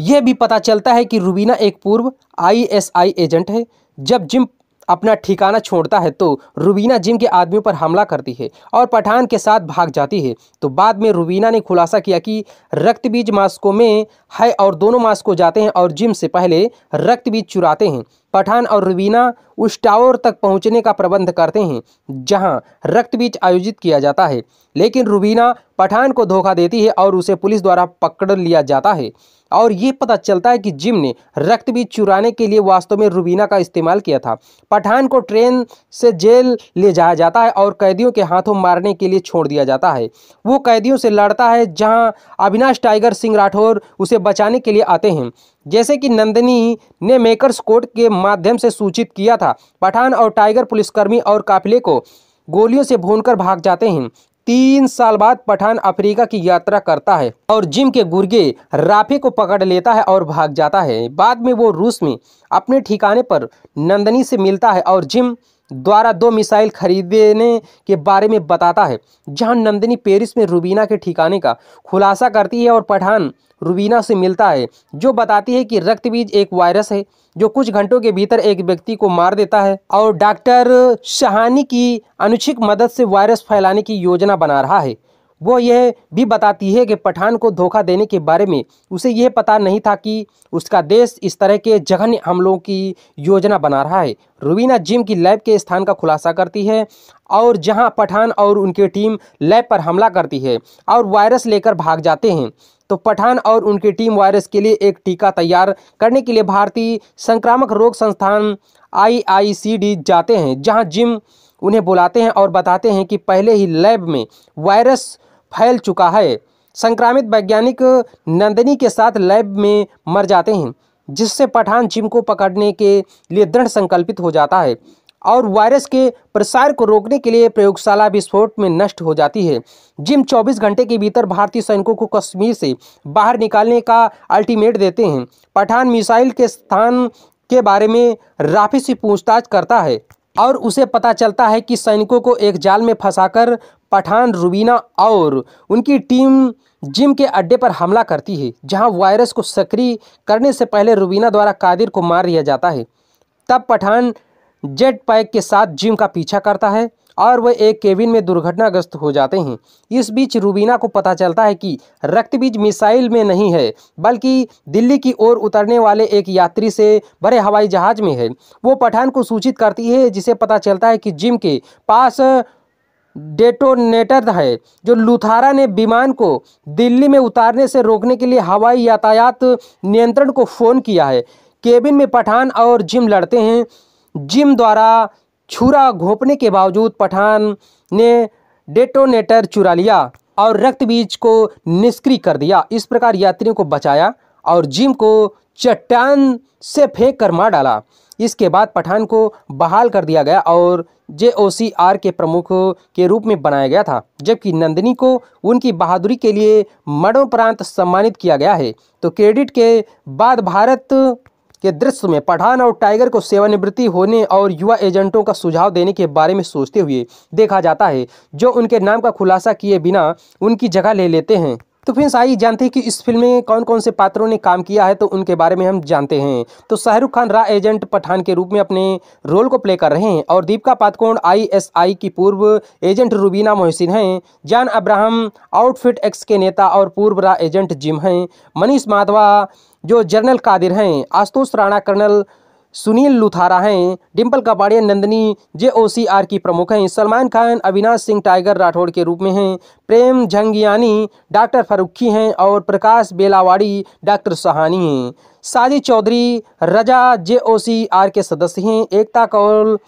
Speaker 1: यह भी पता चलता है कि रूबीना एक पूर्व आईएसआई एजेंट है जब जिम अपना ठिकाना छोड़ता है तो रूबीना जिम के आदमियों पर हमला करती है और पठान के साथ भाग जाती है तो बाद में रूबीना ने खुलासा किया कि रक्तबीज मास्को में है और दोनों मास्को जाते हैं और जिम से पहले रक्तबीज चुराते हैं पठान और रुबीना उस टावर तक पहुंचने का प्रबंध करते हैं जहां रक्त बीच आयोजित किया जाता है लेकिन रुबीना पठान को धोखा देती है और उसे पुलिस द्वारा पकड़ लिया जाता है और ये पता चलता है कि जिम ने रक्त बीज चुराने के लिए वास्तव में रुबीना का इस्तेमाल किया था पठान को ट्रेन से जेल ले जाया जाता है और कैदियों के हाथों मारने के लिए छोड़ दिया जाता है वो कैदियों से लड़ता है जहां अविनाश टाइगर सिंह राठौर उसे बचाने के लिए आते हैं जैसे कि नंदनी ने मेकर्स कोर्ट के माध्यम से सूचित किया था पठान और टाइगर पुलिसकर्मी और काफिले को गोलियों से भूनकर भाग जाते हैं तीन साल बाद पठान अफ्रीका की यात्रा करता है और जिम के गुर्गे राफे को पकड़ लेता है और भाग जाता है बाद में वो रूस में अपने ठिकाने पर नंदनी से मिलता है और जिम द्वारा दो मिसाइल खरीदने के बारे में बताता है जहां नंदिनी पेरिस में रूबीना के ठिकाने का खुलासा करती है और पठान रूबीना से मिलता है जो बताती है कि रक्तबीज एक वायरस है जो कुछ घंटों के भीतर एक व्यक्ति को मार देता है और डॉक्टर शहानी की अनुचित मदद से वायरस फैलाने की योजना बना रहा है वो यह भी बताती है कि पठान को धोखा देने के बारे में उसे यह पता नहीं था कि उसका देश इस तरह के जघन्य हमलों की योजना बना रहा है रुबीना जिम की लैब के स्थान का खुलासा करती है और जहां पठान और उनकी टीम लैब पर हमला करती है और वायरस लेकर भाग जाते हैं तो पठान और उनकी टीम वायरस के लिए एक टीका तैयार करने के लिए भारतीय संक्रामक रोग संस्थान आई जाते हैं जहाँ जिम उन्हें बुलाते हैं और बताते हैं कि पहले ही लैब में वायरस फैल चुका है संक्रामित वैज्ञानिक नंदिनी के साथ लैब में मर जाते हैं जिससे पठान जिम को पकड़ने के लिए दृढ़ संकल्पित हो जाता है और वायरस के प्रसार को रोकने के लिए प्रयोगशाला विस्फोट में नष्ट हो जाती है जिम 24 घंटे के भीतर भारतीय सैनिकों को कश्मीर से बाहर निकालने का अल्टीमेट देते हैं पठान मिसाइल के स्थान के बारे में राफी से पूछताछ करता है और उसे पता चलता है कि सैनिकों को एक जाल में फंसाकर पठान रुबीना और उनकी टीम जिम के अड्डे पर हमला करती है जहां वायरस को सक्रिय करने से पहले रुबीना द्वारा कादिर को मार दिया जाता है तब पठान जेट पैक के साथ जिम का पीछा करता है और वह एक केबिन में दुर्घटनाग्रस्त हो जाते हैं इस बीच रूबीना को पता चलता है कि रक्तबीज मिसाइल में नहीं है बल्कि दिल्ली की ओर उतरने वाले एक यात्री से बड़े हवाई जहाज में है वो पठान को सूचित करती है जिसे पता चलता है कि जिम के पास डेटोनेटर है जो लुथारा ने विमान को दिल्ली में उतारने से रोकने के लिए हवाई यातायात नियंत्रण को फ़ोन किया है केबिन में पठान और जिम लड़ते हैं जिम द्वारा छुरा घोंपने के बावजूद पठान ने डेटोनेटर चुरा लिया और रक्त बीज को निष्क्रिय कर दिया इस प्रकार यात्रियों को बचाया और जिम को चट्टान से फेंक कर मार डाला इसके बाद पठान को बहाल कर दिया गया और जे आर के प्रमुख के रूप में बनाया गया था जबकि नंदिनी को उनकी बहादुरी के लिए मरणोपरांत सम्मानित किया गया है तो क्रेडिट के बाद भारत के दृश्य में पठान और टाइगर को सेवानिवृत्ति होने और युवा एजेंटों का सुझाव देने के बारे में सोचते हुए देखा जाता है जो उनके नाम का खुलासा किए बिना उनकी जगह ले लेते हैं तो फिर आइए जानते हैं कि इस फिल्म में कौन कौन से पात्रों ने काम किया है तो उनके बारे में हम जानते हैं तो शाहरुख खान रा एजेंट पठान के रूप में अपने रोल को प्ले कर रहे हैं और दीपिका एस आईएसआई की पूर्व एजेंट रूबीना मोहसिन हैं जान अब्राहम आउटफिट एक्स के नेता और पूर्व रा एजेंट जिम हैं मनीष माधवा जो जनरल कादिर हैं आशुतोष राणा कर्नल सुनील लुथारा हैं Dimple Kapadia Nandini J O C R की प्रमुख हैं सलमान खान अविनाश सिंह टाइगर राठौड़ के रूप में हैं प्रेम झंगियानी डॉक्टर फरुखी हैं और प्रकाश बेलावाड़ी डॉक्टर सहानी हैं Sajid Chaudhary Raza J O C R के सदस्य हैं एकता कौल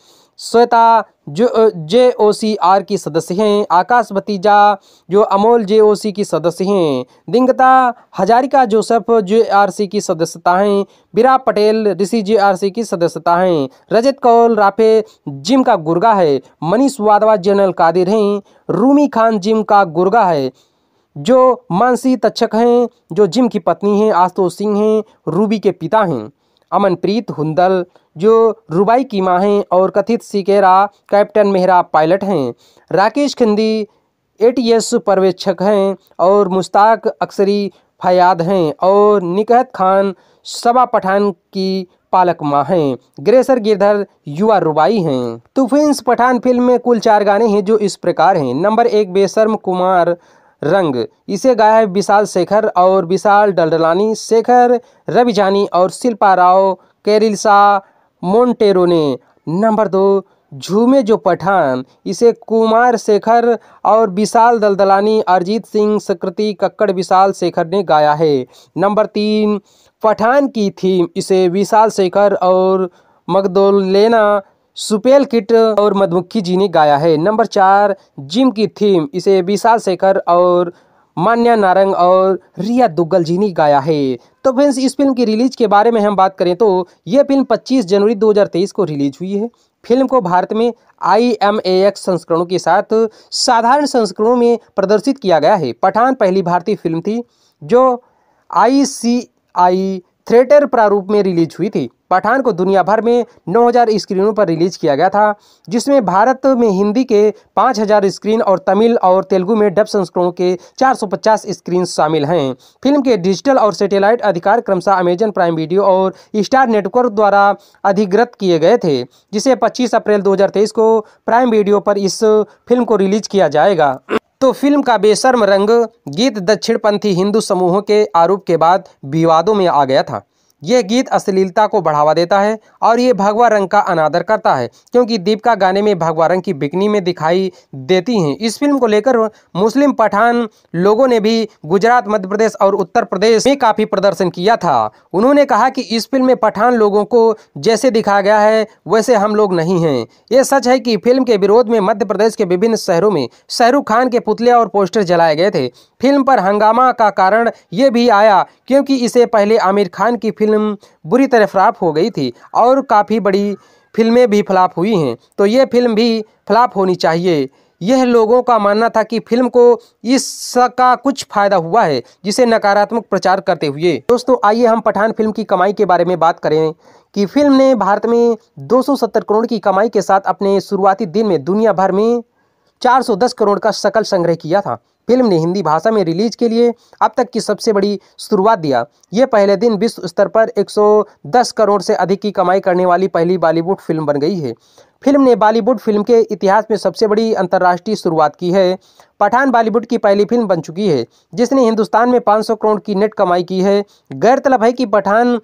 Speaker 1: श्वेता जो जे ओ सी आर की सदस्य हैं आकाश भतीजा जो अमोल जे ओ सी की सदस्य हैं दिंगता Hazarika Joseph J R C की सदस्यता हैं बिरा पटेल ऋषि जे आर सी की सदस्यता हैं रजत कौल राफे जिम का गुर्गा है मनीष वाधवा जनरल कादिर हैं रूमी खान जिम का गुर्गा है जो मानसी तक्षक हैं जो जिम की पत्नी हैं आशुतोष सिंह हैं रूबी के पिता हैं अमनप्रीत हुंदल जो रुबाई की माँ हैं और कथित सिकेरा कैप्टन मेहरा पायलट हैं राकेश खिंदी ए टी एस पर्यवेक्षक हैं और मुश्ताक अक्सरी फयाद हैं और निकहत खान सबा पठान की पालक माँ हैं ग्रेसर गिरधर युवा रुबाई हैं तुफेंस पठान फिल्म में कुल चार गाने हैं जो इस प्रकार हैं नंबर एक बेशर्म कुमार रंग इसे गाया है विशाल शेखर और विशाल डलडलानी शेखर रवि जानी और शिल्पा राव कैरिल मोन्टेरो ने नंबर दो झूमे जो पठान इसे कुमार शेखर और विशाल दलदलानी अरिजीत सिंह सकृति कक्कड़ विशाल शेखर ने गाया है नंबर तीन पठान की थीम इसे विशाल शेखर और मगदोलेना सुपेल किट और मधुमुखी जी ने गाया है नंबर चार जिम की थीम इसे विशाल शेखर और मान्या नारंग और रिया दुग्गल जी ने गाया है तो फ्रेंड्स इस फिल्म की रिलीज के बारे में हम बात करें तो यह फिल्म 25 जनवरी 2023 को रिलीज हुई है फिल्म को भारत में आई एम ए एक्स संस्करणों के साथ साधारण संस्करणों में प्रदर्शित किया गया है पठान पहली भारतीय फिल्म थी जो आई सी आई थिएटर प्रारूप में रिलीज हुई थी पठान को दुनिया भर में 9000 स्क्रीनों पर रिलीज किया गया था जिसमें भारत में हिंदी के 5000 स्क्रीन और तमिल और तेलुगु में डब संस्करणों के 450 स्क्रीन शामिल हैं फिल्म के डिजिटल और सैटेलाइट अधिकार क्रमशः अमेजन प्राइम वीडियो और स्टार नेटवर्क द्वारा अधिग्रत किए गए थे जिसे 25 अप्रैल 2023 को प्राइम वीडियो पर इस फिल्म को रिलीज किया जाएगा तो फिल्म का बेशर्म रंग गीत दक्षिणपंथी हिंदू समूहों के आरोप के बाद विवादों में आ गया था यह गीत अश्लीलता को बढ़ावा देता है और ये भगवा रंग का अनादर करता है क्योंकि दीपिका गाने में भगवा रंग की बिकनी में दिखाई देती हैं इस फिल्म को लेकर मुस्लिम पठान लोगों ने भी गुजरात मध्य प्रदेश और उत्तर प्रदेश में काफ़ी प्रदर्शन किया था उन्होंने कहा कि इस फिल्म में पठान लोगों को जैसे दिखाया गया है वैसे हम लोग नहीं हैं ये सच है कि फिल्म के विरोध में मध्य प्रदेश के विभिन्न शहरों में शाहरुख खान के पुतले और पोस्टर जलाए गए थे फिल्म पर हंगामा का कारण ये भी आया क्योंकि इसे पहले आमिर खान की फिल्म बुरी तरह फ्लाप हो गई थी और काफ़ी बड़ी फिल्में भी फ्लाप हुई हैं तो ये फिल्म भी फ्लाप होनी चाहिए यह लोगों का मानना था कि फिल्म को इसका कुछ फायदा हुआ है जिसे नकारात्मक प्रचार करते हुए दोस्तों आइए हम पठान फिल्म की कमाई के बारे में बात करें कि फिल्म ने भारत में 270 करोड़ की कमाई के साथ अपने शुरुआती दिन में दुनिया भर में 410 करोड़ का सकल संग्रह किया था फिल्म ने हिंदी भाषा में रिलीज के लिए अब तक की सबसे बड़ी शुरुआत दिया ये पहले दिन विश्व स्तर पर 110 करोड़ से अधिक की कमाई करने वाली पहली बॉलीवुड फिल्म बन गई है फिल्म ने बॉलीवुड फिल्म के इतिहास में सबसे बड़ी अंतर्राष्ट्रीय शुरुआत की है पठान बॉलीवुड की पहली फिल्म बन चुकी है जिसने हिंदुस्तान में 500 करोड़ की नेट कमाई की है गैरतलब है कि पठान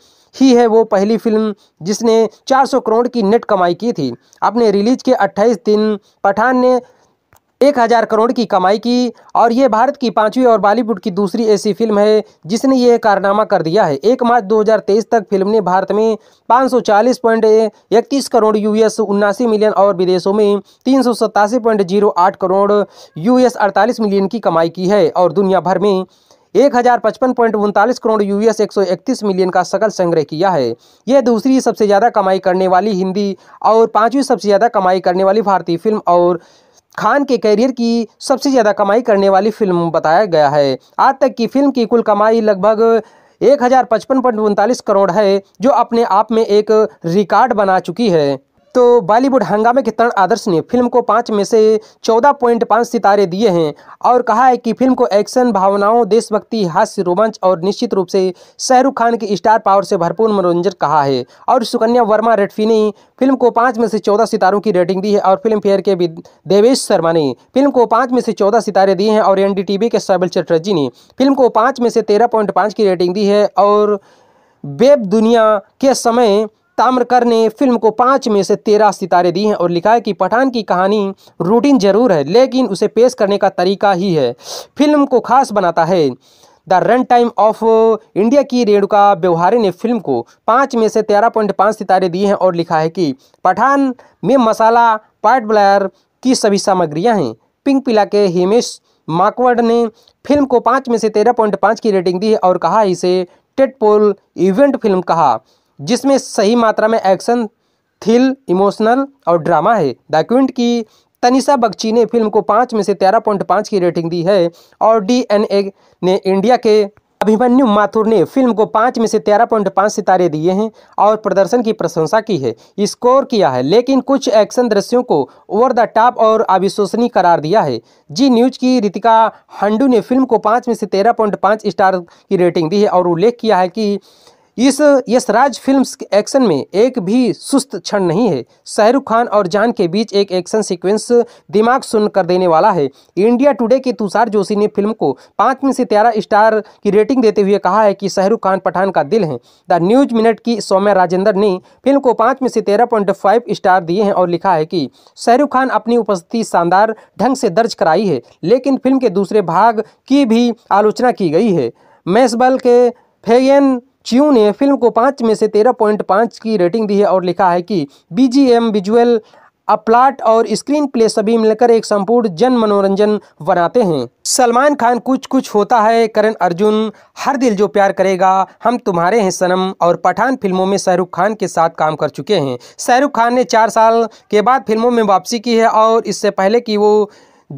Speaker 1: ही है वो पहली फिल्म जिसने 400 करोड़ की नेट कमाई की थी अपने रिलीज के 28 दिन पठान ने एक हज़ार करोड़ की कमाई की और ये भारत की पांचवी और बॉलीवुड की दूसरी ऐसी फिल्म है जिसने यह कारनामा कर दिया है एक मार्च 2023 तक फिल्म ने भारत में पाँच 540.31 करोड़ यूएस उन्नासी मिलियन और विदेशों में तीन करोड़ यूएस 48 मिलियन की कमाई की है और दुनिया भर में एक हज़ार पचपन पॉइंट उनतालीस करोड़ यूएस एक सौ इकतीस मिलियन का सकल संग्रह किया है यह दूसरी सबसे ज़्यादा कमाई करने वाली हिंदी और पांचवी सबसे ज़्यादा कमाई करने वाली भारतीय फिल्म और खान के करियर की सबसे ज़्यादा कमाई करने वाली फिल्म बताया गया है आज तक की फिल्म की कुल कमाई लगभग एक हज़ार पचपन पॉइंट उनतालीस करोड़ है जो अपने आप में एक रिकॉर्ड बना चुकी है तो बॉलीवुड हंगामे के तरण आदर्श ने फिल्म को पाँच में से चौदह पॉइंट पाँच सितारे दिए हैं और कहा है कि फिल्म को एक्शन भावनाओं देशभक्ति हास्य रोमांच और निश्चित रूप से शाहरुख खान की स्टार पावर से भरपूर मनोरंजन कहा है और सुकन्या वर्मा रेडफी ने फिल्म को पाँच में से चौदह सितारों की रेटिंग दी है और फिल्म फेयर के देवेश शर्मा ने फिल्म को पाँच में से चौदह सितारे दिए हैं और एन के सबिल चटर्जी ने फिल्म को पाँच में से तेरह पॉइंट पाँच की रेटिंग दी है और वेब दुनिया के समय ताम्रकर ने फिल्म को पाँच में से तेरह सितारे दिए हैं और लिखा है कि पठान की कहानी रूटीन जरूर है लेकिन उसे पेश करने का तरीका ही है फिल्म को खास बनाता है the run time of India की रेणुका व्यवहारे ने फिल्म को पाँच में से तेरह पॉइंट पाँच सितारे दिए हैं और लिखा है कि पठान में मसाला पार्ट ब्लायर की सभी सामग्रियाँ हैं पिंक पिला के हिमेश माकवर्ड ने फिल्म को पाँच में से तेरह पॉइंट पाँच की रेटिंग दी है और कहा इसे टेट पोल इवेंट फिल्म कहा जिसमें सही मात्रा में एक्शन थ्रिल इमोशनल और ड्रामा है द क्विंट की तनिषा बख्ची ने फिल्म को पाँच में से तेरह पॉइंट पाँच की रेटिंग दी है और डी एन ए ने इंडिया के अभिमन्यु माथुर ने फिल्म को पाँच में से तेरह पॉइंट पाँच सितारे दिए हैं और प्रदर्शन की प्रशंसा की है स्कोर किया है लेकिन कुछ एक्शन दृश्यों को ओवर द टॉप और अविश्वसनीय करार दिया है जी न्यूज की रितिका हंडू ने फिल्म को पाँच में से तेरह पॉइंट पाँच स्टार की रेटिंग दी है और उल्लेख किया है कि इस यशराज फिल्म के एक्शन में एक भी सुस्त क्षण नहीं है शाहरुख खान और जान के बीच एक एक्शन सीक्वेंस दिमाग सुन कर देने वाला है इंडिया टुडे के तुषार जोशी ने फिल्म को पाँच में से तेरह स्टार की रेटिंग देते हुए कहा है कि शाहरुख खान पठान का दिल है द न्यूज मिनट की सौम्या राजेंद्र ने फिल्म को पाँच में से तेरह पॉइंट फाइव स्टार दिए हैं और लिखा है कि शाहरुख खान अपनी उपस्थिति शानदार ढंग से दर्ज कराई है लेकिन फिल्म के दूसरे भाग की भी आलोचना की गई है मैसबल के फेयन चियू ने फिल्म को पाँच में से तेरह पॉइंट पाँच की रेटिंग दी है और लिखा है कि बीजीएम विजुअल प्लाट और स्क्रीन प्ले सभी मिलकर एक संपूर्ण जन मनोरंजन बनाते हैं सलमान खान कुछ कुछ होता है करण अर्जुन हर दिल जो प्यार करेगा हम तुम्हारे हैं सनम और पठान फिल्मों में शाहरुख खान के साथ काम कर चुके हैं शाहरुख खान ने चार साल के बाद फिल्मों में वापसी की है और इससे पहले कि वो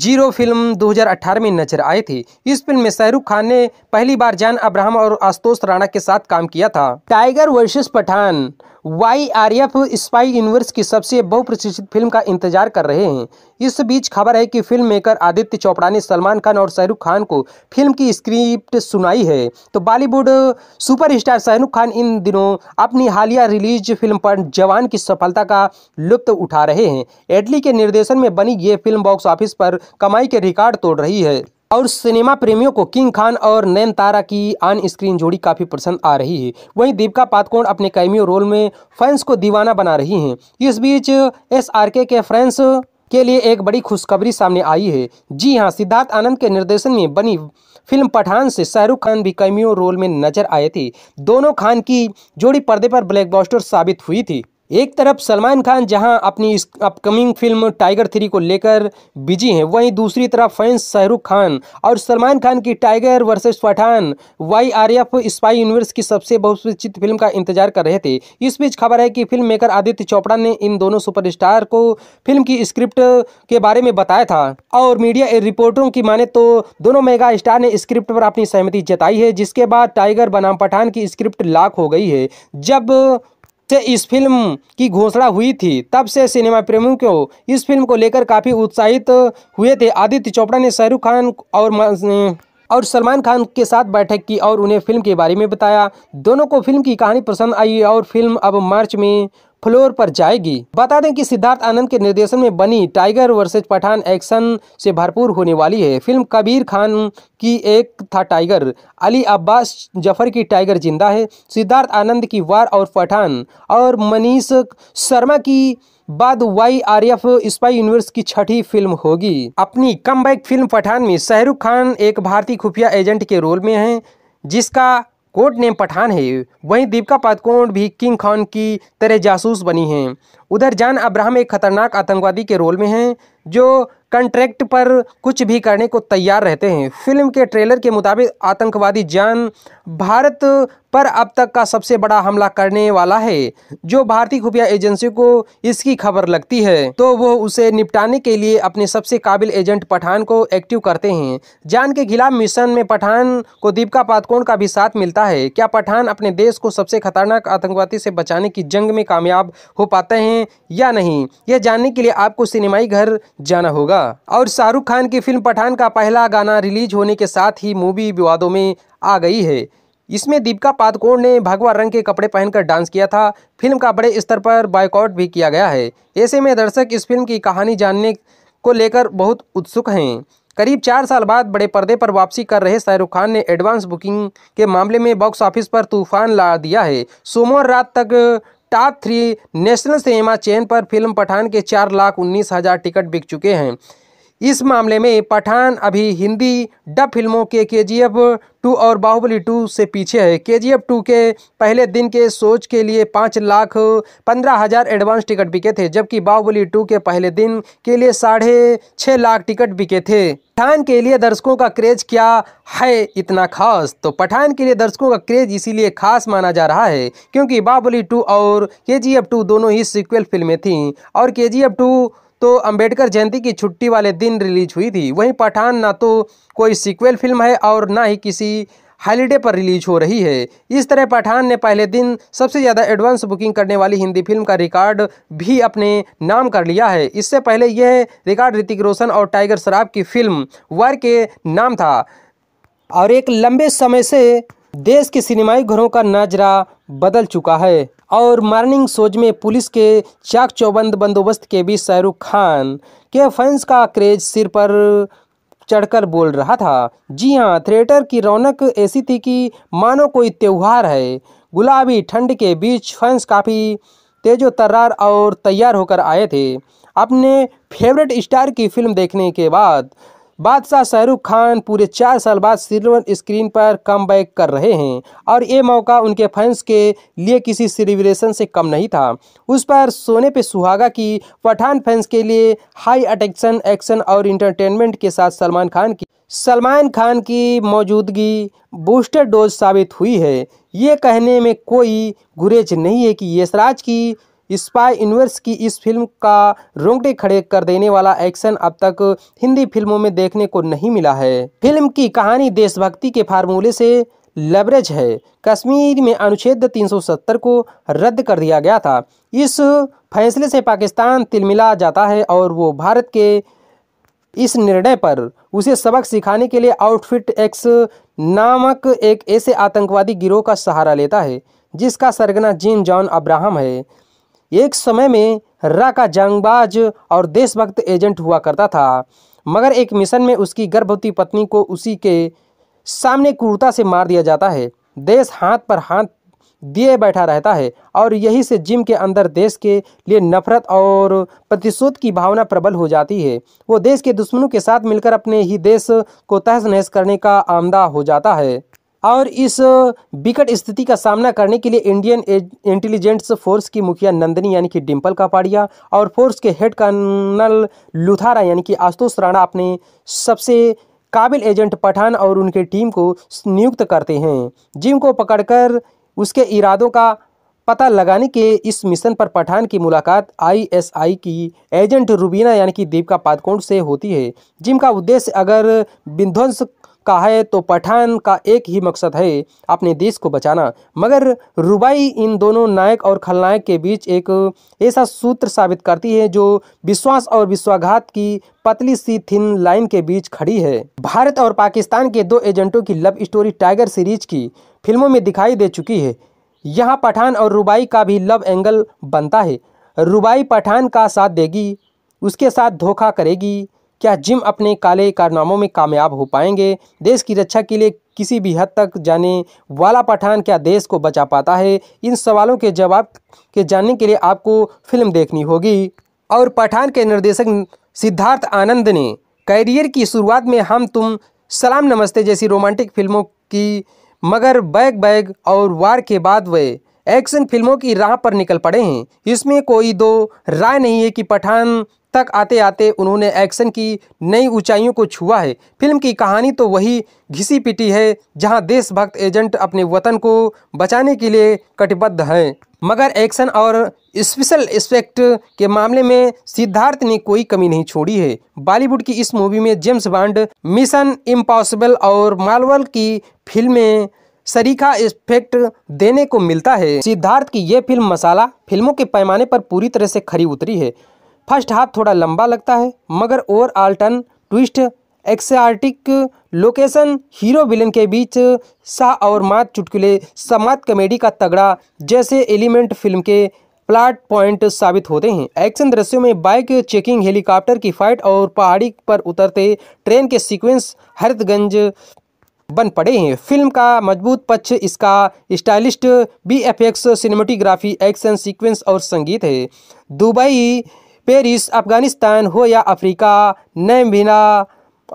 Speaker 1: जीरो फिल्म 2018 में नजर आए थे इस फिल्म में शाहरुख खान ने पहली बार जान अब्राहम और आशुतोष राणा के साथ काम किया था Tiger versus Pathaan Y R F spy universe की सबसे बहुप्रतिष्ठित फिल्म का इंतजार कर रहे हैं इस बीच खबर है कि फिल्म मेकर आदित्य चोपड़ा ने सलमान खान और शाहरुख खान को फिल्म की स्क्रिप्ट सुनाई है तो बॉलीवुड सुपरस्टार शाहरुख खान इन दिनों अपनी हालिया रिलीज फिल्म पर जवान की सफलता का लुप्त उठा रहे हैं एडली के निर्देशन में बनी ये फिल्म बॉक्स ऑफिस पर कमाई के रिकॉर्ड तोड़ रही है और सिनेमा प्रेमियों को किंग खान और नैन तारा की ऑन स्क्रीन जोड़ी काफ़ी पसंद आ रही है वहीं दीपिका पातकोण अपने कैमियो रोल में फैंस को दीवाना बना रही हैं इस बीच एस आर के, के फैंस के लिए एक बड़ी खुशखबरी सामने आई है जी हां सिद्धार्थ आनंद के निर्देशन में बनी फिल्म पठान से शाहरुख खान भी कैमियो रोल में नजर आए थे दोनों खान की जोड़ी पर्दे पर ब्लैकबॉस्टर साबित हुई थी एक तरफ सलमान खान जहां अपनी इस अपकमिंग फिल्म टाइगर थ्री को लेकर बिजी हैं वहीं दूसरी तरफ फैंस शाहरुख खान और सलमान खान की Tiger versus Pathaan Y R F spy universe की सबसे बहुसूचित फिल्म का इंतजार कर रहे थे इस बीच खबर है कि फिल्म मेकर आदित्य चोपड़ा ने इन दोनों सुपरस्टार को फिल्म की स्क्रिप्ट के बारे में बताया था और मीडिया रिपोर्टरों की माने तो दोनों मेगा स्टार ने स्क्रिप्ट पर अपनी सहमति जताई है जिसके बाद टाइगर बनाम पठान की स्क्रिप्ट लाख हो गई है जब से इस फिल्म की घोषणा हुई थी तब से सिनेमा प्रेमियों को इस फिल्म को लेकर काफ़ी उत्साहित हुए थे आदित्य चोपड़ा ने शाहरुख खान और और सलमान खान के साथ बैठक की और उन्हें फिल्म के बारे में बताया दोनों को फिल्म की कहानी पसंद आई और फिल्म अब मार्च में फ्लोर पर जाएगी बता दें कि सिद्धार्थ आनंद के निर्देशन में बनी टाइगर वर्सेज पठान एक्शन से भरपूर होने वाली है फिल्म कबीर खान की एक था टाइगर अली अब्बास जफर की टाइगर जिंदा है सिद्धार्थ आनंद की वार और पठान और मनीष शर्मा की बाद Y R F spy universe की छठी फिल्म होगी अपनी कम फिल्म पठान में शाहरुख खान एक भारतीय खुफिया एजेंट के रोल में है जिसका कोड नेम पठान है वहीं दीपिका पादुकोण भी किंग खान की तरह जासूस बनी हैं उधर जान अब्राहम एक खतरनाक आतंकवादी के रोल में हैं जो कंट्रैक्ट पर कुछ भी करने को तैयार रहते हैं फिल्म के ट्रेलर के मुताबिक आतंकवादी जान भारत पर अब तक का सबसे बड़ा हमला करने वाला है जो भारतीय खुफिया एजेंसियों को इसकी खबर लगती है तो वो उसे निपटाने के लिए अपने सबसे काबिल एजेंट पठान को एक्टिव करते हैं जान के खिलाफ मिशन में पठान को दीपिका पातकोण का भी साथ मिलता है क्या पठान अपने देश को सबसे खतरनाक आतंकवादी से बचाने की जंग में कामयाब हो पाते हैं या नहीं यह जानने के लिए आपको सिनेमाई घर जाना होगा और शाहरुख खान की फिल्म पठान का पहला गाना रिलीज होने के साथ ही मूवी विवादों में आ गई है इसमें दीपिका पादुकोण ने भगवा रंग के कपड़े पहनकर डांस किया था फिल्म का बड़े स्तर पर बायकॉट भी किया गया है ऐसे में दर्शक इस फिल्म की कहानी जानने को लेकर बहुत उत्सुक हैं करीब चार साल बाद बड़े पर्दे पर वापसी कर रहे शाहरुख खान ने एडवांस बुकिंग के मामले में बॉक्स ऑफिस पर तूफान ला दिया है सोमवार रात तक top three national cinema chain पर फिल्म पठान के चार लाख उन्नीस हज़ार टिकट बिक चुके हैं इस मामले में पठान अभी हिंदी डब फिल्मों के के जी एफ टू और बाहुबली टू से पीछे है के जी एफ टू के पहले दिन के सोच के लिए पाँच लाख पंद्रह हज़ार एडवांस टिकट बिके थे जबकि बाहुबली टू के पहले दिन के लिए साढ़े छः लाख टिकट बिके थे पठान के लिए दर्शकों का क्रेज क्या है इतना खास तो पठान के लिए दर्शकों का क्रेज इसीलिए खास माना जा रहा है क्योंकि बाहुबली टू और के जी एफ टू दोनों ही सिक्वल फिल्में थीं और के जी एफ टू तो अंबेडकर जयंती की छुट्टी वाले दिन रिलीज हुई थी वहीं पठान ना तो कोई सीक्वल फिल्म है और ना ही किसी हॉलीडे पर रिलीज हो रही है इस तरह पठान ने पहले दिन सबसे ज़्यादा एडवांस बुकिंग करने वाली हिंदी फिल्म का रिकॉर्ड भी अपने नाम कर लिया है इससे पहले यह रिकॉर्ड ऋतिक रोशन और टाइगर शराब की फिल्म वर के नाम था और एक लंबे समय से देश के सिनेमाई घरों का नाजरा बदल चुका है और मॉर्निंग शोज में पुलिस के चाक चौबंद बंदोबस्त के बीच शाहरुख खान के फैंस का क्रेज सिर पर चढ़कर बोल रहा था जी हाँ थिएटर की रौनक ऐसी थी कि मानो कोई त्यौहार है गुलाबी ठंड के बीच फैंस काफ़ी तेजो तर्रार और तैयार होकर आए थे अपने फेवरेट स्टार की फिल्म देखने के बाद बादशाह शाहरुख खान पूरे चार साल बाद सिल्वर स्क्रीन पर कम कर रहे हैं और ये मौका उनके फैंस के लिए किसी सेलिब्रेशन से कम नहीं था उस पर सोने पे सुहागा की पठान फैंस के लिए हाई अटेक्शन एक्शन और इंटरटेनमेंट के साथ सलमान खान की सलमान खान की मौजूदगी बूस्टर डोज साबित हुई है ये कहने में कोई गुरेज नहीं है कि यशराज की स्पाई यूनिवर्स की इस फिल्म का रोंगटे खड़े कर देने वाला एक्शन अब तक हिंदी फिल्मों में देखने को नहीं मिला है फिल्म की कहानी देशभक्ति के फार्मूले से लेवरेज है कश्मीर में अनुच्छेद 370 को रद्द कर दिया गया था इस फैसले से पाकिस्तान तिलमिला जाता है और वो भारत के इस निर्णय पर उसे सबक सिखाने के लिए आउटफिट एक्स नामक एक ऐसे आतंकवादी गिरोह का सहारा लेता है जिसका सरगना जिन जॉन अब्राहम है एक समय में रा का जंगबाज और देशभक्त एजेंट हुआ करता था मगर एक मिशन में उसकी गर्भवती पत्नी को उसी के सामने क्रूरता से मार दिया जाता है देश हाथ पर हाथ दिए बैठा रहता है और यही से जिम के अंदर देश के लिए नफरत और प्रतिशोध की भावना प्रबल हो जाती है वो देश के दुश्मनों के साथ मिलकर अपने ही देश को तहस नहस करने का आमदा हो जाता है और इस विकट स्थिति का सामना करने के लिए इंडियन इंटेलिजेंस फोर्स की मुखिया नंदनी यानी कि डिम्पल कापाड़िया और फोर्स के हेड कर्नल लुथारा यानी कि आशुतोष राणा अपने सबसे काबिल एजेंट पठान और उनके टीम को नियुक्त करते हैं जिम को पकड़कर उसके इरादों का पता लगाने के इस मिशन पर पठान की मुलाकात आईएसआई की एजेंट रूबीना यानी कि दीपिका पादकोण से होती है जिम का उद्देश्य अगर विध्वंस का है तो पठान का एक ही मकसद है अपने देश को बचाना मगर रुबाई इन दोनों नायक और खलनायक के बीच एक ऐसा सूत्र साबित करती है जो विश्वास और विश्वाघात की पतली सी थिन लाइन के बीच खड़ी है भारत और पाकिस्तान के दो एजेंटों की लव स्टोरी टाइगर सीरीज की फिल्मों में दिखाई दे चुकी है यहाँ पठान और रुबाई का भी लव एंगल बनता है रुबाई पठान का साथ देगी उसके साथ धोखा करेगी क्या जिम अपने काले कारनामों में कामयाब हो पाएंगे देश की रक्षा के लिए किसी भी हद तक जाने वाला पठान क्या देश को बचा पाता है इन सवालों के जवाब के जानने के लिए आपको फिल्म देखनी होगी और पठान के निर्देशक सिद्धार्थ आनंद ने कैरियर की शुरुआत में हम तुम सलाम नमस्ते जैसी रोमांटिक फिल्मों की मगर बैग बैग और वार के बाद वे एक्शन फिल्मों की राह पर निकल पड़े हैं इसमें कोई दो राय नहीं है कि पठान तक आते आते उन्होंने एक्शन की नई ऊंचाइयों को छुआ है फिल्म की कहानी तो वही घिसी पिटी है जहां देशभक्त एजेंट अपने वतन को बचाने के लिए कटिबद्ध हैं मगर एक्शन और स्पेशल एस्पेक्ट के मामले में सिद्धार्थ ने कोई कमी नहीं छोड़ी है बॉलीवुड की इस मूवी में जेम्स बॉन्ड मिशन इम्पॉसिबल और मालवल की फिल्में शरीखा इफेक्ट देने को मिलता है सिद्धार्थ की यह फिल्म मसाला फिल्मों के पैमाने पर पूरी तरह से खरी उतरी है फर्स्ट हाफ थोड़ा लंबा लगता है मगर overall turn twist exotic location hero villain के बीच शाह और मात चुटकुले समात कमेडी का तगड़ा जैसे एलिमेंट फिल्म के प्लाट पॉइंट साबित होते हैं एक्शन दृश्यों में बाइक चेकिंग हेलीकॉप्टर की फाइट और पहाड़ी पर उतरते ट्रेन के सीक्वेंस हरितगंज बन पड़े हैं फिल्म का मजबूत पक्ष इसका stylist B F X cinematography action sequence और संगीत है दुबई पेरिस अफगानिस्तान हो या अफ्रीका नैमबिना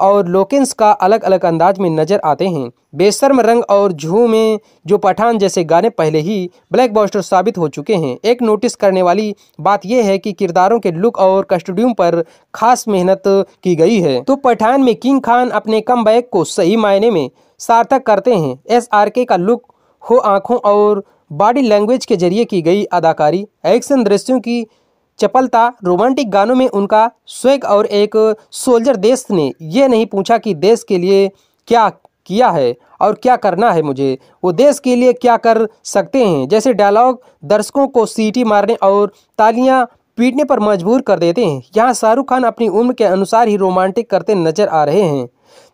Speaker 1: और लोकेंस का अलग अलग अंदाज में नजर आते हैं बेशर्म रंग और में जो पठान जैसे गाने पहले ही ब्लैक बॉस्टर साबित हो चुके हैं एक नोटिस करने वाली बात यह है कि किरदारों के लुक और कस्टूडियम पर खास मेहनत की गई है तो पठान में किंग खान अपने कम को सही मायने में सार्थक करते हैं एस का लुक हो आँखों और बॉडी लैंग्वेज के जरिए की गई अदाकारी एक्शन दृश्यों की चपलता रोमांटिक गानों में उनका स्वेग और एक सोल्जर देश ने यह नहीं पूछा कि देश के लिए क्या किया है और क्या करना है मुझे वो देश के लिए क्या कर सकते हैं जैसे डायलॉग दर्शकों को सीटी मारने और तालियां पीटने पर मजबूर कर देते हैं यहाँ शाहरुख खान अपनी उम्र के अनुसार ही रोमांटिक करते नजर आ रहे हैं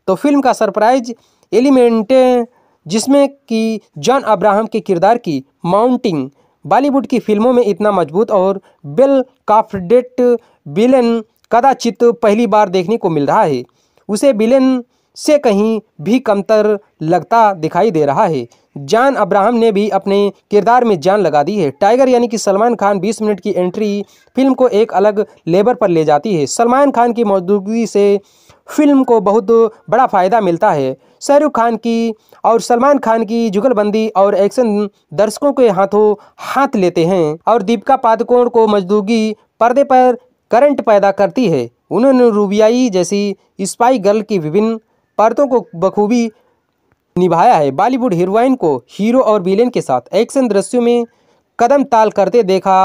Speaker 1: तो फिल्म का सरप्राइज एलिमेंट जिसमें कि जॉन अब्राहम के किरदार की माउंटिंग बॉलीवुड की फिल्मों में इतना मजबूत और बेल काफडेट बिलन कदाचित पहली बार देखने को मिल रहा है उसे बिलन से कहीं भी कमतर लगता दिखाई दे रहा है जान अब्राहम ने भी अपने किरदार में जान लगा दी है टाइगर यानी कि सलमान खान 20 मिनट की एंट्री फिल्म को एक अलग लेबर पर ले जाती है सलमान खान की मौजूदगी से फिल्म को बहुत बड़ा फ़ायदा मिलता है शाहरुख खान की और सलमान खान की जुगलबंदी और एक्शन दर्शकों के हाथों हाथ लेते हैं और दीपिका पादुकोण को मजदूगी पर्दे पर करंट पैदा करती है उन्होंने रूबियाई जैसी स्पाई गर्ल की विभिन्न परतों को बखूबी निभाया है बॉलीवुड हीरोइन को हीरो और विलेन के साथ एक्शन दृश्यों में कदम ताल करते देखा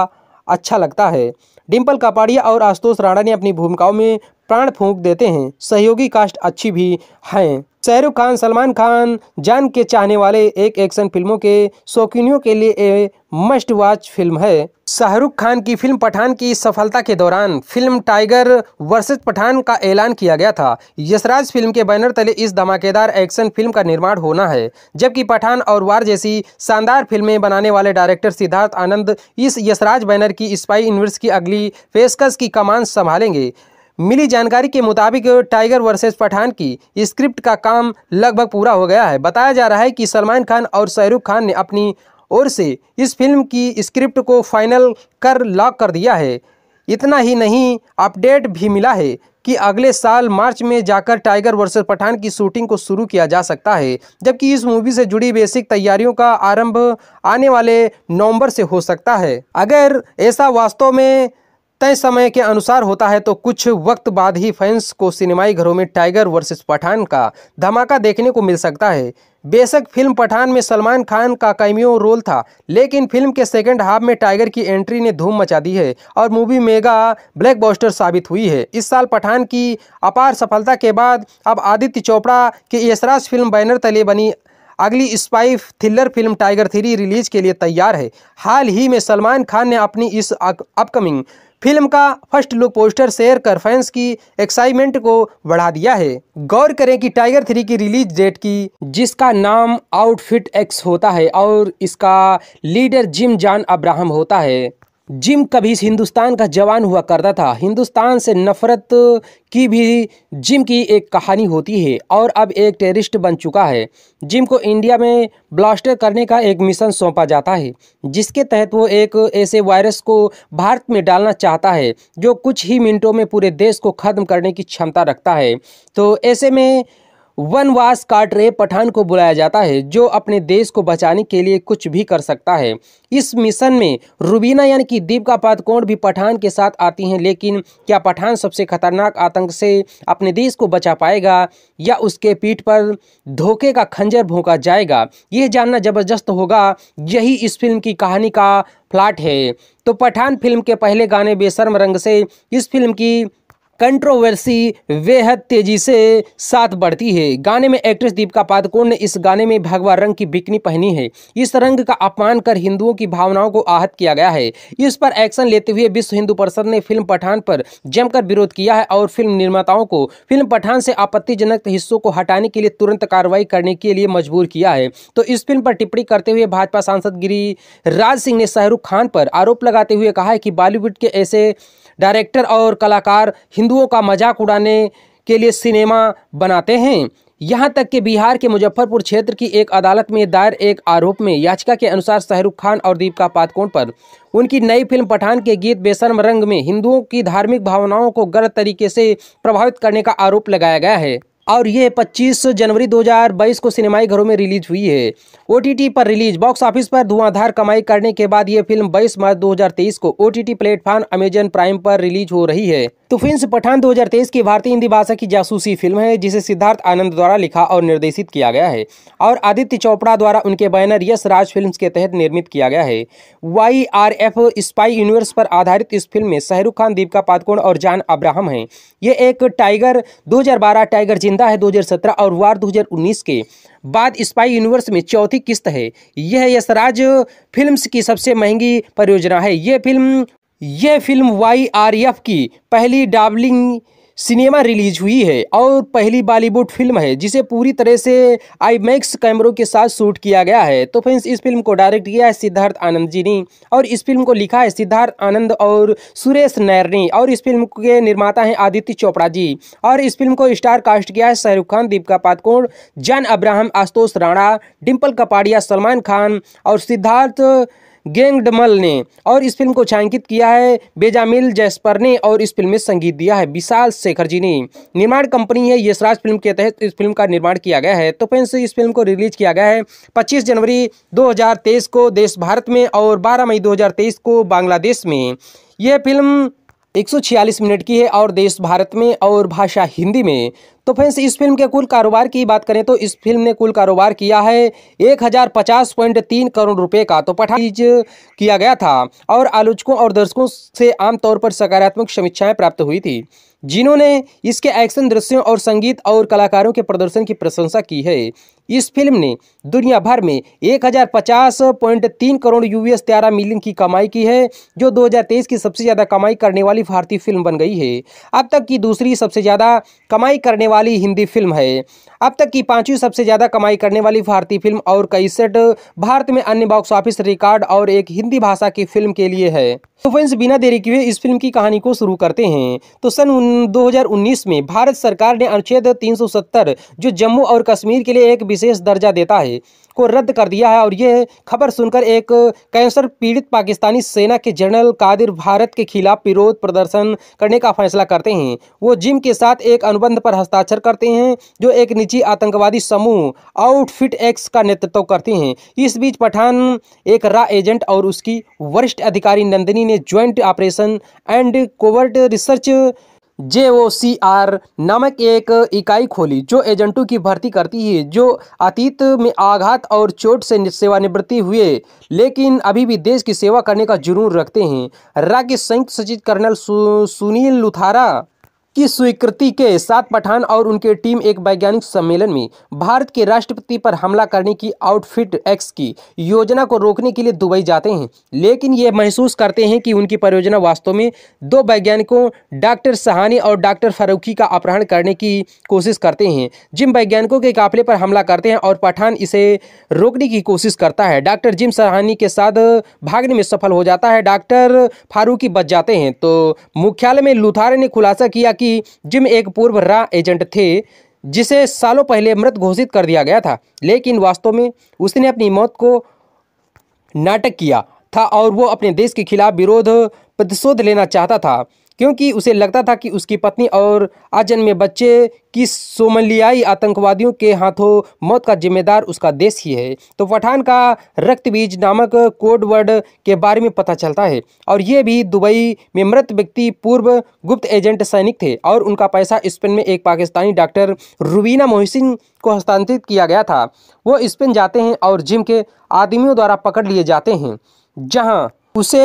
Speaker 1: अच्छा लगता है डिम्पल कपाड़िया और आशुतोष राणा ने अपनी भूमिकाओं में प्राण फूंक देते हैं सहयोगी कास्ट अच्छी भी हैं शाहरुख खान सलमान खान जान के चाहने वाले एक एक्शन फिल्मों के शौकीनियों के लिए ए मस्ट वॉच फिल्म है शाहरुख खान की फिल्म पठान की सफलता के दौरान फिल्म टाइगर वर्सेस पठान का ऐलान किया गया था यशराज फिल्म के बैनर तले इस धमाकेदार एक्शन फिल्म का निर्माण होना है जबकि पठान और वार जैसी शानदार फिल्में बनाने वाले डायरेक्टर सिद्धार्थ आनंद इस यशराज बैनर की स्पाई यूनिवर्स की अगली पेशकश की कमान संभालेंगे मिली जानकारी के मुताबिक टाइगर वर्सेस पठान की स्क्रिप्ट का काम लगभग पूरा हो गया है बताया जा रहा है कि सलमान खान और शाहरुख खान ने अपनी ओर से इस फिल्म की स्क्रिप्ट को फाइनल कर लॉक कर दिया है इतना ही नहीं अपडेट भी मिला है कि अगले साल मार्च में जाकर टाइगर वर्सेस पठान की शूटिंग को शुरू किया जा सकता है जबकि इस मूवी से जुड़ी बेसिक तैयारियों का आरंभ आने वाले नवंबर से हो सकता है अगर ऐसा वास्तव में तय समय के अनुसार होता है तो कुछ वक्त बाद ही फैंस को सिनेमाई घरों में टाइगर वर्सेस पठान का धमाका देखने को मिल सकता है बेशक फिल्म पठान में सलमान खान का कैमियो रोल था लेकिन फिल्म के सेकंड हाफ में टाइगर की एंट्री ने धूम मचा दी है और मूवी मेगा ब्लैकबस्टर साबित हुई है इस साल पठान की अपार सफलता के बाद अब आदित्य चोपड़ा की यशराज फिल्म बैनर तले बनी अगली spy thriller film Tiger three release के लिए तैयार है हाल ही में सलमान खान ने अपनी इस अपकमिंग फिल्म का फर्स्ट लुक पोस्टर शेयर कर फैंस की एक्साइटमेंट को बढ़ा दिया है गौर करें कि टाइगर थ्री की रिलीज डेट की जिसका नाम आउटफिट एक्स होता है और इसका लीडर जिम जान अब्राहम होता है जिम कभी हिंदुस्तान का जवान हुआ करता था हिंदुस्तान से नफरत की भी जिम की एक कहानी होती है और अब एक टेररिस्ट बन चुका है जिम को इंडिया में ब्लास्टर करने का एक मिशन सौंपा जाता है जिसके तहत वो एक ऐसे वायरस को भारत में डालना चाहता है जो कुछ ही मिनटों में पूरे देश को ख़त्म करने की क्षमता रखता है तो ऐसे में वनवास काट रहे पठान को बुलाया जाता है जो अपने देश को बचाने के लिए कुछ भी कर सकता है इस मिशन में रूबीना यानी कि दीपका पादकोण भी पठान के साथ आती हैं लेकिन क्या पठान सबसे खतरनाक आतंक से अपने देश को बचा पाएगा या उसके पीठ पर धोखे का खंजर भोंका जाएगा यह जानना जबरदस्त होगा यही इस फिल्म की कहानी का प्लाट है तो पठान फिल्म के पहले गाने बेसर्म रंग से इस फिल्म की कंट्रोवर्सी बेहद तेजी से साथ बढ़ती है गाने में एक्ट्रेस दीपिका पादुकोण ने इस गाने में भगवा रंग की बिकनी पहनी है इस रंग का अपमान कर हिंदुओं की भावनाओं को आहत किया गया है इस पर एक्शन लेते हुए विश्व हिंदू परिषद ने फिल्म पठान पर जमकर विरोध किया है और फिल्म निर्माताओं को फिल्म पठान से आपत्तिजनक हिस्सों को हटाने के लिए तुरंत कार्रवाई करने के लिए मजबूर किया है तो इस फिल्म पर टिप्पणी करते हुए भाजपा सांसद गिरिराज सिंह ने शाहरुख खान पर आरोप लगाते हुए कहा है कि बॉलीवुड के ऐसे डायरेक्टर और कलाकार हिंदू हिंदुओं का मजाक उड़ाने के लिए सिनेमा बनाते हैं यहाँ तक कि बिहार के मुजफ्फरपुर क्षेत्र की एक अदालत में दायर एक आरोप में याचिका के अनुसार शाहरुख खान और दीपिका पादकोण पर उनकी नई फिल्म पठान के गीत बेसरम रंग में हिंदुओं की धार्मिक भावनाओं को गलत तरीके से प्रभावित करने का आरोप लगाया गया है और यह 25 जनवरी 2022 को सिनेमाई घरों में रिलीज हुई है ओटीटी पर रिलीज बॉक्स ऑफिस पर धुआंधार कमाई करने के बाद ये फिल्म 22 मार्च 2023 को ओटीटी प्लेटफॉर्म अमेजन प्राइम पर रिलीज हो रही है तो फिल्म पठान 2023 की भारतीय हिंदी भाषा की जासूसी फिल्म है जिसे सिद्धार्थ आनंद द्वारा लिखा और निर्देशित किया गया है और आदित्य चोपड़ा द्वारा उनके बैनर यश राज फिल्म के तहत निर्मित किया गया है Y R F spy universe पर आधारित इस फिल्म में शाहरुख खान दीपिका पादुकोण और जान अब्राहम हैं ये एक टाइगर 2012 टाइगर जिंदा है 2017 और वार 2019 के बाद स्पाई यूनिवर्स में चौथी किस्त है यह यशराज फिल्म्स की सबसे महंगी परियोजना है यह फिल्म यह फिल्म वाई आर एफ की पहली डाबलिंग सिनेमा रिलीज हुई है और पहली बॉलीवुड फिल्म है जिसे पूरी तरह से आईमैक्स कैमरों के साथ शूट किया गया है तो फ्रेंड्स इस फिल्म को डायरेक्ट किया है सिद्धार्थ आनंद जी ने और इस फिल्म को लिखा है सिद्धार्थ आनंद और सुरेश नैर ने और इस फिल्म के निर्माता हैं आदित्य चोपड़ा जी और इस फिल्म को स्टार कास्ट किया है शाहरुख खान दीपिका पातकोण जैन अब्राहम आशुतोष राणा डिम्पल कपाड़िया सलमान खान और सिद्धार्थ गेंगडमल ने और इस फिल्म को छायांकित किया है बेजामिल जैसपर ने और इस फिल्म में संगीत दिया है विशाल शेखर जी ने निर्माण कंपनी है यशराज फिल्म के तहत इस फिल्म का निर्माण किया गया है तो फ्रेंड्स इस फिल्म को रिलीज किया गया है पच्चीस जनवरी 2023 को देश भारत में और 12 मई 2023 को बांग्लादेश में यह फिल्म 146 मिनट की है और देश भारत में और भाषा हिंदी में तो फ्रेंड्स इस फिल्म के कुल कारोबार की बात करें तो इस फिल्म ने कुल कारोबार किया है 1050.3 करोड़ रुपए का तो पठान किया गया था और आलोचकों और दर्शकों से आमतौर पर सकारात्मक समीक्षाएं प्राप्त हुई थी जिन्होंने इसके एक्शन दृश्यों और संगीत और कलाकारों के प्रदर्शन की प्रशंसा की है इस फिल्म ने दुनिया भर में एक करोड़ यूएस तेरह मिलियन की कमाई की है जो 2023 की सबसे ज़्यादा कमाई करने वाली भारतीय फिल्म बन गई है अब तक की दूसरी सबसे ज़्यादा कमाई करने वाली हिंदी फिल्म है अब तक की पांचवी सबसे ज़्यादा कमाई करने वाली भारतीय फिल्म और कैसेट भारत में अन्य बॉक्स ऑफिस रिकॉर्ड और एक हिंदी भाषा की फिल्म के लिए है तो फ्रेंड्स बिना देरी किए इस फिल्म की कहानी को शुरू करते हैं तो सन 2019 में भारत सरकार ने अनुच्छेद 370 जो जम्मू और कश्मीर के लिए एक विशेष दर्जा देता है को रद्द कर दिया है और यह खबर सुनकर एक कैंसर पीड़ित पाकिस्तानी सेना के जनरल कादिर भारत के खिलाफ विरोध प्रदर्शन करने का फैसला करते हैं वो जिम के साथ एक अनुबंध पर हस्ताक्षर करते हैं जो एक निजी आतंकवादी समूह आउटफिट एक्स का नेतृत्व करते हैं इस बीच पठान एक रा एजेंट और उसकी वरिष्ठ अधिकारी नंदिनी ने joint operation and covert research J O C R नामक एक इकाई खोली जो एजेंटों की भर्ती करती है जो अतीत में आघात और चोट से सेवानिवृत्ति हुए लेकिन अभी भी देश की सेवा करने का जुनून रखते हैं राज्य संयुक्त सचिव कर्नल सु, सुनील लुथारा की स्वीकृति के साथ पठान और उनकी टीम एक वैज्ञानिक सम्मेलन में भारत के राष्ट्रपति पर हमला करने की आउटफिट एक्स की योजना को रोकने के लिए दुबई जाते हैं लेकिन ये महसूस करते हैं कि उनकी परियोजना वास्तव में दो वैज्ञानिकों डॉक्टर सहानी और डॉक्टर फारूखी का अपहरण करने की कोशिश करते हैं जिम वैज्ञानिकों के काफिले पर हमला करते हैं और पठान इसे रोकने की कोशिश करता है डॉक्टर जिम सहानी के साथ भागने में सफल हो जाता है डॉक्टर फारूकी बच जाते हैं तो मुख्यालय में लुथारे ने खुलासा किया कि कि जिम एक पूर्व रा एजेंट थे जिसे सालों पहले मृत घोषित कर दिया गया था लेकिन वास्तव में उसने अपनी मौत को नाटक किया था और वो अपने देश के खिलाफ विरोध प्रतिशोध लेना चाहता था क्योंकि उसे लगता था कि उसकी पत्नी और अजन्मे बच्चे की सोमलियाई आतंकवादियों के हाथों मौत का जिम्मेदार उसका देश ही है तो पठान का रक्तबीज नामक कोडवर्ड के बारे में पता चलता है और ये भी दुबई में मृत व्यक्ति पूर्व गुप्त एजेंट सैनिक थे और उनका पैसा स्पेन में एक पाकिस्तानी डॉक्टर रुबीना मोहसिन को हस्तांतरित किया गया था वो स्पेन जाते हैं और जिम के आदमियों द्वारा पकड़ लिए जाते हैं जहाँ उसे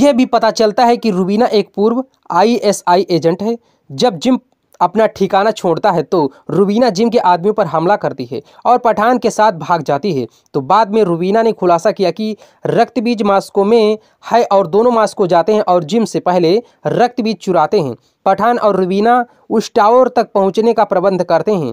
Speaker 1: यह भी पता चलता है कि रूबीना एक पूर्व आईएसआई एजेंट है जब जिम अपना ठिकाना छोड़ता है तो रुबीना जिम के आदमियों पर हमला करती है और पठान के साथ भाग जाती है तो बाद में रुबीना ने खुलासा किया कि रक्त बीज मास्को में है और दोनों मास्को जाते हैं और जिम से पहले रक्त बीज चुराते हैं पठान और रुबीना उस टावर तक पहुंचने का प्रबंध करते हैं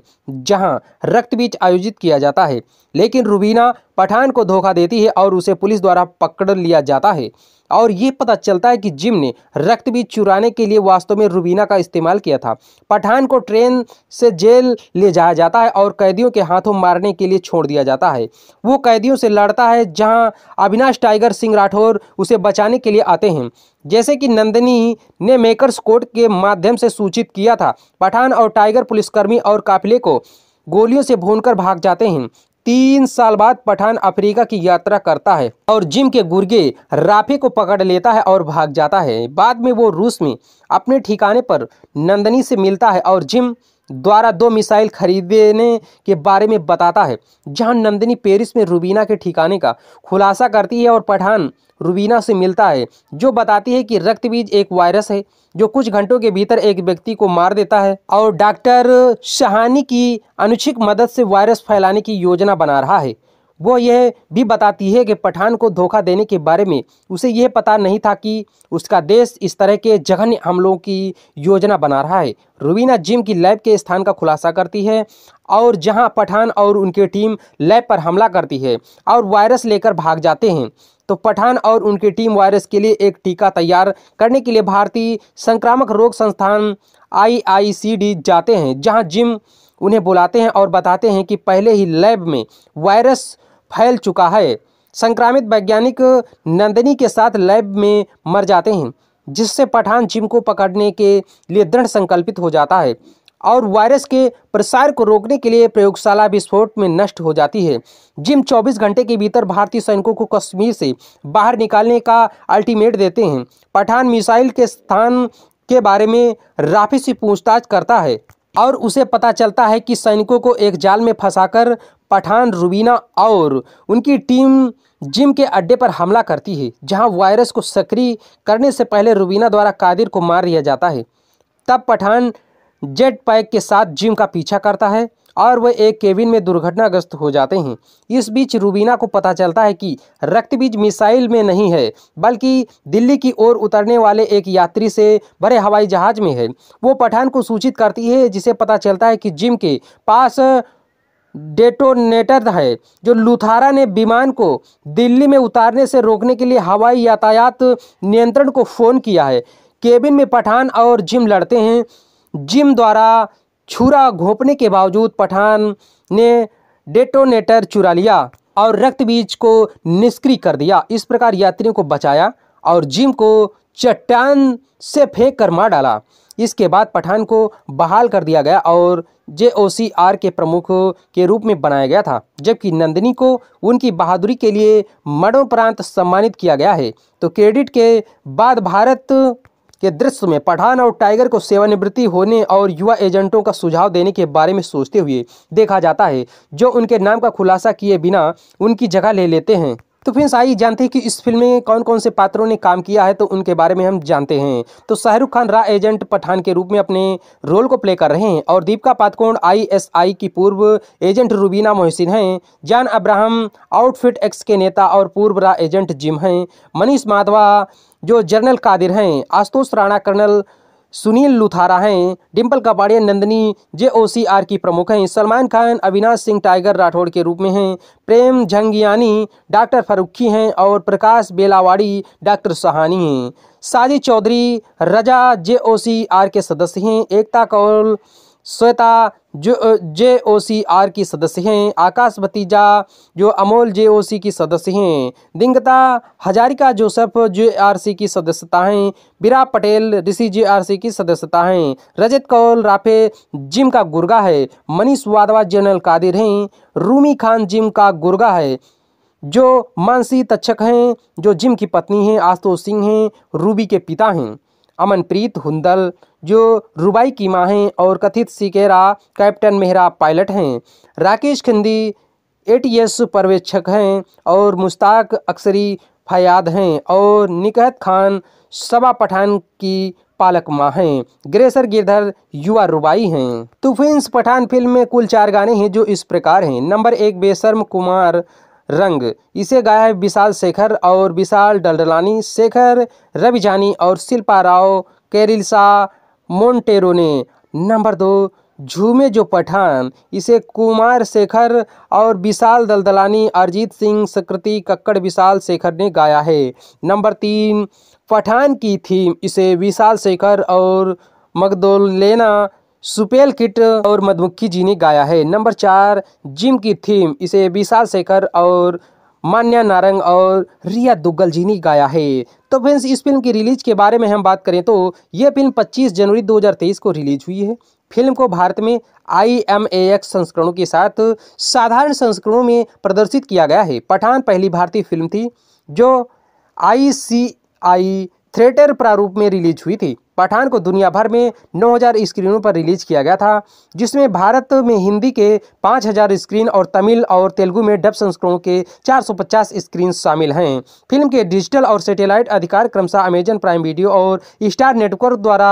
Speaker 1: जहां रक्त बीज आयोजित किया जाता है लेकिन रुबीना पठान को धोखा देती है और उसे पुलिस द्वारा पकड़ लिया जाता है और ये पता चलता है कि जिम ने रक्त भी चुराने के लिए वास्तव में रूबीना का इस्तेमाल किया था पठान को ट्रेन से जेल ले जाया जाता है और कैदियों के हाथों मारने के लिए छोड़ दिया जाता है वो कैदियों से लड़ता है जहां अविनाश टाइगर सिंह राठौर उसे बचाने के लिए आते हैं जैसे कि नंदनी ने मेकर्स कोर्ट के माध्यम से सूचित किया था पठान और टाइगर पुलिसकर्मी और काफिले को गोलियों से भूनकर भाग जाते हैं तीन साल बाद पठान अफ्रीका की यात्रा करता है और जिम के गुर्गे राफी को पकड़ लेता है और भाग जाता है बाद में वो रूस में अपने ठिकाने पर नंदनी से मिलता है और जिम द्वारा दो मिसाइल खरीदने के बारे में बताता है जहां नंदिनी पेरिस में रूबीना के ठिकाने का खुलासा करती है और पठान रूबीना से मिलता है जो बताती है कि रक्तबीज एक वायरस है जो कुछ घंटों के भीतर एक व्यक्ति को मार देता है और डॉक्टर शहानी की अनुचित मदद से वायरस फैलाने की योजना बना रहा है वो यह भी बताती है कि पठान को धोखा देने के बारे में उसे यह पता नहीं था कि उसका देश इस तरह के जघन्य हमलों की योजना बना रहा है रूबीना जिम की लैब के स्थान का खुलासा करती है और जहां पठान और उनकी टीम लैब पर हमला करती है और वायरस लेकर भाग जाते हैं तो पठान और उनकी टीम वायरस के लिए एक टीका तैयार करने के लिए भारतीय संक्रामक रोग संस्थान आई जाते हैं जहाँ जिम उन्हें बुलाते हैं और बताते हैं कि पहले ही लैब में वायरस फैल चुका है संक्रामित वैज्ञानिक नंदिनी के साथ लैब में मर जाते हैं जिससे पठान जिम को पकड़ने के लिए दृढ़ संकल्पित हो जाता है और वायरस के प्रसार को रोकने के लिए प्रयोगशाला विस्फोट में नष्ट हो जाती है जिम 24 घंटे के भीतर भारतीय सैनिकों को कश्मीर से बाहर निकालने का अल्टीमेट देते हैं पठान मिसाइल के स्थान के बारे में राफी से पूछताछ करता है और उसे पता चलता है कि सैनिकों को एक जाल में फंसाकर पठान रुबीना और उनकी टीम जिम के अड्डे पर हमला करती है जहां वायरस को सक्रिय करने से पहले रुबीना द्वारा कादिर को मार दिया जाता है तब पठान जेट पैक के साथ जिम का पीछा करता है और वह एक केबिन में दुर्घटनाग्रस्त हो जाते हैं इस बीच रूबीना को पता चलता है कि रक्तबीज मिसाइल में नहीं है बल्कि दिल्ली की ओर उतरने वाले एक यात्री से भरे हवाई जहाज में है वो पठान को सूचित करती है जिसे पता चलता है कि जिम के पास डेटोनेटर है जो लुथारा ने विमान को दिल्ली में उतारने से रोकने के लिए हवाई यातायात नियंत्रण को फ़ोन किया है केबिन में पठान और जिम लड़ते हैं जिम द्वारा छुरा घोपने के बावजूद पठान ने डेटोनेटर चुरा लिया और रक्त बीज को निष्क्रिय कर दिया इस प्रकार यात्रियों को बचाया और जिम को चट्टान से फेंक कर मार डाला इसके बाद पठान को बहाल कर दिया गया और जे ओ सी आर के प्रमुख के रूप में बनाया गया था जबकि नंदिनी को उनकी बहादुरी के लिए मरणोपरांत सम्मानित किया गया है तो क्रेडिट के बाद भारत के दृश्य में पठान और टाइगर को सेवानिवृत्ति होने और युवा एजेंटों का सुझाव देने के बारे में सोचते हुए देखा जाता है जो उनके नाम का खुलासा किए बिना उनकी जगह ले लेते हैं तो फिर आइए जानते हैं कि इस फिल्म में कौन कौन से पात्रों ने काम किया है तो उनके बारे में हम जानते हैं तो शाहरुख खान रा एजेंट पठान के रूप में अपने रोल को प्ले कर रहे हैं और दीपिका पातकोण आईएसआई की पूर्व एजेंट रूबीना मोहसिन हैं जान अब्राहम आउटफिट एक्स के नेता और पूर्व रा एजेंट जिम हैं मनीष माधवा जो जनरल कादिर हैं आशुतोष राणा कर्नल सुनील लुथारा हैं Dimple Kapadia Nandini J O C R की प्रमुख हैं सलमान खान अविनाश सिंह टाइगर राठौड़ के रूप में हैं प्रेम झंगियानी डॉक्टर फरुखी हैं और प्रकाश बेलावाड़ी डॉक्टर सहानी हैं Sajid Chaudhary Raza J O C R के सदस्य हैं एकता कौल श्वेता जो जे ओ सी आर की सदस्य हैं आकाश भतीजा जो अमोल जे ओ सी की सदस्य हैं दिंगता Hazarika Joseph J R C की सदस्यता हैं बीरा पटेल ऋषि जे आर सी की सदस्यता हैं रजत कौल राफे जिम का गुर्गा है मनीष वाधवा जनरल कादिर हैं रूमी खान जिम का गुर्गा है जो मानसी तक्षक हैं जो जिम की पत्नी हैं आशुतोष सिंह हैं रूबी के पिता हैं अमनप्रीत हुंदल जो रुबाई की माँ हैं और कथित सिकेरा कैप्टन मेहरा पायलट हैं राकेश खिंदी एटीएस पर्यवेक्षक हैं और मुश्ताक अक्सरी फयाद हैं और निकहत खान सबा पठान की पालक माँ हैं ग्रेसर गिरधर युवा रुबाई हैं तूफेंस पठान फिल्म में कुल चार गाने हैं जो इस प्रकार हैं नंबर एक बेशर्म कुमार रंग इसे गाया है विशाल शेखर और विशाल डलडलानी शेखर रविजानी और शिल्पा राव केरिल्सा मोन्टेरो ने नंबर दो झूमे जो पठान इसे कुमार शेखर और विशाल दलदलानी अरिजीत सिंह सकृति कक्कड़ विशाल शेखर ने गाया है नंबर तीन पठान की थीम इसे विशाल शेखर और मगदोलेना सुपेल किट और मधुमक्खी जी ने गाया है नंबर चार जिम की थीम इसे विशाल शेखर और मान्या नारंग और रिया दुग्गल जी ने गाया है तो फ्रेंड्स इस फिल्म की रिलीज के बारे में हम बात करें तो ये फिल्म 25 जनवरी 2023 को रिलीज हुई है फिल्म को भारत में आई एम ए एक्स संस्करणों के साथ साधारण संस्करणों में प्रदर्शित किया गया है पठान पहली भारतीय फिल्म थी जो आई सी आई थिएटर प्रारूप में रिलीज हुई थी पठान को दुनिया भर में 9000 स्क्रीनों पर रिलीज किया गया था जिसमें भारत में हिंदी के 5000 स्क्रीन और तमिल और तेलुगु में डब संस्करणों के 450 स्क्रीन शामिल हैं फिल्म के डिजिटल और सैटेलाइट अधिकार क्रमशः अमेजन प्राइम वीडियो और स्टार नेटवर्क द्वारा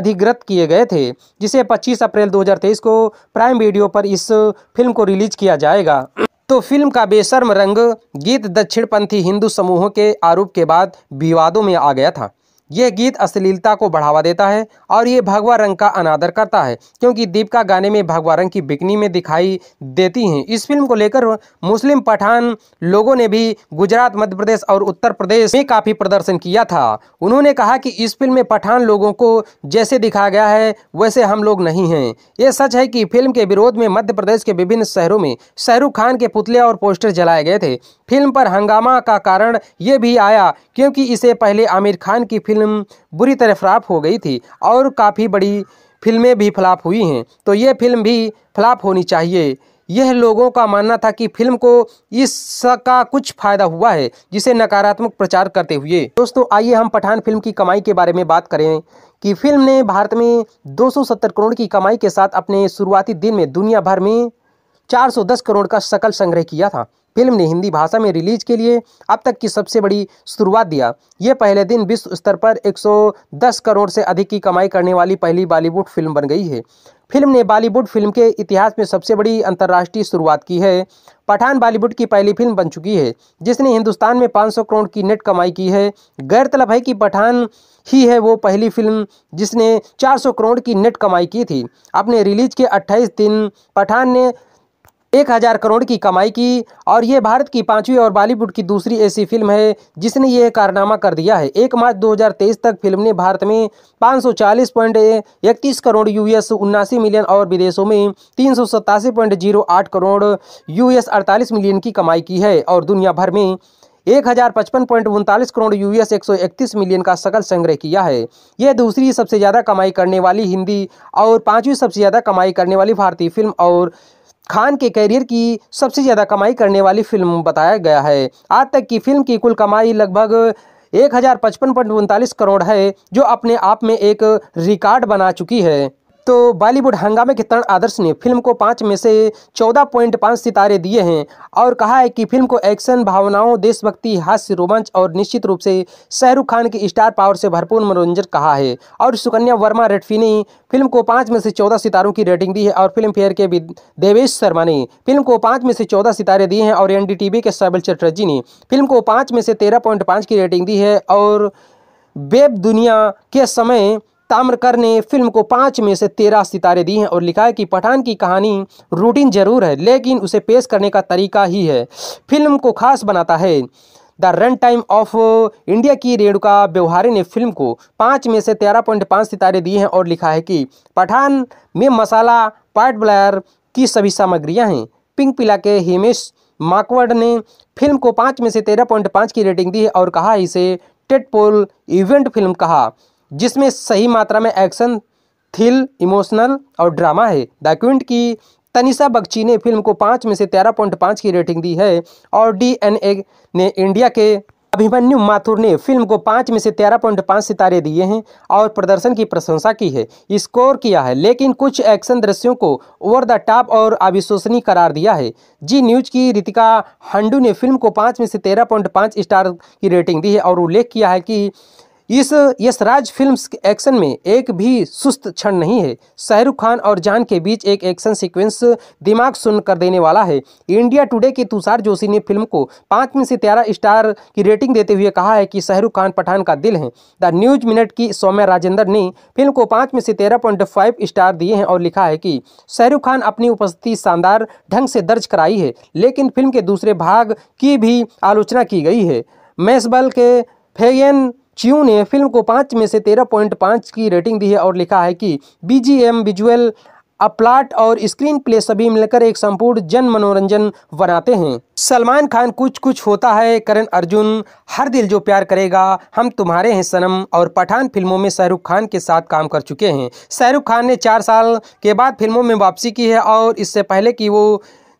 Speaker 1: अधिग्रत किए गए थे जिसे पच्चीस अप्रैल दो को प्राइम वीडियो पर इस फिल्म को रिलीज किया जाएगा तो फिल्म का बेशर्म रंग गीत दक्षिणपंथी हिंदू समूहों के आरोप के बाद विवादों में आ गया था यह गीत अश्लीलता को बढ़ावा देता है और ये भगवा रंग का अनादर करता है क्योंकि दीपिका गाने में भगवा रंग की बिकनी में दिखाई देती हैं इस फिल्म को लेकर मुस्लिम पठान लोगों ने भी गुजरात मध्य प्रदेश और उत्तर प्रदेश में काफ़ी प्रदर्शन किया था उन्होंने कहा कि इस फिल्म में पठान लोगों को जैसे दिखाया गया है वैसे हम लोग नहीं हैं ये सच है कि फिल्म के विरोध में मध्य प्रदेश के विभिन्न शहरों में शाहरुख खान के पुतले और पोस्टर जलाए गए थे फिल्म पर हंगामा का कारण ये भी आया क्योंकि इसे पहले आमिर खान की फिल्म फिल्म बुरी तरह फ्लाप हो गई थी और काफ़ी बड़ी फिल्में भी फ्लाप हुई हैं तो ये फिल्म भी फ्लाप होनी चाहिए यह लोगों का मानना था कि फिल्म को इसका कुछ फायदा हुआ है जिसे नकारात्मक प्रचार करते हुए दोस्तों आइए हम पठान फिल्म की कमाई के बारे में बात करें कि फिल्म ने भारत में 270 करोड़ की कमाई के साथ अपने शुरुआती दिन में दुनिया भर में 410 करोड़ का सकल संग्रह किया था फिल्म ने हिंदी भाषा में रिलीज के लिए अब तक की सबसे बड़ी शुरुआत दिया ये पहले दिन विश्व स्तर पर 110 करोड़ से अधिक की कमाई करने वाली पहली बॉलीवुड फिल्म बन गई है फिल्म ने बॉलीवुड फिल्म के इतिहास में सबसे बड़ी अंतर्राष्ट्रीय शुरुआत की है पठान बॉलीवुड की पहली फिल्म बन चुकी है जिसने हिंदुस्तान में 500 करोड़ की नेट कमाई की है गैरतलब है कि पठान ही है वो पहली फिल्म जिसने 400 करोड़ की नेट कमाई की थी अपने रिलीज के 28 दिन पठान ने एक हज़ार करोड़ की कमाई की और यह भारत की पांचवी और बॉलीवुड की दूसरी ऐसी फिल्म है जिसने यह कारनामा कर दिया है एक मार्च 2023 तक फिल्म ने भारत में 540.31 करोड़ यूएस उन्नासी मिलियन और विदेशों में तीन करोड़ यूएस 48 मिलियन की कमाई की है और दुनिया भर में एक हजार पचपन पॉइंट उनतालीस करोड़ यूएस एक सौ इकतीस मिलियन का सकल संग्रह किया है यह दूसरी सबसे ज़्यादा कमाई करने वाली हिंदी और पांचवी सबसे ज़्यादा कमाई करने वाली भारतीय फिल्म और खान के करियर की सबसे ज़्यादा कमाई करने वाली फिल्म बताया गया है आज तक की फिल्म की कुल कमाई लगभग एक हज़ार पचपन पॉइंट उनतालीस करोड़ है जो अपने आप में एक रिकॉर्ड बना चुकी है तो बॉलीवुड हंगामे के तरण आदर्श ने फिल्म को पाँच में से चौदह पॉइंट पाँच सितारे दिए हैं और कहा है कि फिल्म को एक्शन भावनाओं देशभक्ति हास्य रोमांच और निश्चित रूप से शाहरुख खान की स्टार पावर से भरपूर मनोरंजन कहा है और सुकन्या वर्मा रेडफी ने फिल्म को पाँच में से चौदह सितारों की रेटिंग दी है और फिल्म फेयर के देवेश शर्मा ने फिल्म को पाँच में से चौदह सितारे दिए हैं और एन के सबल चटर्जी ने फिल्म को पाँच में से तेरह पॉइंट पाँच की रेटिंग दी है और वेब दुनिया के समय ताम्रकर ने फिल्म को पाँच में से तेरह सितारे दिए हैं और लिखा है कि पठान की कहानी रूटीन जरूर है लेकिन उसे पेश करने का तरीका ही है फिल्म को खास बनाता है the run time of India की रेणुका व्यवहारे ने फिल्म को पाँच में से तेरह पॉइंट पाँच सितारे दिए हैं और लिखा है कि पठान में मसाला पार्ट ब्लायर की सभी सामग्रियाँ हैं पिंक पिला के हिमेश माकवर्ड ने फिल्म को पाँच में से तेरह पॉइंट पाँच की रेटिंग दी है और कहा इसे टेटपोल इवेंट फिल्म कहा जिसमें सही मात्रा में एक्शन थ्रिल इमोशनल और ड्रामा है द क्विंट की तनिषा बख्ची ने फिल्म को पाँच में से तेरह पॉइंट पाँच की रेटिंग दी है और डी एन ए ने इंडिया के अभिमन्यु माथुर ने फिल्म को पाँच में से तेरह पॉइंट पाँच सितारे दिए हैं और प्रदर्शन की प्रशंसा की है स्कोर किया है लेकिन कुछ एक्शन दृश्यों को ओवर द टॉप और अविश्वसनीय करार दिया है जी न्यूज की रितिका हंडू ने फिल्म को पाँच में से तेरह पॉइंट पाँच स्टार की रेटिंग दी है और उल्लेख किया है कि इस यशराज फिल्म्स एक्शन में एक भी सुस्त क्षण नहीं है शाहरुख खान और जान के बीच एक एक्शन सीक्वेंस दिमाग सुन कर देने वाला है इंडिया टुडे के तुषार जोशी ने फिल्म को पाँच में से तेरह स्टार की रेटिंग देते हुए कहा है कि शाहरुख खान पठान का दिल है द न्यूज मिनट की सौम्या राजेंद्र ने फिल्म को पाँच में से तेरह पॉइंट फाइव स्टार दिए हैं और लिखा है कि शाहरुख खान अपनी उपस्थिति शानदार ढंग से दर्ज कराई है लेकिन फिल्म के दूसरे भाग की भी आलोचना की गई है मैसबल के फेयन चियू ने फिल्म को पाँच में से तेरह पॉइंट पाँच की रेटिंग दी है और लिखा है कि बी जी एम विजुअल अपलाट और स्क्रीन प्ले सभी मिलकर एक संपूर्ण जन मनोरंजन बनाते हैं सलमान खान कुछ कुछ होता है करण अर्जुन हर दिल जो प्यार करेगा हम तुम्हारे हैं सनम और पठान फिल्मों में शाहरुख खान के साथ काम कर चुके हैं शाहरुख खान ने चार साल के बाद फिल्मों में वापसी की है और इससे पहले कि वो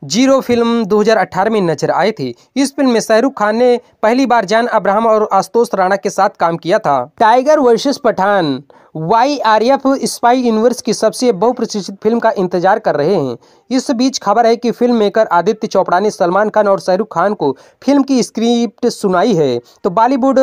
Speaker 1: जीरो फिल्म 2018 में नजर आए थे इस फिल्म में शाहरुख खान ने पहली बार जान अब्राहम और आशुतोष राणा के साथ काम किया था Tiger versus Pathaan Y R F spy universe की सबसे बहुप्रतिष्ठित फिल्म का इंतजार कर रहे हैं इस बीच खबर है कि फिल्म मेकर आदित्य चोपड़ा ने सलमान खान और शाहरुख खान को फिल्म की स्क्रिप्ट सुनाई है तो बॉलीवुड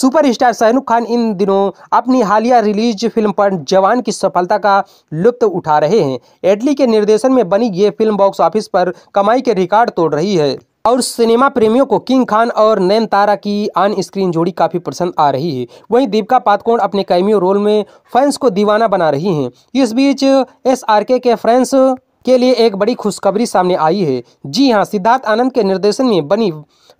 Speaker 1: सुपरस्टार शाहरुख खान इन दिनों अपनी हालिया रिलीज फिल्म पर जवान की सफलता का लुप्त उठा रहे हैं एडली के निर्देशन में बनी ये फिल्म बॉक्स ऑफिस पर कमाई के रिकॉर्ड तोड़ रही है और सिनेमा प्रेमियों को किंग खान और नैन तारा की ऑन स्क्रीन जोड़ी काफ़ी पसंद आ रही है वहीं दीपिका पादकोण अपने कैमियो रोल में फैंस को दीवाना बना रही हैं इस बीच एस आर के फैंस के लिए एक बड़ी खुशखबरी सामने आई है जी हां सिद्धार्थ आनंद के निर्देशन में बनी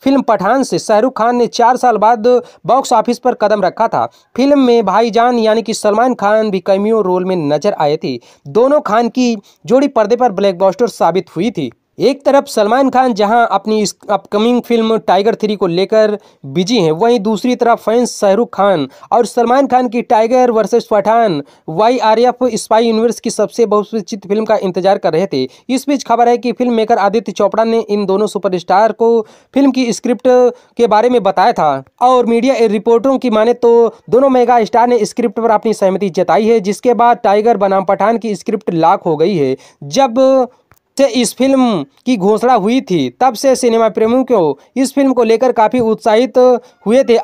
Speaker 1: फिल्म पठान से शाहरुख खान ने चार साल बाद बॉक्स ऑफिस पर कदम रखा था फिल्म में भाईजान यानी कि सलमान खान भी कैमियो रोल में नजर आए थे दोनों खान की जोड़ी पर्दे पर ब्लैकबॉस्टर साबित हुई थी एक तरफ सलमान खान जहां अपनी अपकमिंग फिल्म टाइगर थ्री को लेकर बिजी हैं वहीं दूसरी तरफ फैंस शाहरुख खान और सलमान खान की Tiger versus Pathaan Y R F spy universe की सबसे बहुचर्चित फिल्म का इंतजार कर रहे थे इस बीच खबर है कि फिल्म मेकर आदित्य चोपड़ा ने इन दोनों सुपरस्टार को फिल्म की स्क्रिप्ट के बारे में बताया था और मीडिया रिपोर्टरों की माने तो दोनों मेगा स्टार ने स्क्रिप्ट पर अपनी सहमति जताई है जिसके बाद टाइगर बनाम पठान की स्क्रिप्ट लाख हो गई है जब से इस फिल्म की घोषणा हुई थी तब से सिनेमा प्रेमियों को इस फिल्म को लेकर काफ़ी उत्साहित हुए थे